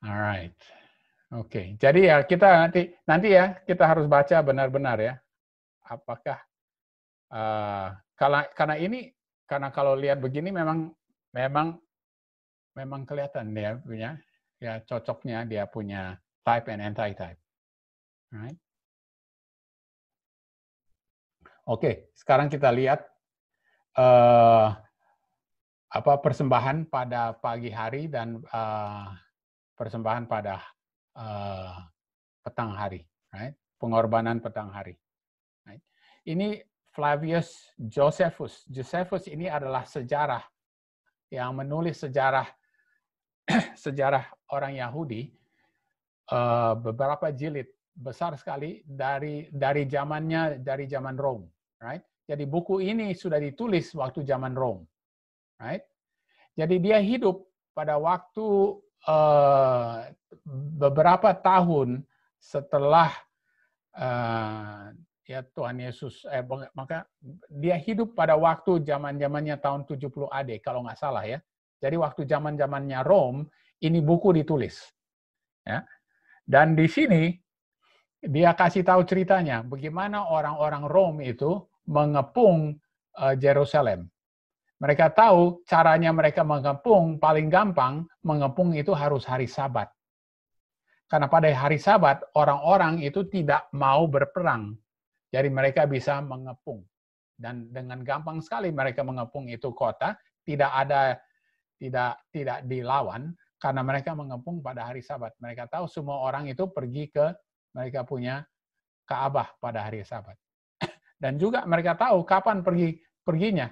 Alright. Oke, okay. jadi ya kita nanti nanti ya kita harus baca benar-benar ya. Apakah uh, karena karena ini karena kalau lihat begini memang memang memang kelihatan dia punya ya cocoknya dia punya type and anti type. Right? Oke, okay. sekarang kita lihat uh, apa persembahan pada pagi hari dan uh, persembahan pada uh, petang hari, right? Pengorbanan petang hari. Right? Ini Flavius Josephus. Josephus ini adalah sejarah yang menulis sejarah sejarah orang Yahudi uh, beberapa jilid besar sekali dari dari zamannya dari zaman Rom. right? Jadi buku ini sudah ditulis waktu zaman Rom right? Jadi dia hidup pada waktu uh, beberapa tahun setelah uh, ya Tuhan Yesus eh, maka dia hidup pada waktu zaman-zamannya tahun 70 AD kalau nggak salah ya. Jadi waktu zaman-zamannya Rom ini buku ditulis. Ya. Dan di sini dia kasih tahu ceritanya bagaimana orang-orang Rom itu mengepung eh, Jerusalem. Mereka tahu caranya mereka mengepung paling gampang, mengepung itu harus hari sabat. Karena pada hari sabat, orang-orang itu tidak mau berperang. Jadi mereka bisa mengepung. Dan dengan gampang sekali mereka mengepung itu kota, tidak ada tidak tidak dilawan karena mereka mengepung pada hari sabat. Mereka tahu semua orang itu pergi ke mereka punya Ka'bah pada hari sabat. Dan juga mereka tahu kapan pergi perginya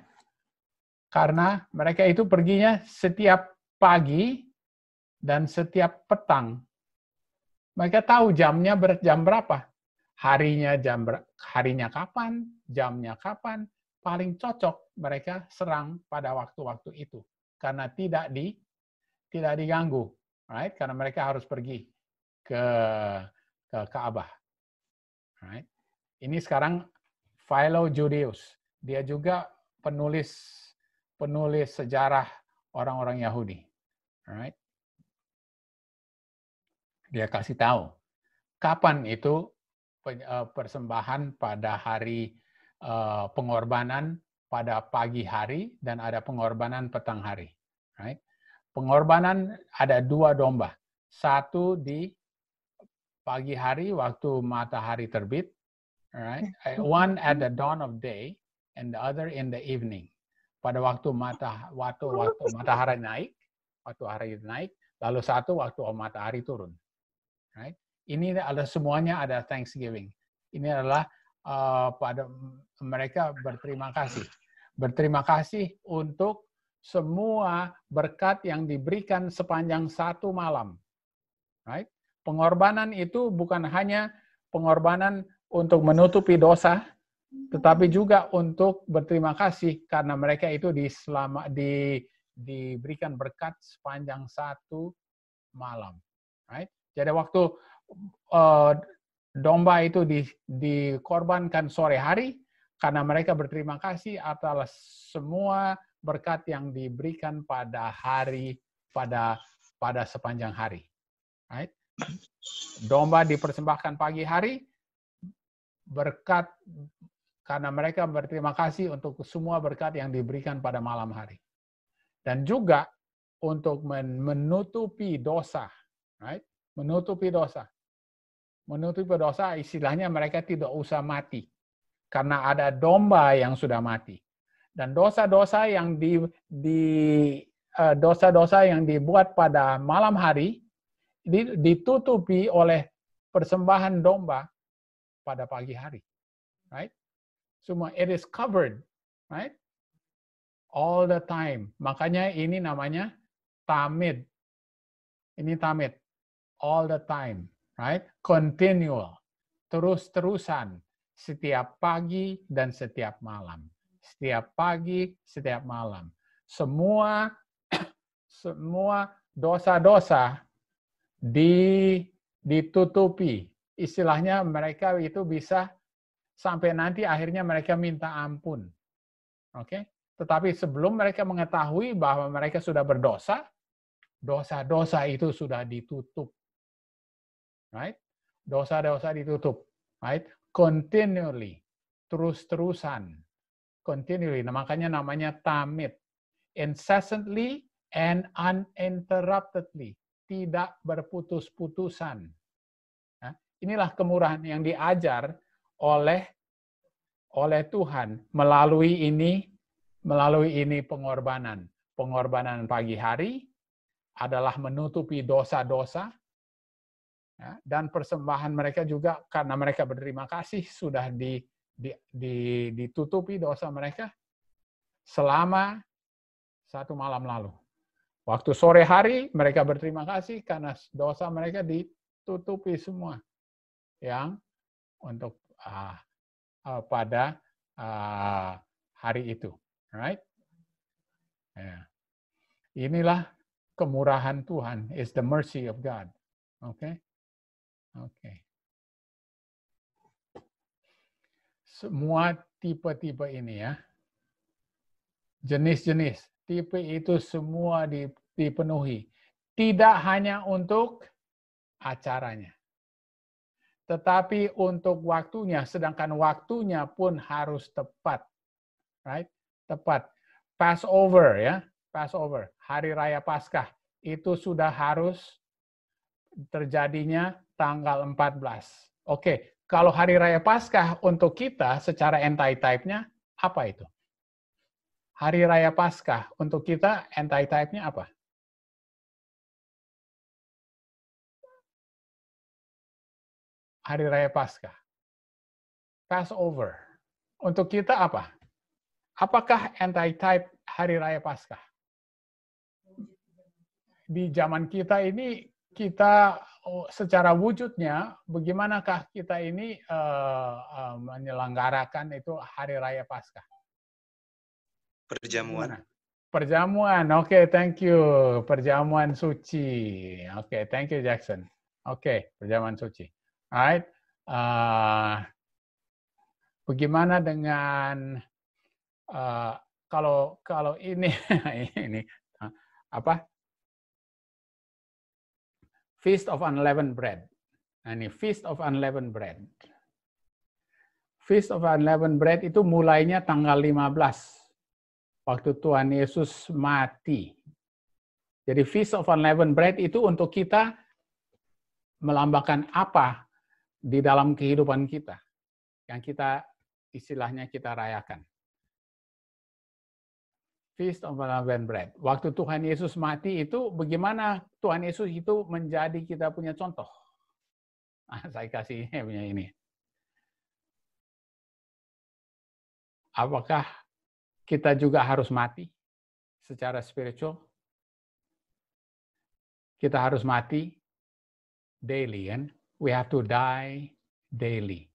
karena mereka itu perginya setiap pagi dan setiap petang. Mereka tahu jamnya ber, jam berapa, harinya jam ber, harinya kapan, jamnya kapan, paling cocok mereka serang pada waktu-waktu itu karena tidak di tidak diganggu, right? Karena mereka harus pergi ke ke Ka'bah. Right? Ini sekarang Philo Judeus. Dia juga penulis penulis sejarah orang-orang Yahudi. Alright. Dia kasih tahu kapan itu eh, persembahan pada hari eh, pengorbanan pada pagi hari dan ada pengorbanan petang hari. Right? Pengorbanan ada dua domba. Satu di pagi hari waktu matahari terbit. Right? Eh, one at the dawn of day and the other in the evening pada waktu mata waktu waktu matahari naik, waktu hari naik, lalu satu waktu matahari turun. Right? Ini ada semuanya ada Thanksgiving. Ini adalah uh, pada mereka berterima kasih. Berterima kasih untuk semua berkat yang diberikan sepanjang satu malam. Right? Pengorbanan itu bukan hanya pengorbanan untuk menutupi dosa, tetapi juga untuk berterima kasih karena mereka itu di selama di diberikan berkat sepanjang satu malam. Right? Jadi waktu uh, domba itu di, dikorbankan sore hari karena mereka berterima kasih atas semua berkat yang diberikan pada hari pada pada sepanjang hari. Right? Domba dipersembahkan pagi hari, berkat karena mereka berterima kasih untuk semua berkat yang diberikan pada malam hari. Dan juga untuk menutupi dosa, right? Menutupi dosa. Menutupi dosa istilahnya mereka tidak usah mati karena ada domba yang sudah mati. Dan dosa-dosa yang di, di eh, dosa-dosa yang dibuat pada malam hari ditutupi oleh persembahan domba pada pagi hari. Right? semua it is covered right all the time makanya ini namanya tamid ini tamid all the time right continual terus-terusan setiap pagi dan setiap malam setiap pagi setiap malam semua semua dosa-dosa di ditutupi istilahnya mereka itu bisa sampai nanti akhirnya mereka minta ampun. Oke? Tetapi sebelum mereka mengetahui bahwa mereka sudah berdosa, dosa-dosa itu sudah ditutup. Right? Dosa-dosa ditutup. Right? Continually. Terus-terusan. Continually. Nah, makanya namanya tamit. Incessantly and uninterruptedly. Tidak berputus-putusan. Nah, inilah kemurahan yang diajar oleh oleh Tuhan melalui ini melalui ini pengorbanan. Pengorbanan pagi hari adalah menutupi dosa-dosa ya, dan persembahan mereka juga karena mereka berterima kasih sudah di, di, di, ditutupi dosa mereka selama satu malam lalu. Waktu sore hari mereka berterima kasih karena dosa mereka ditutupi semua. Yang untuk uh, uh, pada uh, hari itu, right? Yeah. Inilah kemurahan Tuhan is the mercy of God. Okay? Okay. Semua tipe-tipe ini ya. Jenis-jenis. Tipe itu semua dipenuhi. Tidak hanya untuk acaranya tetapi untuk waktunya, sedangkan waktunya pun harus tepat, right? Tepat. Passover ya, Passover, hari raya Paskah itu sudah harus terjadinya tanggal 14. Oke, kalau hari raya Paskah untuk kita secara anti-type-nya apa itu? Hari raya Paskah untuk kita anti-type-nya apa? hari raya Paskah. Passover. Untuk kita apa? Apakah anti-type hari raya Paskah? Di zaman kita ini kita oh, secara wujudnya bagaimanakah kita ini uh, uh, menyelenggarakan itu hari raya Paskah? Perjamuan. Perjamuan. Oke, okay, thank you. Perjamuan suci. Oke, okay, thank you Jackson. Oke, okay, perjamuan suci. Right? Uh, bagaimana dengan uh, kalau kalau ini ini uh, apa? Feast of Unleavened Bread. Nah, ini Feast of Unleavened Bread. Feast of Unleavened Bread itu mulainya tanggal 15 waktu Tuhan Yesus mati. Jadi Feast of Unleavened Bread itu untuk kita melambangkan apa di dalam kehidupan kita yang kita istilahnya kita rayakan. Feast of Unleavened Bread. Waktu Tuhan Yesus mati itu bagaimana Tuhan Yesus itu menjadi kita punya contoh. Nah, saya kasih punya ini. Apakah kita juga harus mati secara spiritual? Kita harus mati daily kan? we have to die daily.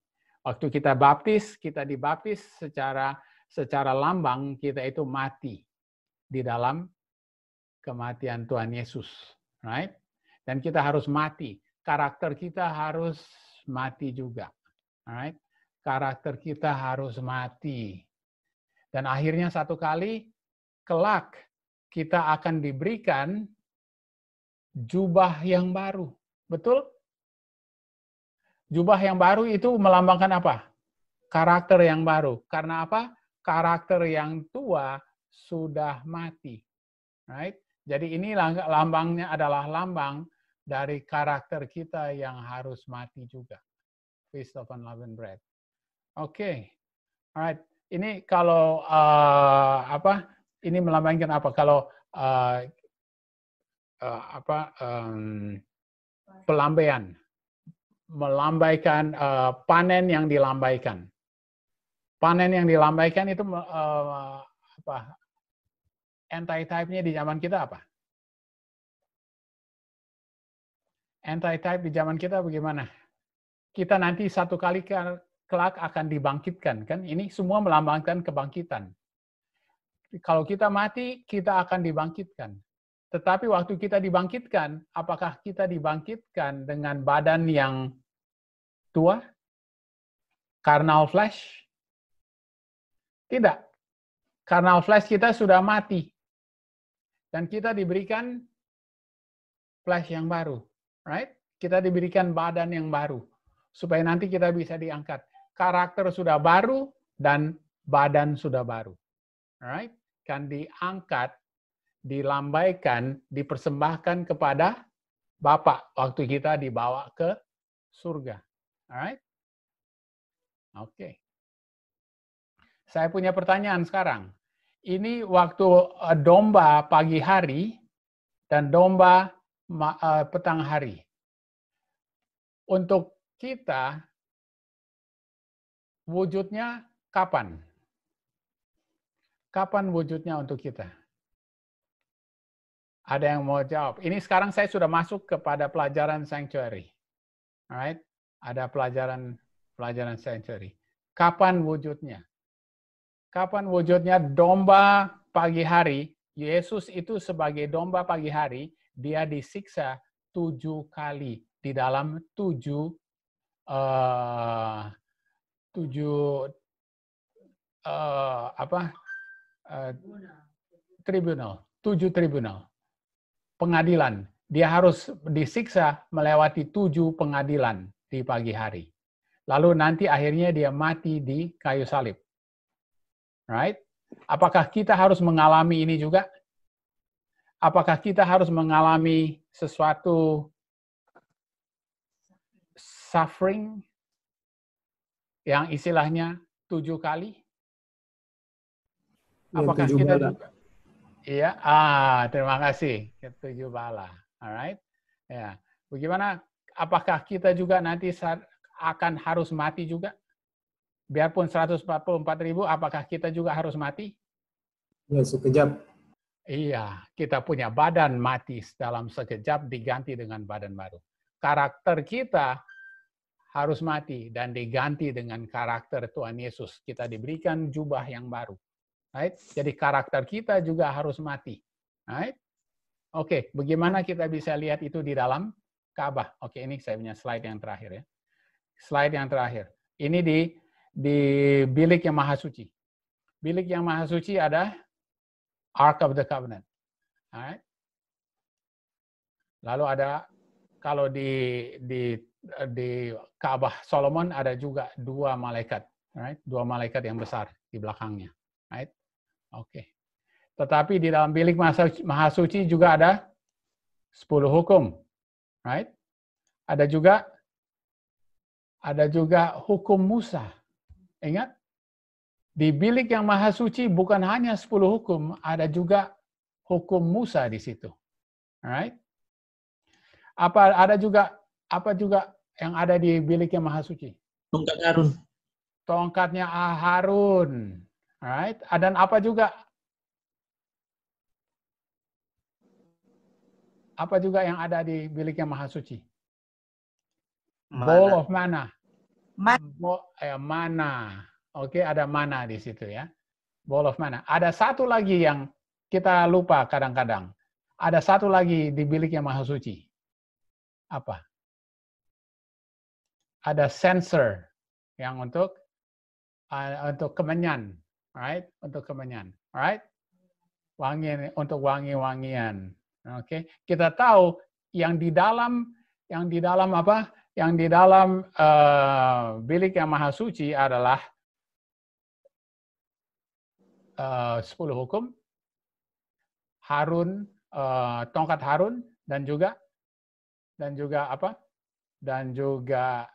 Waktu kita baptis, kita dibaptis secara secara lambang kita itu mati di dalam kematian Tuhan Yesus, right? Dan kita harus mati. Karakter kita harus mati juga, right? Karakter kita harus mati. Dan akhirnya satu kali kelak kita akan diberikan jubah yang baru. Betul? Jubah yang baru itu melambangkan apa? Karakter yang baru. Karena apa? Karakter yang tua sudah mati. Right? Jadi ini lambangnya adalah lambang dari karakter kita yang harus mati juga. Feast of Unleavened Bread. Oke. Okay. Alright. Ini kalau uh, apa? Ini melambangkan apa? Kalau uh, uh, apa um, pelambaian melambaikan uh, panen yang dilambaikan. Panen yang dilambaikan itu uh, apa? Anti-type-nya di zaman kita apa? Anti-type di zaman kita bagaimana? Kita nanti satu kali kelak akan dibangkitkan, kan? Ini semua melambangkan kebangkitan. Kalau kita mati, kita akan dibangkitkan. Tetapi waktu kita dibangkitkan, apakah kita dibangkitkan dengan badan yang tua? Karnal flesh? Tidak. Karnal flesh kita sudah mati. Dan kita diberikan flesh yang baru. Right? Kita diberikan badan yang baru. Supaya nanti kita bisa diangkat. Karakter sudah baru dan badan sudah baru. Right? Kan diangkat dilambaikan, dipersembahkan kepada Bapa waktu kita dibawa ke surga. Alright? Oke. Okay. Saya punya pertanyaan sekarang. Ini waktu eh, domba pagi hari dan domba eh, petang hari. Untuk kita wujudnya kapan? Kapan wujudnya untuk kita? Ada yang mau jawab? Ini sekarang saya sudah masuk kepada pelajaran sanctuary. Alright? Ada pelajaran pelajaran sanctuary. Kapan wujudnya? Kapan wujudnya domba pagi hari? Yesus itu sebagai domba pagi hari, dia disiksa tujuh kali di dalam tujuh uh, tujuh uh, apa uh, tribunal tujuh tribunal pengadilan. Dia harus disiksa melewati tujuh pengadilan di pagi hari. Lalu nanti akhirnya dia mati di kayu salib. Right? Apakah kita harus mengalami ini juga? Apakah kita harus mengalami sesuatu suffering yang istilahnya tujuh kali? Apakah ya, tujuh kita juga Iya, ah, terima kasih. Ketujuh bala. Alright. Ya. Bagaimana apakah kita juga nanti akan harus mati juga? Biarpun 144 ribu, apakah kita juga harus mati? Ya, sekejap. Iya, kita punya badan mati dalam sekejap diganti dengan badan baru. Karakter kita harus mati dan diganti dengan karakter Tuhan Yesus. Kita diberikan jubah yang baru Right? Jadi karakter kita juga harus mati. Right? Oke, okay, bagaimana kita bisa lihat itu di dalam Ka'bah? Oke, okay, ini saya punya slide yang terakhir ya. Slide yang terakhir. Ini di di bilik yang maha suci. Bilik yang maha suci ada Ark of the Covenant. Right? Lalu ada kalau di di di Ka'bah Solomon ada juga dua malaikat, right? Dua malaikat yang besar di belakangnya, right? Oke. Tetapi di dalam bilik maha suci juga ada 10 hukum. Right? Ada juga ada juga hukum Musa. Ingat? Di bilik yang maha suci bukan hanya 10 hukum, ada juga hukum Musa di situ. right? Apa ada juga apa juga yang ada di bilik yang maha suci? Tongkat Harun. Tongkatnya ah, Harun. Right? Ah, dan apa juga? Apa juga yang ada di biliknya Maha Suci? Mana. Bowl of mana. Man. Eh, mana. Oke, okay, ada mana di situ ya. Bowl of mana. Ada satu lagi yang kita lupa kadang-kadang. Ada satu lagi di biliknya Maha Suci. Apa? Ada sensor yang untuk uh, untuk kemenyan right? Untuk kemenyan, right? Wangi untuk wangi-wangian. Oke, okay? kita tahu yang di dalam yang di dalam apa? Yang di dalam uh, bilik yang maha suci adalah eh, uh, 10 hukum, Harun, uh, tongkat Harun dan juga dan juga apa? Dan juga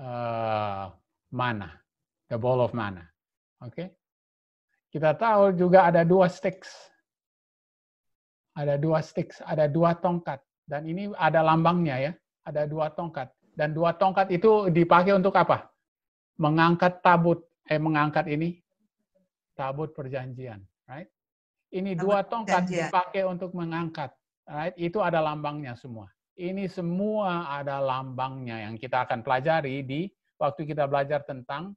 uh, mana, the ball of mana. Oke. Okay? Kita tahu juga ada dua sticks. Ada dua sticks, ada dua tongkat. Dan ini ada lambangnya ya. Ada dua tongkat. Dan dua tongkat itu dipakai untuk apa? Mengangkat tabut. Eh, mengangkat ini. Tabut perjanjian. Right? Ini dua tongkat dipakai untuk mengangkat. Right? Itu ada lambangnya semua. Ini semua ada lambangnya yang kita akan pelajari di waktu kita belajar tentang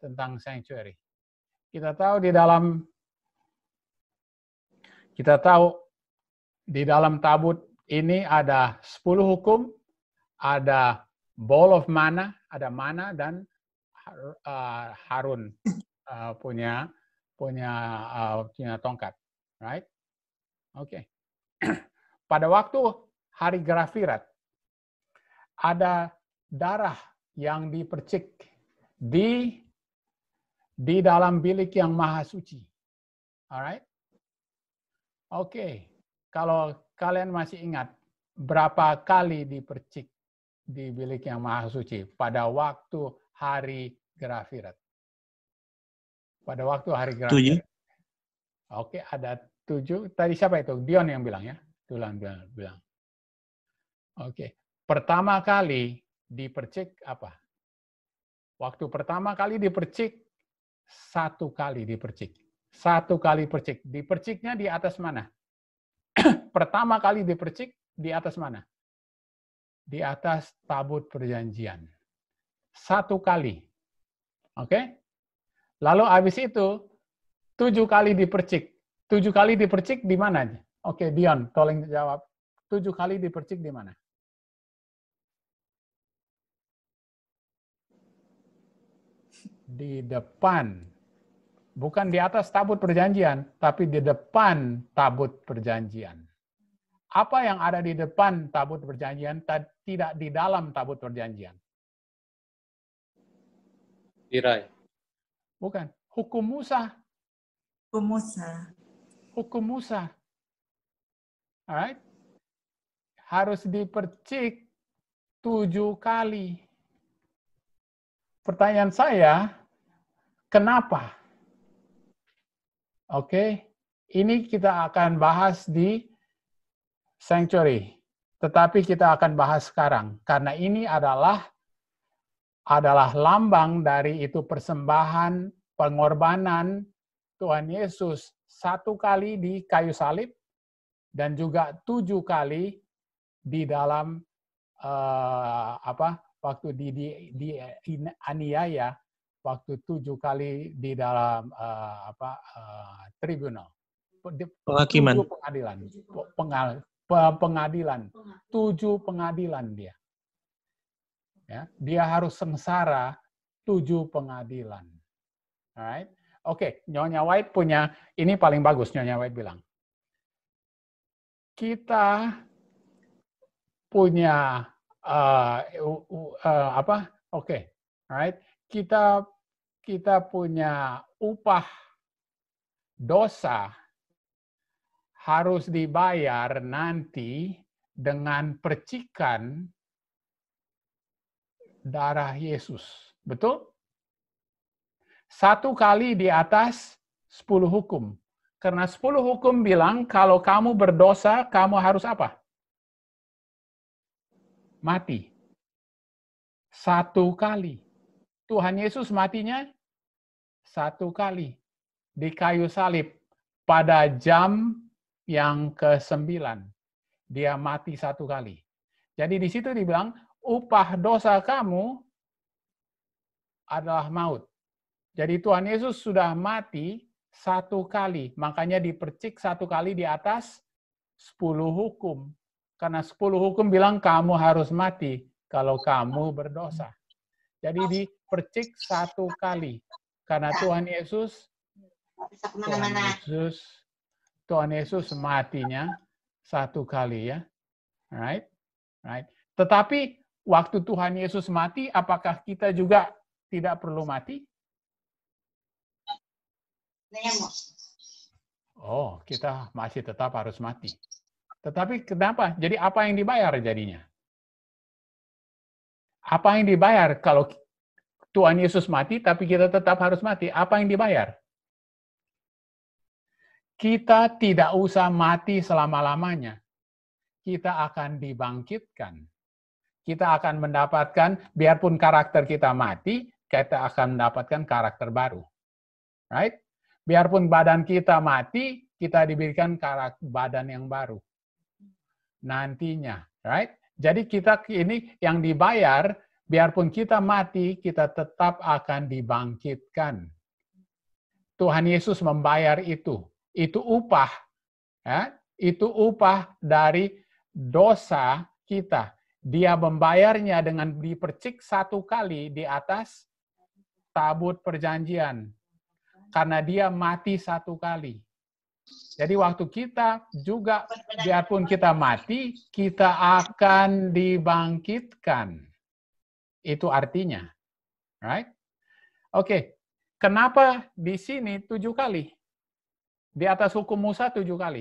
tentang sanctuary. Kita tahu di dalam kita tahu di dalam tabut ini ada 10 hukum, ada bowl of mana, ada mana dan uh, Harun uh, punya punya uh, punya tongkat, right? Oke. Okay. Pada waktu hari Grafirat ada darah yang dipercik di di dalam bilik yang maha suci. Alright? Oke. Okay. Kalau kalian masih ingat berapa kali dipercik di bilik yang maha suci pada waktu hari Gerafirat? Pada waktu hari Gerafirat. Oke, okay, ada tujuh. Tadi siapa itu? Dion yang bilang ya? Dulan bilang. bilang. Oke. Okay. Pertama kali dipercik apa? Waktu pertama kali dipercik satu kali dipercik. Satu kali percik. Diperciknya di atas mana? Pertama kali dipercik di atas mana? Di atas tabut perjanjian. Satu kali. Oke? Lalu habis itu, tujuh kali dipercik. Tujuh kali dipercik di mana? Oke, Dion, tolong jawab. Tujuh kali dipercik di mana? di depan, bukan di atas tabut perjanjian, tapi di depan tabut perjanjian. Apa yang ada di depan tabut perjanjian tidak di dalam tabut perjanjian? Tirai. Bukan. Hukum Musa. Hukum Musa. Hukum Musa. Alright. Harus dipercik tujuh kali pertanyaan saya, kenapa? Oke, ini kita akan bahas di sanctuary. Tetapi kita akan bahas sekarang karena ini adalah adalah lambang dari itu persembahan pengorbanan Tuhan Yesus satu kali di kayu salib dan juga tujuh kali di dalam uh, apa waktu di, di, di aniaya waktu tujuh kali di dalam uh, apa uh, tribunal penghakiman tujuh pengadilan pengal, pengadilan tujuh pengadilan dia ya dia harus sengsara tujuh pengadilan alright oke okay. nyonya White punya ini paling bagus nyonya White bilang kita punya uh, uh, uh, apa? Oke, okay. right? Kita kita punya upah dosa harus dibayar nanti dengan percikan darah Yesus. Betul? Satu kali di atas sepuluh hukum. Karena sepuluh hukum bilang kalau kamu berdosa, kamu harus apa? mati. Satu kali. Tuhan Yesus matinya satu kali di kayu salib pada jam yang ke-9. Dia mati satu kali. Jadi di situ dibilang upah dosa kamu adalah maut. Jadi Tuhan Yesus sudah mati satu kali, makanya dipercik satu kali di atas 10 hukum. Karena sepuluh hukum bilang kamu harus mati kalau kamu berdosa. Jadi dipercik satu kali. Karena Tuhan Yesus Tuhan Yesus Tuhan Yesus matinya satu kali ya. Right? Right. Tetapi waktu Tuhan Yesus mati apakah kita juga tidak perlu mati? Oh, kita masih tetap harus mati. Tetapi kenapa? Jadi apa yang dibayar jadinya? Apa yang dibayar kalau Tuhan Yesus mati tapi kita tetap harus mati? Apa yang dibayar? Kita tidak usah mati selama-lamanya. Kita akan dibangkitkan. Kita akan mendapatkan, biarpun karakter kita mati, kita akan mendapatkan karakter baru. Right? Biarpun badan kita mati, kita diberikan karakter badan yang baru nantinya, right? Jadi kita ini yang dibayar, biarpun kita mati, kita tetap akan dibangkitkan. Tuhan Yesus membayar itu. Itu upah. Ya? Itu upah dari dosa kita. Dia membayarnya dengan dipercik satu kali di atas tabut perjanjian. Karena dia mati satu kali. Jadi waktu kita juga biarpun kita mati, kita akan dibangkitkan. Itu artinya. Right? Oke. Okay. Kenapa di sini tujuh kali? Di atas hukum Musa tujuh kali.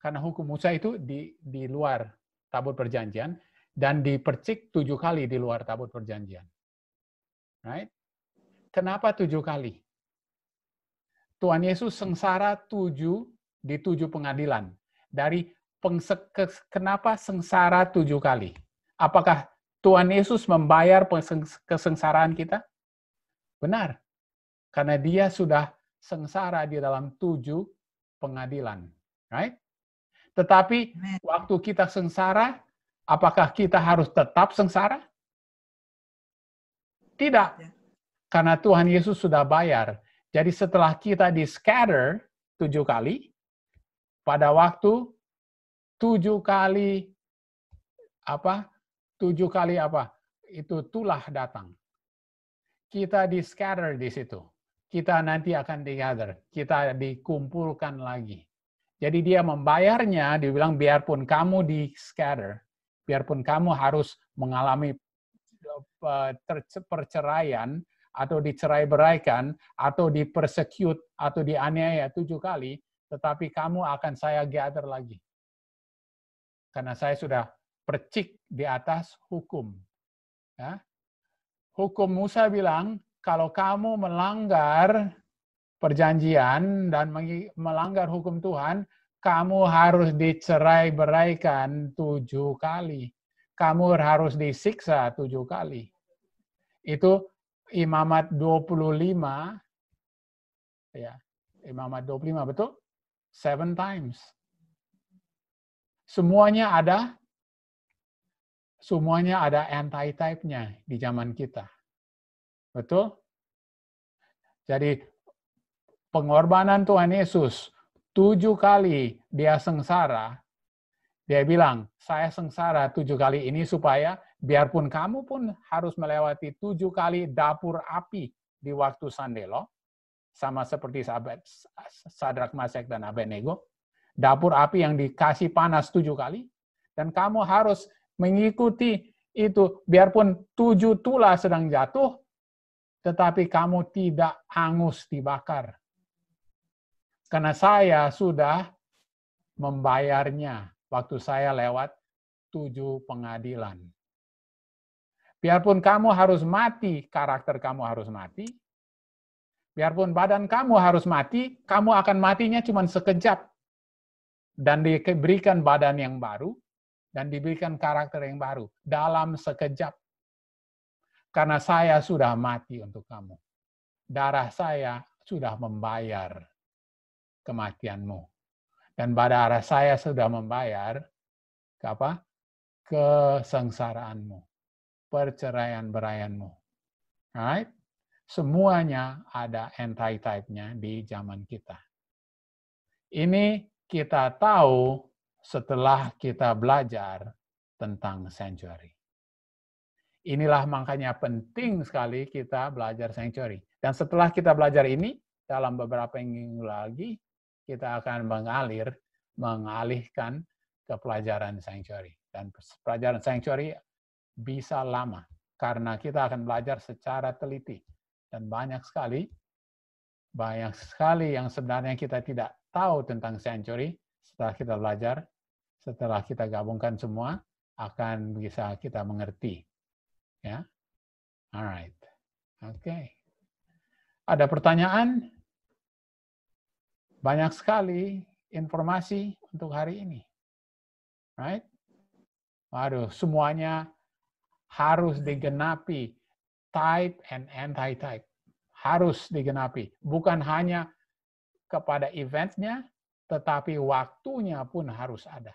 Karena hukum Musa itu di, di luar tabut perjanjian dan dipercik tujuh kali di luar tabut perjanjian. Right? Kenapa tujuh kali? Tuhan Yesus sengsara tujuh di tujuh pengadilan. Dari kenapa sengsara tujuh kali? Apakah Tuhan Yesus membayar kesengsaraan kita? Benar. Karena dia sudah sengsara di dalam tujuh pengadilan. Right? Tetapi waktu kita sengsara, apakah kita harus tetap sengsara? Tidak. Ya. Karena Tuhan Yesus sudah bayar. Jadi setelah kita di scatter tujuh kali, pada waktu tujuh kali apa? Tujuh kali apa? Itu tulah datang. Kita di scatter di situ. Kita nanti akan di gather. Kita dikumpulkan lagi. Jadi dia membayarnya, dibilang biarpun kamu di scatter, biarpun kamu harus mengalami eh, perceraian, atau dicerai-beraikan, atau dipersekut atau dianiaya tujuh kali, tetapi kamu akan saya gather lagi. Karena saya sudah percik di atas hukum. Ya. Hukum Musa bilang, kalau kamu melanggar perjanjian dan melanggar hukum Tuhan, kamu harus dicerai beraikan tujuh kali. Kamu harus disiksa tujuh kali. Itu imamat 25 ya imamat 25 betul seven times semuanya ada semuanya ada anti-type-nya di zaman kita. Betul? Jadi pengorbanan Tuhan Yesus tujuh kali dia sengsara, dia bilang, saya sengsara tujuh kali ini supaya Biarpun kamu pun harus melewati tujuh kali dapur api di waktu sandelo, sama seperti sahabat Sadrak Masek dan Abednego, dapur api yang dikasih panas tujuh kali, dan kamu harus mengikuti itu biarpun tujuh tula sedang jatuh, tetapi kamu tidak hangus dibakar. Karena saya sudah membayarnya waktu saya lewat tujuh pengadilan. Biarpun kamu harus mati, karakter kamu harus mati. Biarpun badan kamu harus mati, kamu akan matinya cuma sekejap. Dan diberikan badan yang baru, dan diberikan karakter yang baru dalam sekejap. Karena saya sudah mati untuk kamu. Darah saya sudah membayar kematianmu. Dan pada arah saya sudah membayar ke apa? kesengsaraanmu perceraian-beraianmu. Right? Semuanya ada anti-type-nya di zaman kita. Ini kita tahu setelah kita belajar tentang sanctuary. Inilah makanya penting sekali kita belajar sanctuary. Dan setelah kita belajar ini, dalam beberapa minggu lagi, kita akan mengalir, mengalihkan ke pelajaran sanctuary. Dan pelajaran sanctuary bisa lama karena kita akan belajar secara teliti dan banyak sekali banyak sekali yang sebenarnya kita tidak tahu tentang century setelah kita belajar setelah kita gabungkan semua akan bisa kita mengerti ya alright oke okay. ada pertanyaan banyak sekali informasi untuk hari ini right waduh semuanya harus digenapi type and anti-type. Harus digenapi. Bukan hanya kepada eventnya, tetapi waktunya pun harus ada.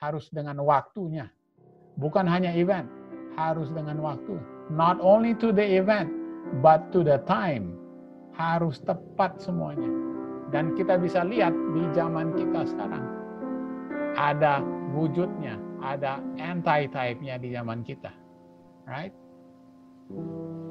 Harus dengan waktunya. Bukan hanya event, harus dengan waktu. Not only to the event, but to the time. Harus tepat semuanya. Dan kita bisa lihat di zaman kita sekarang, ada wujudnya ada anti-type-nya di zaman kita. Right?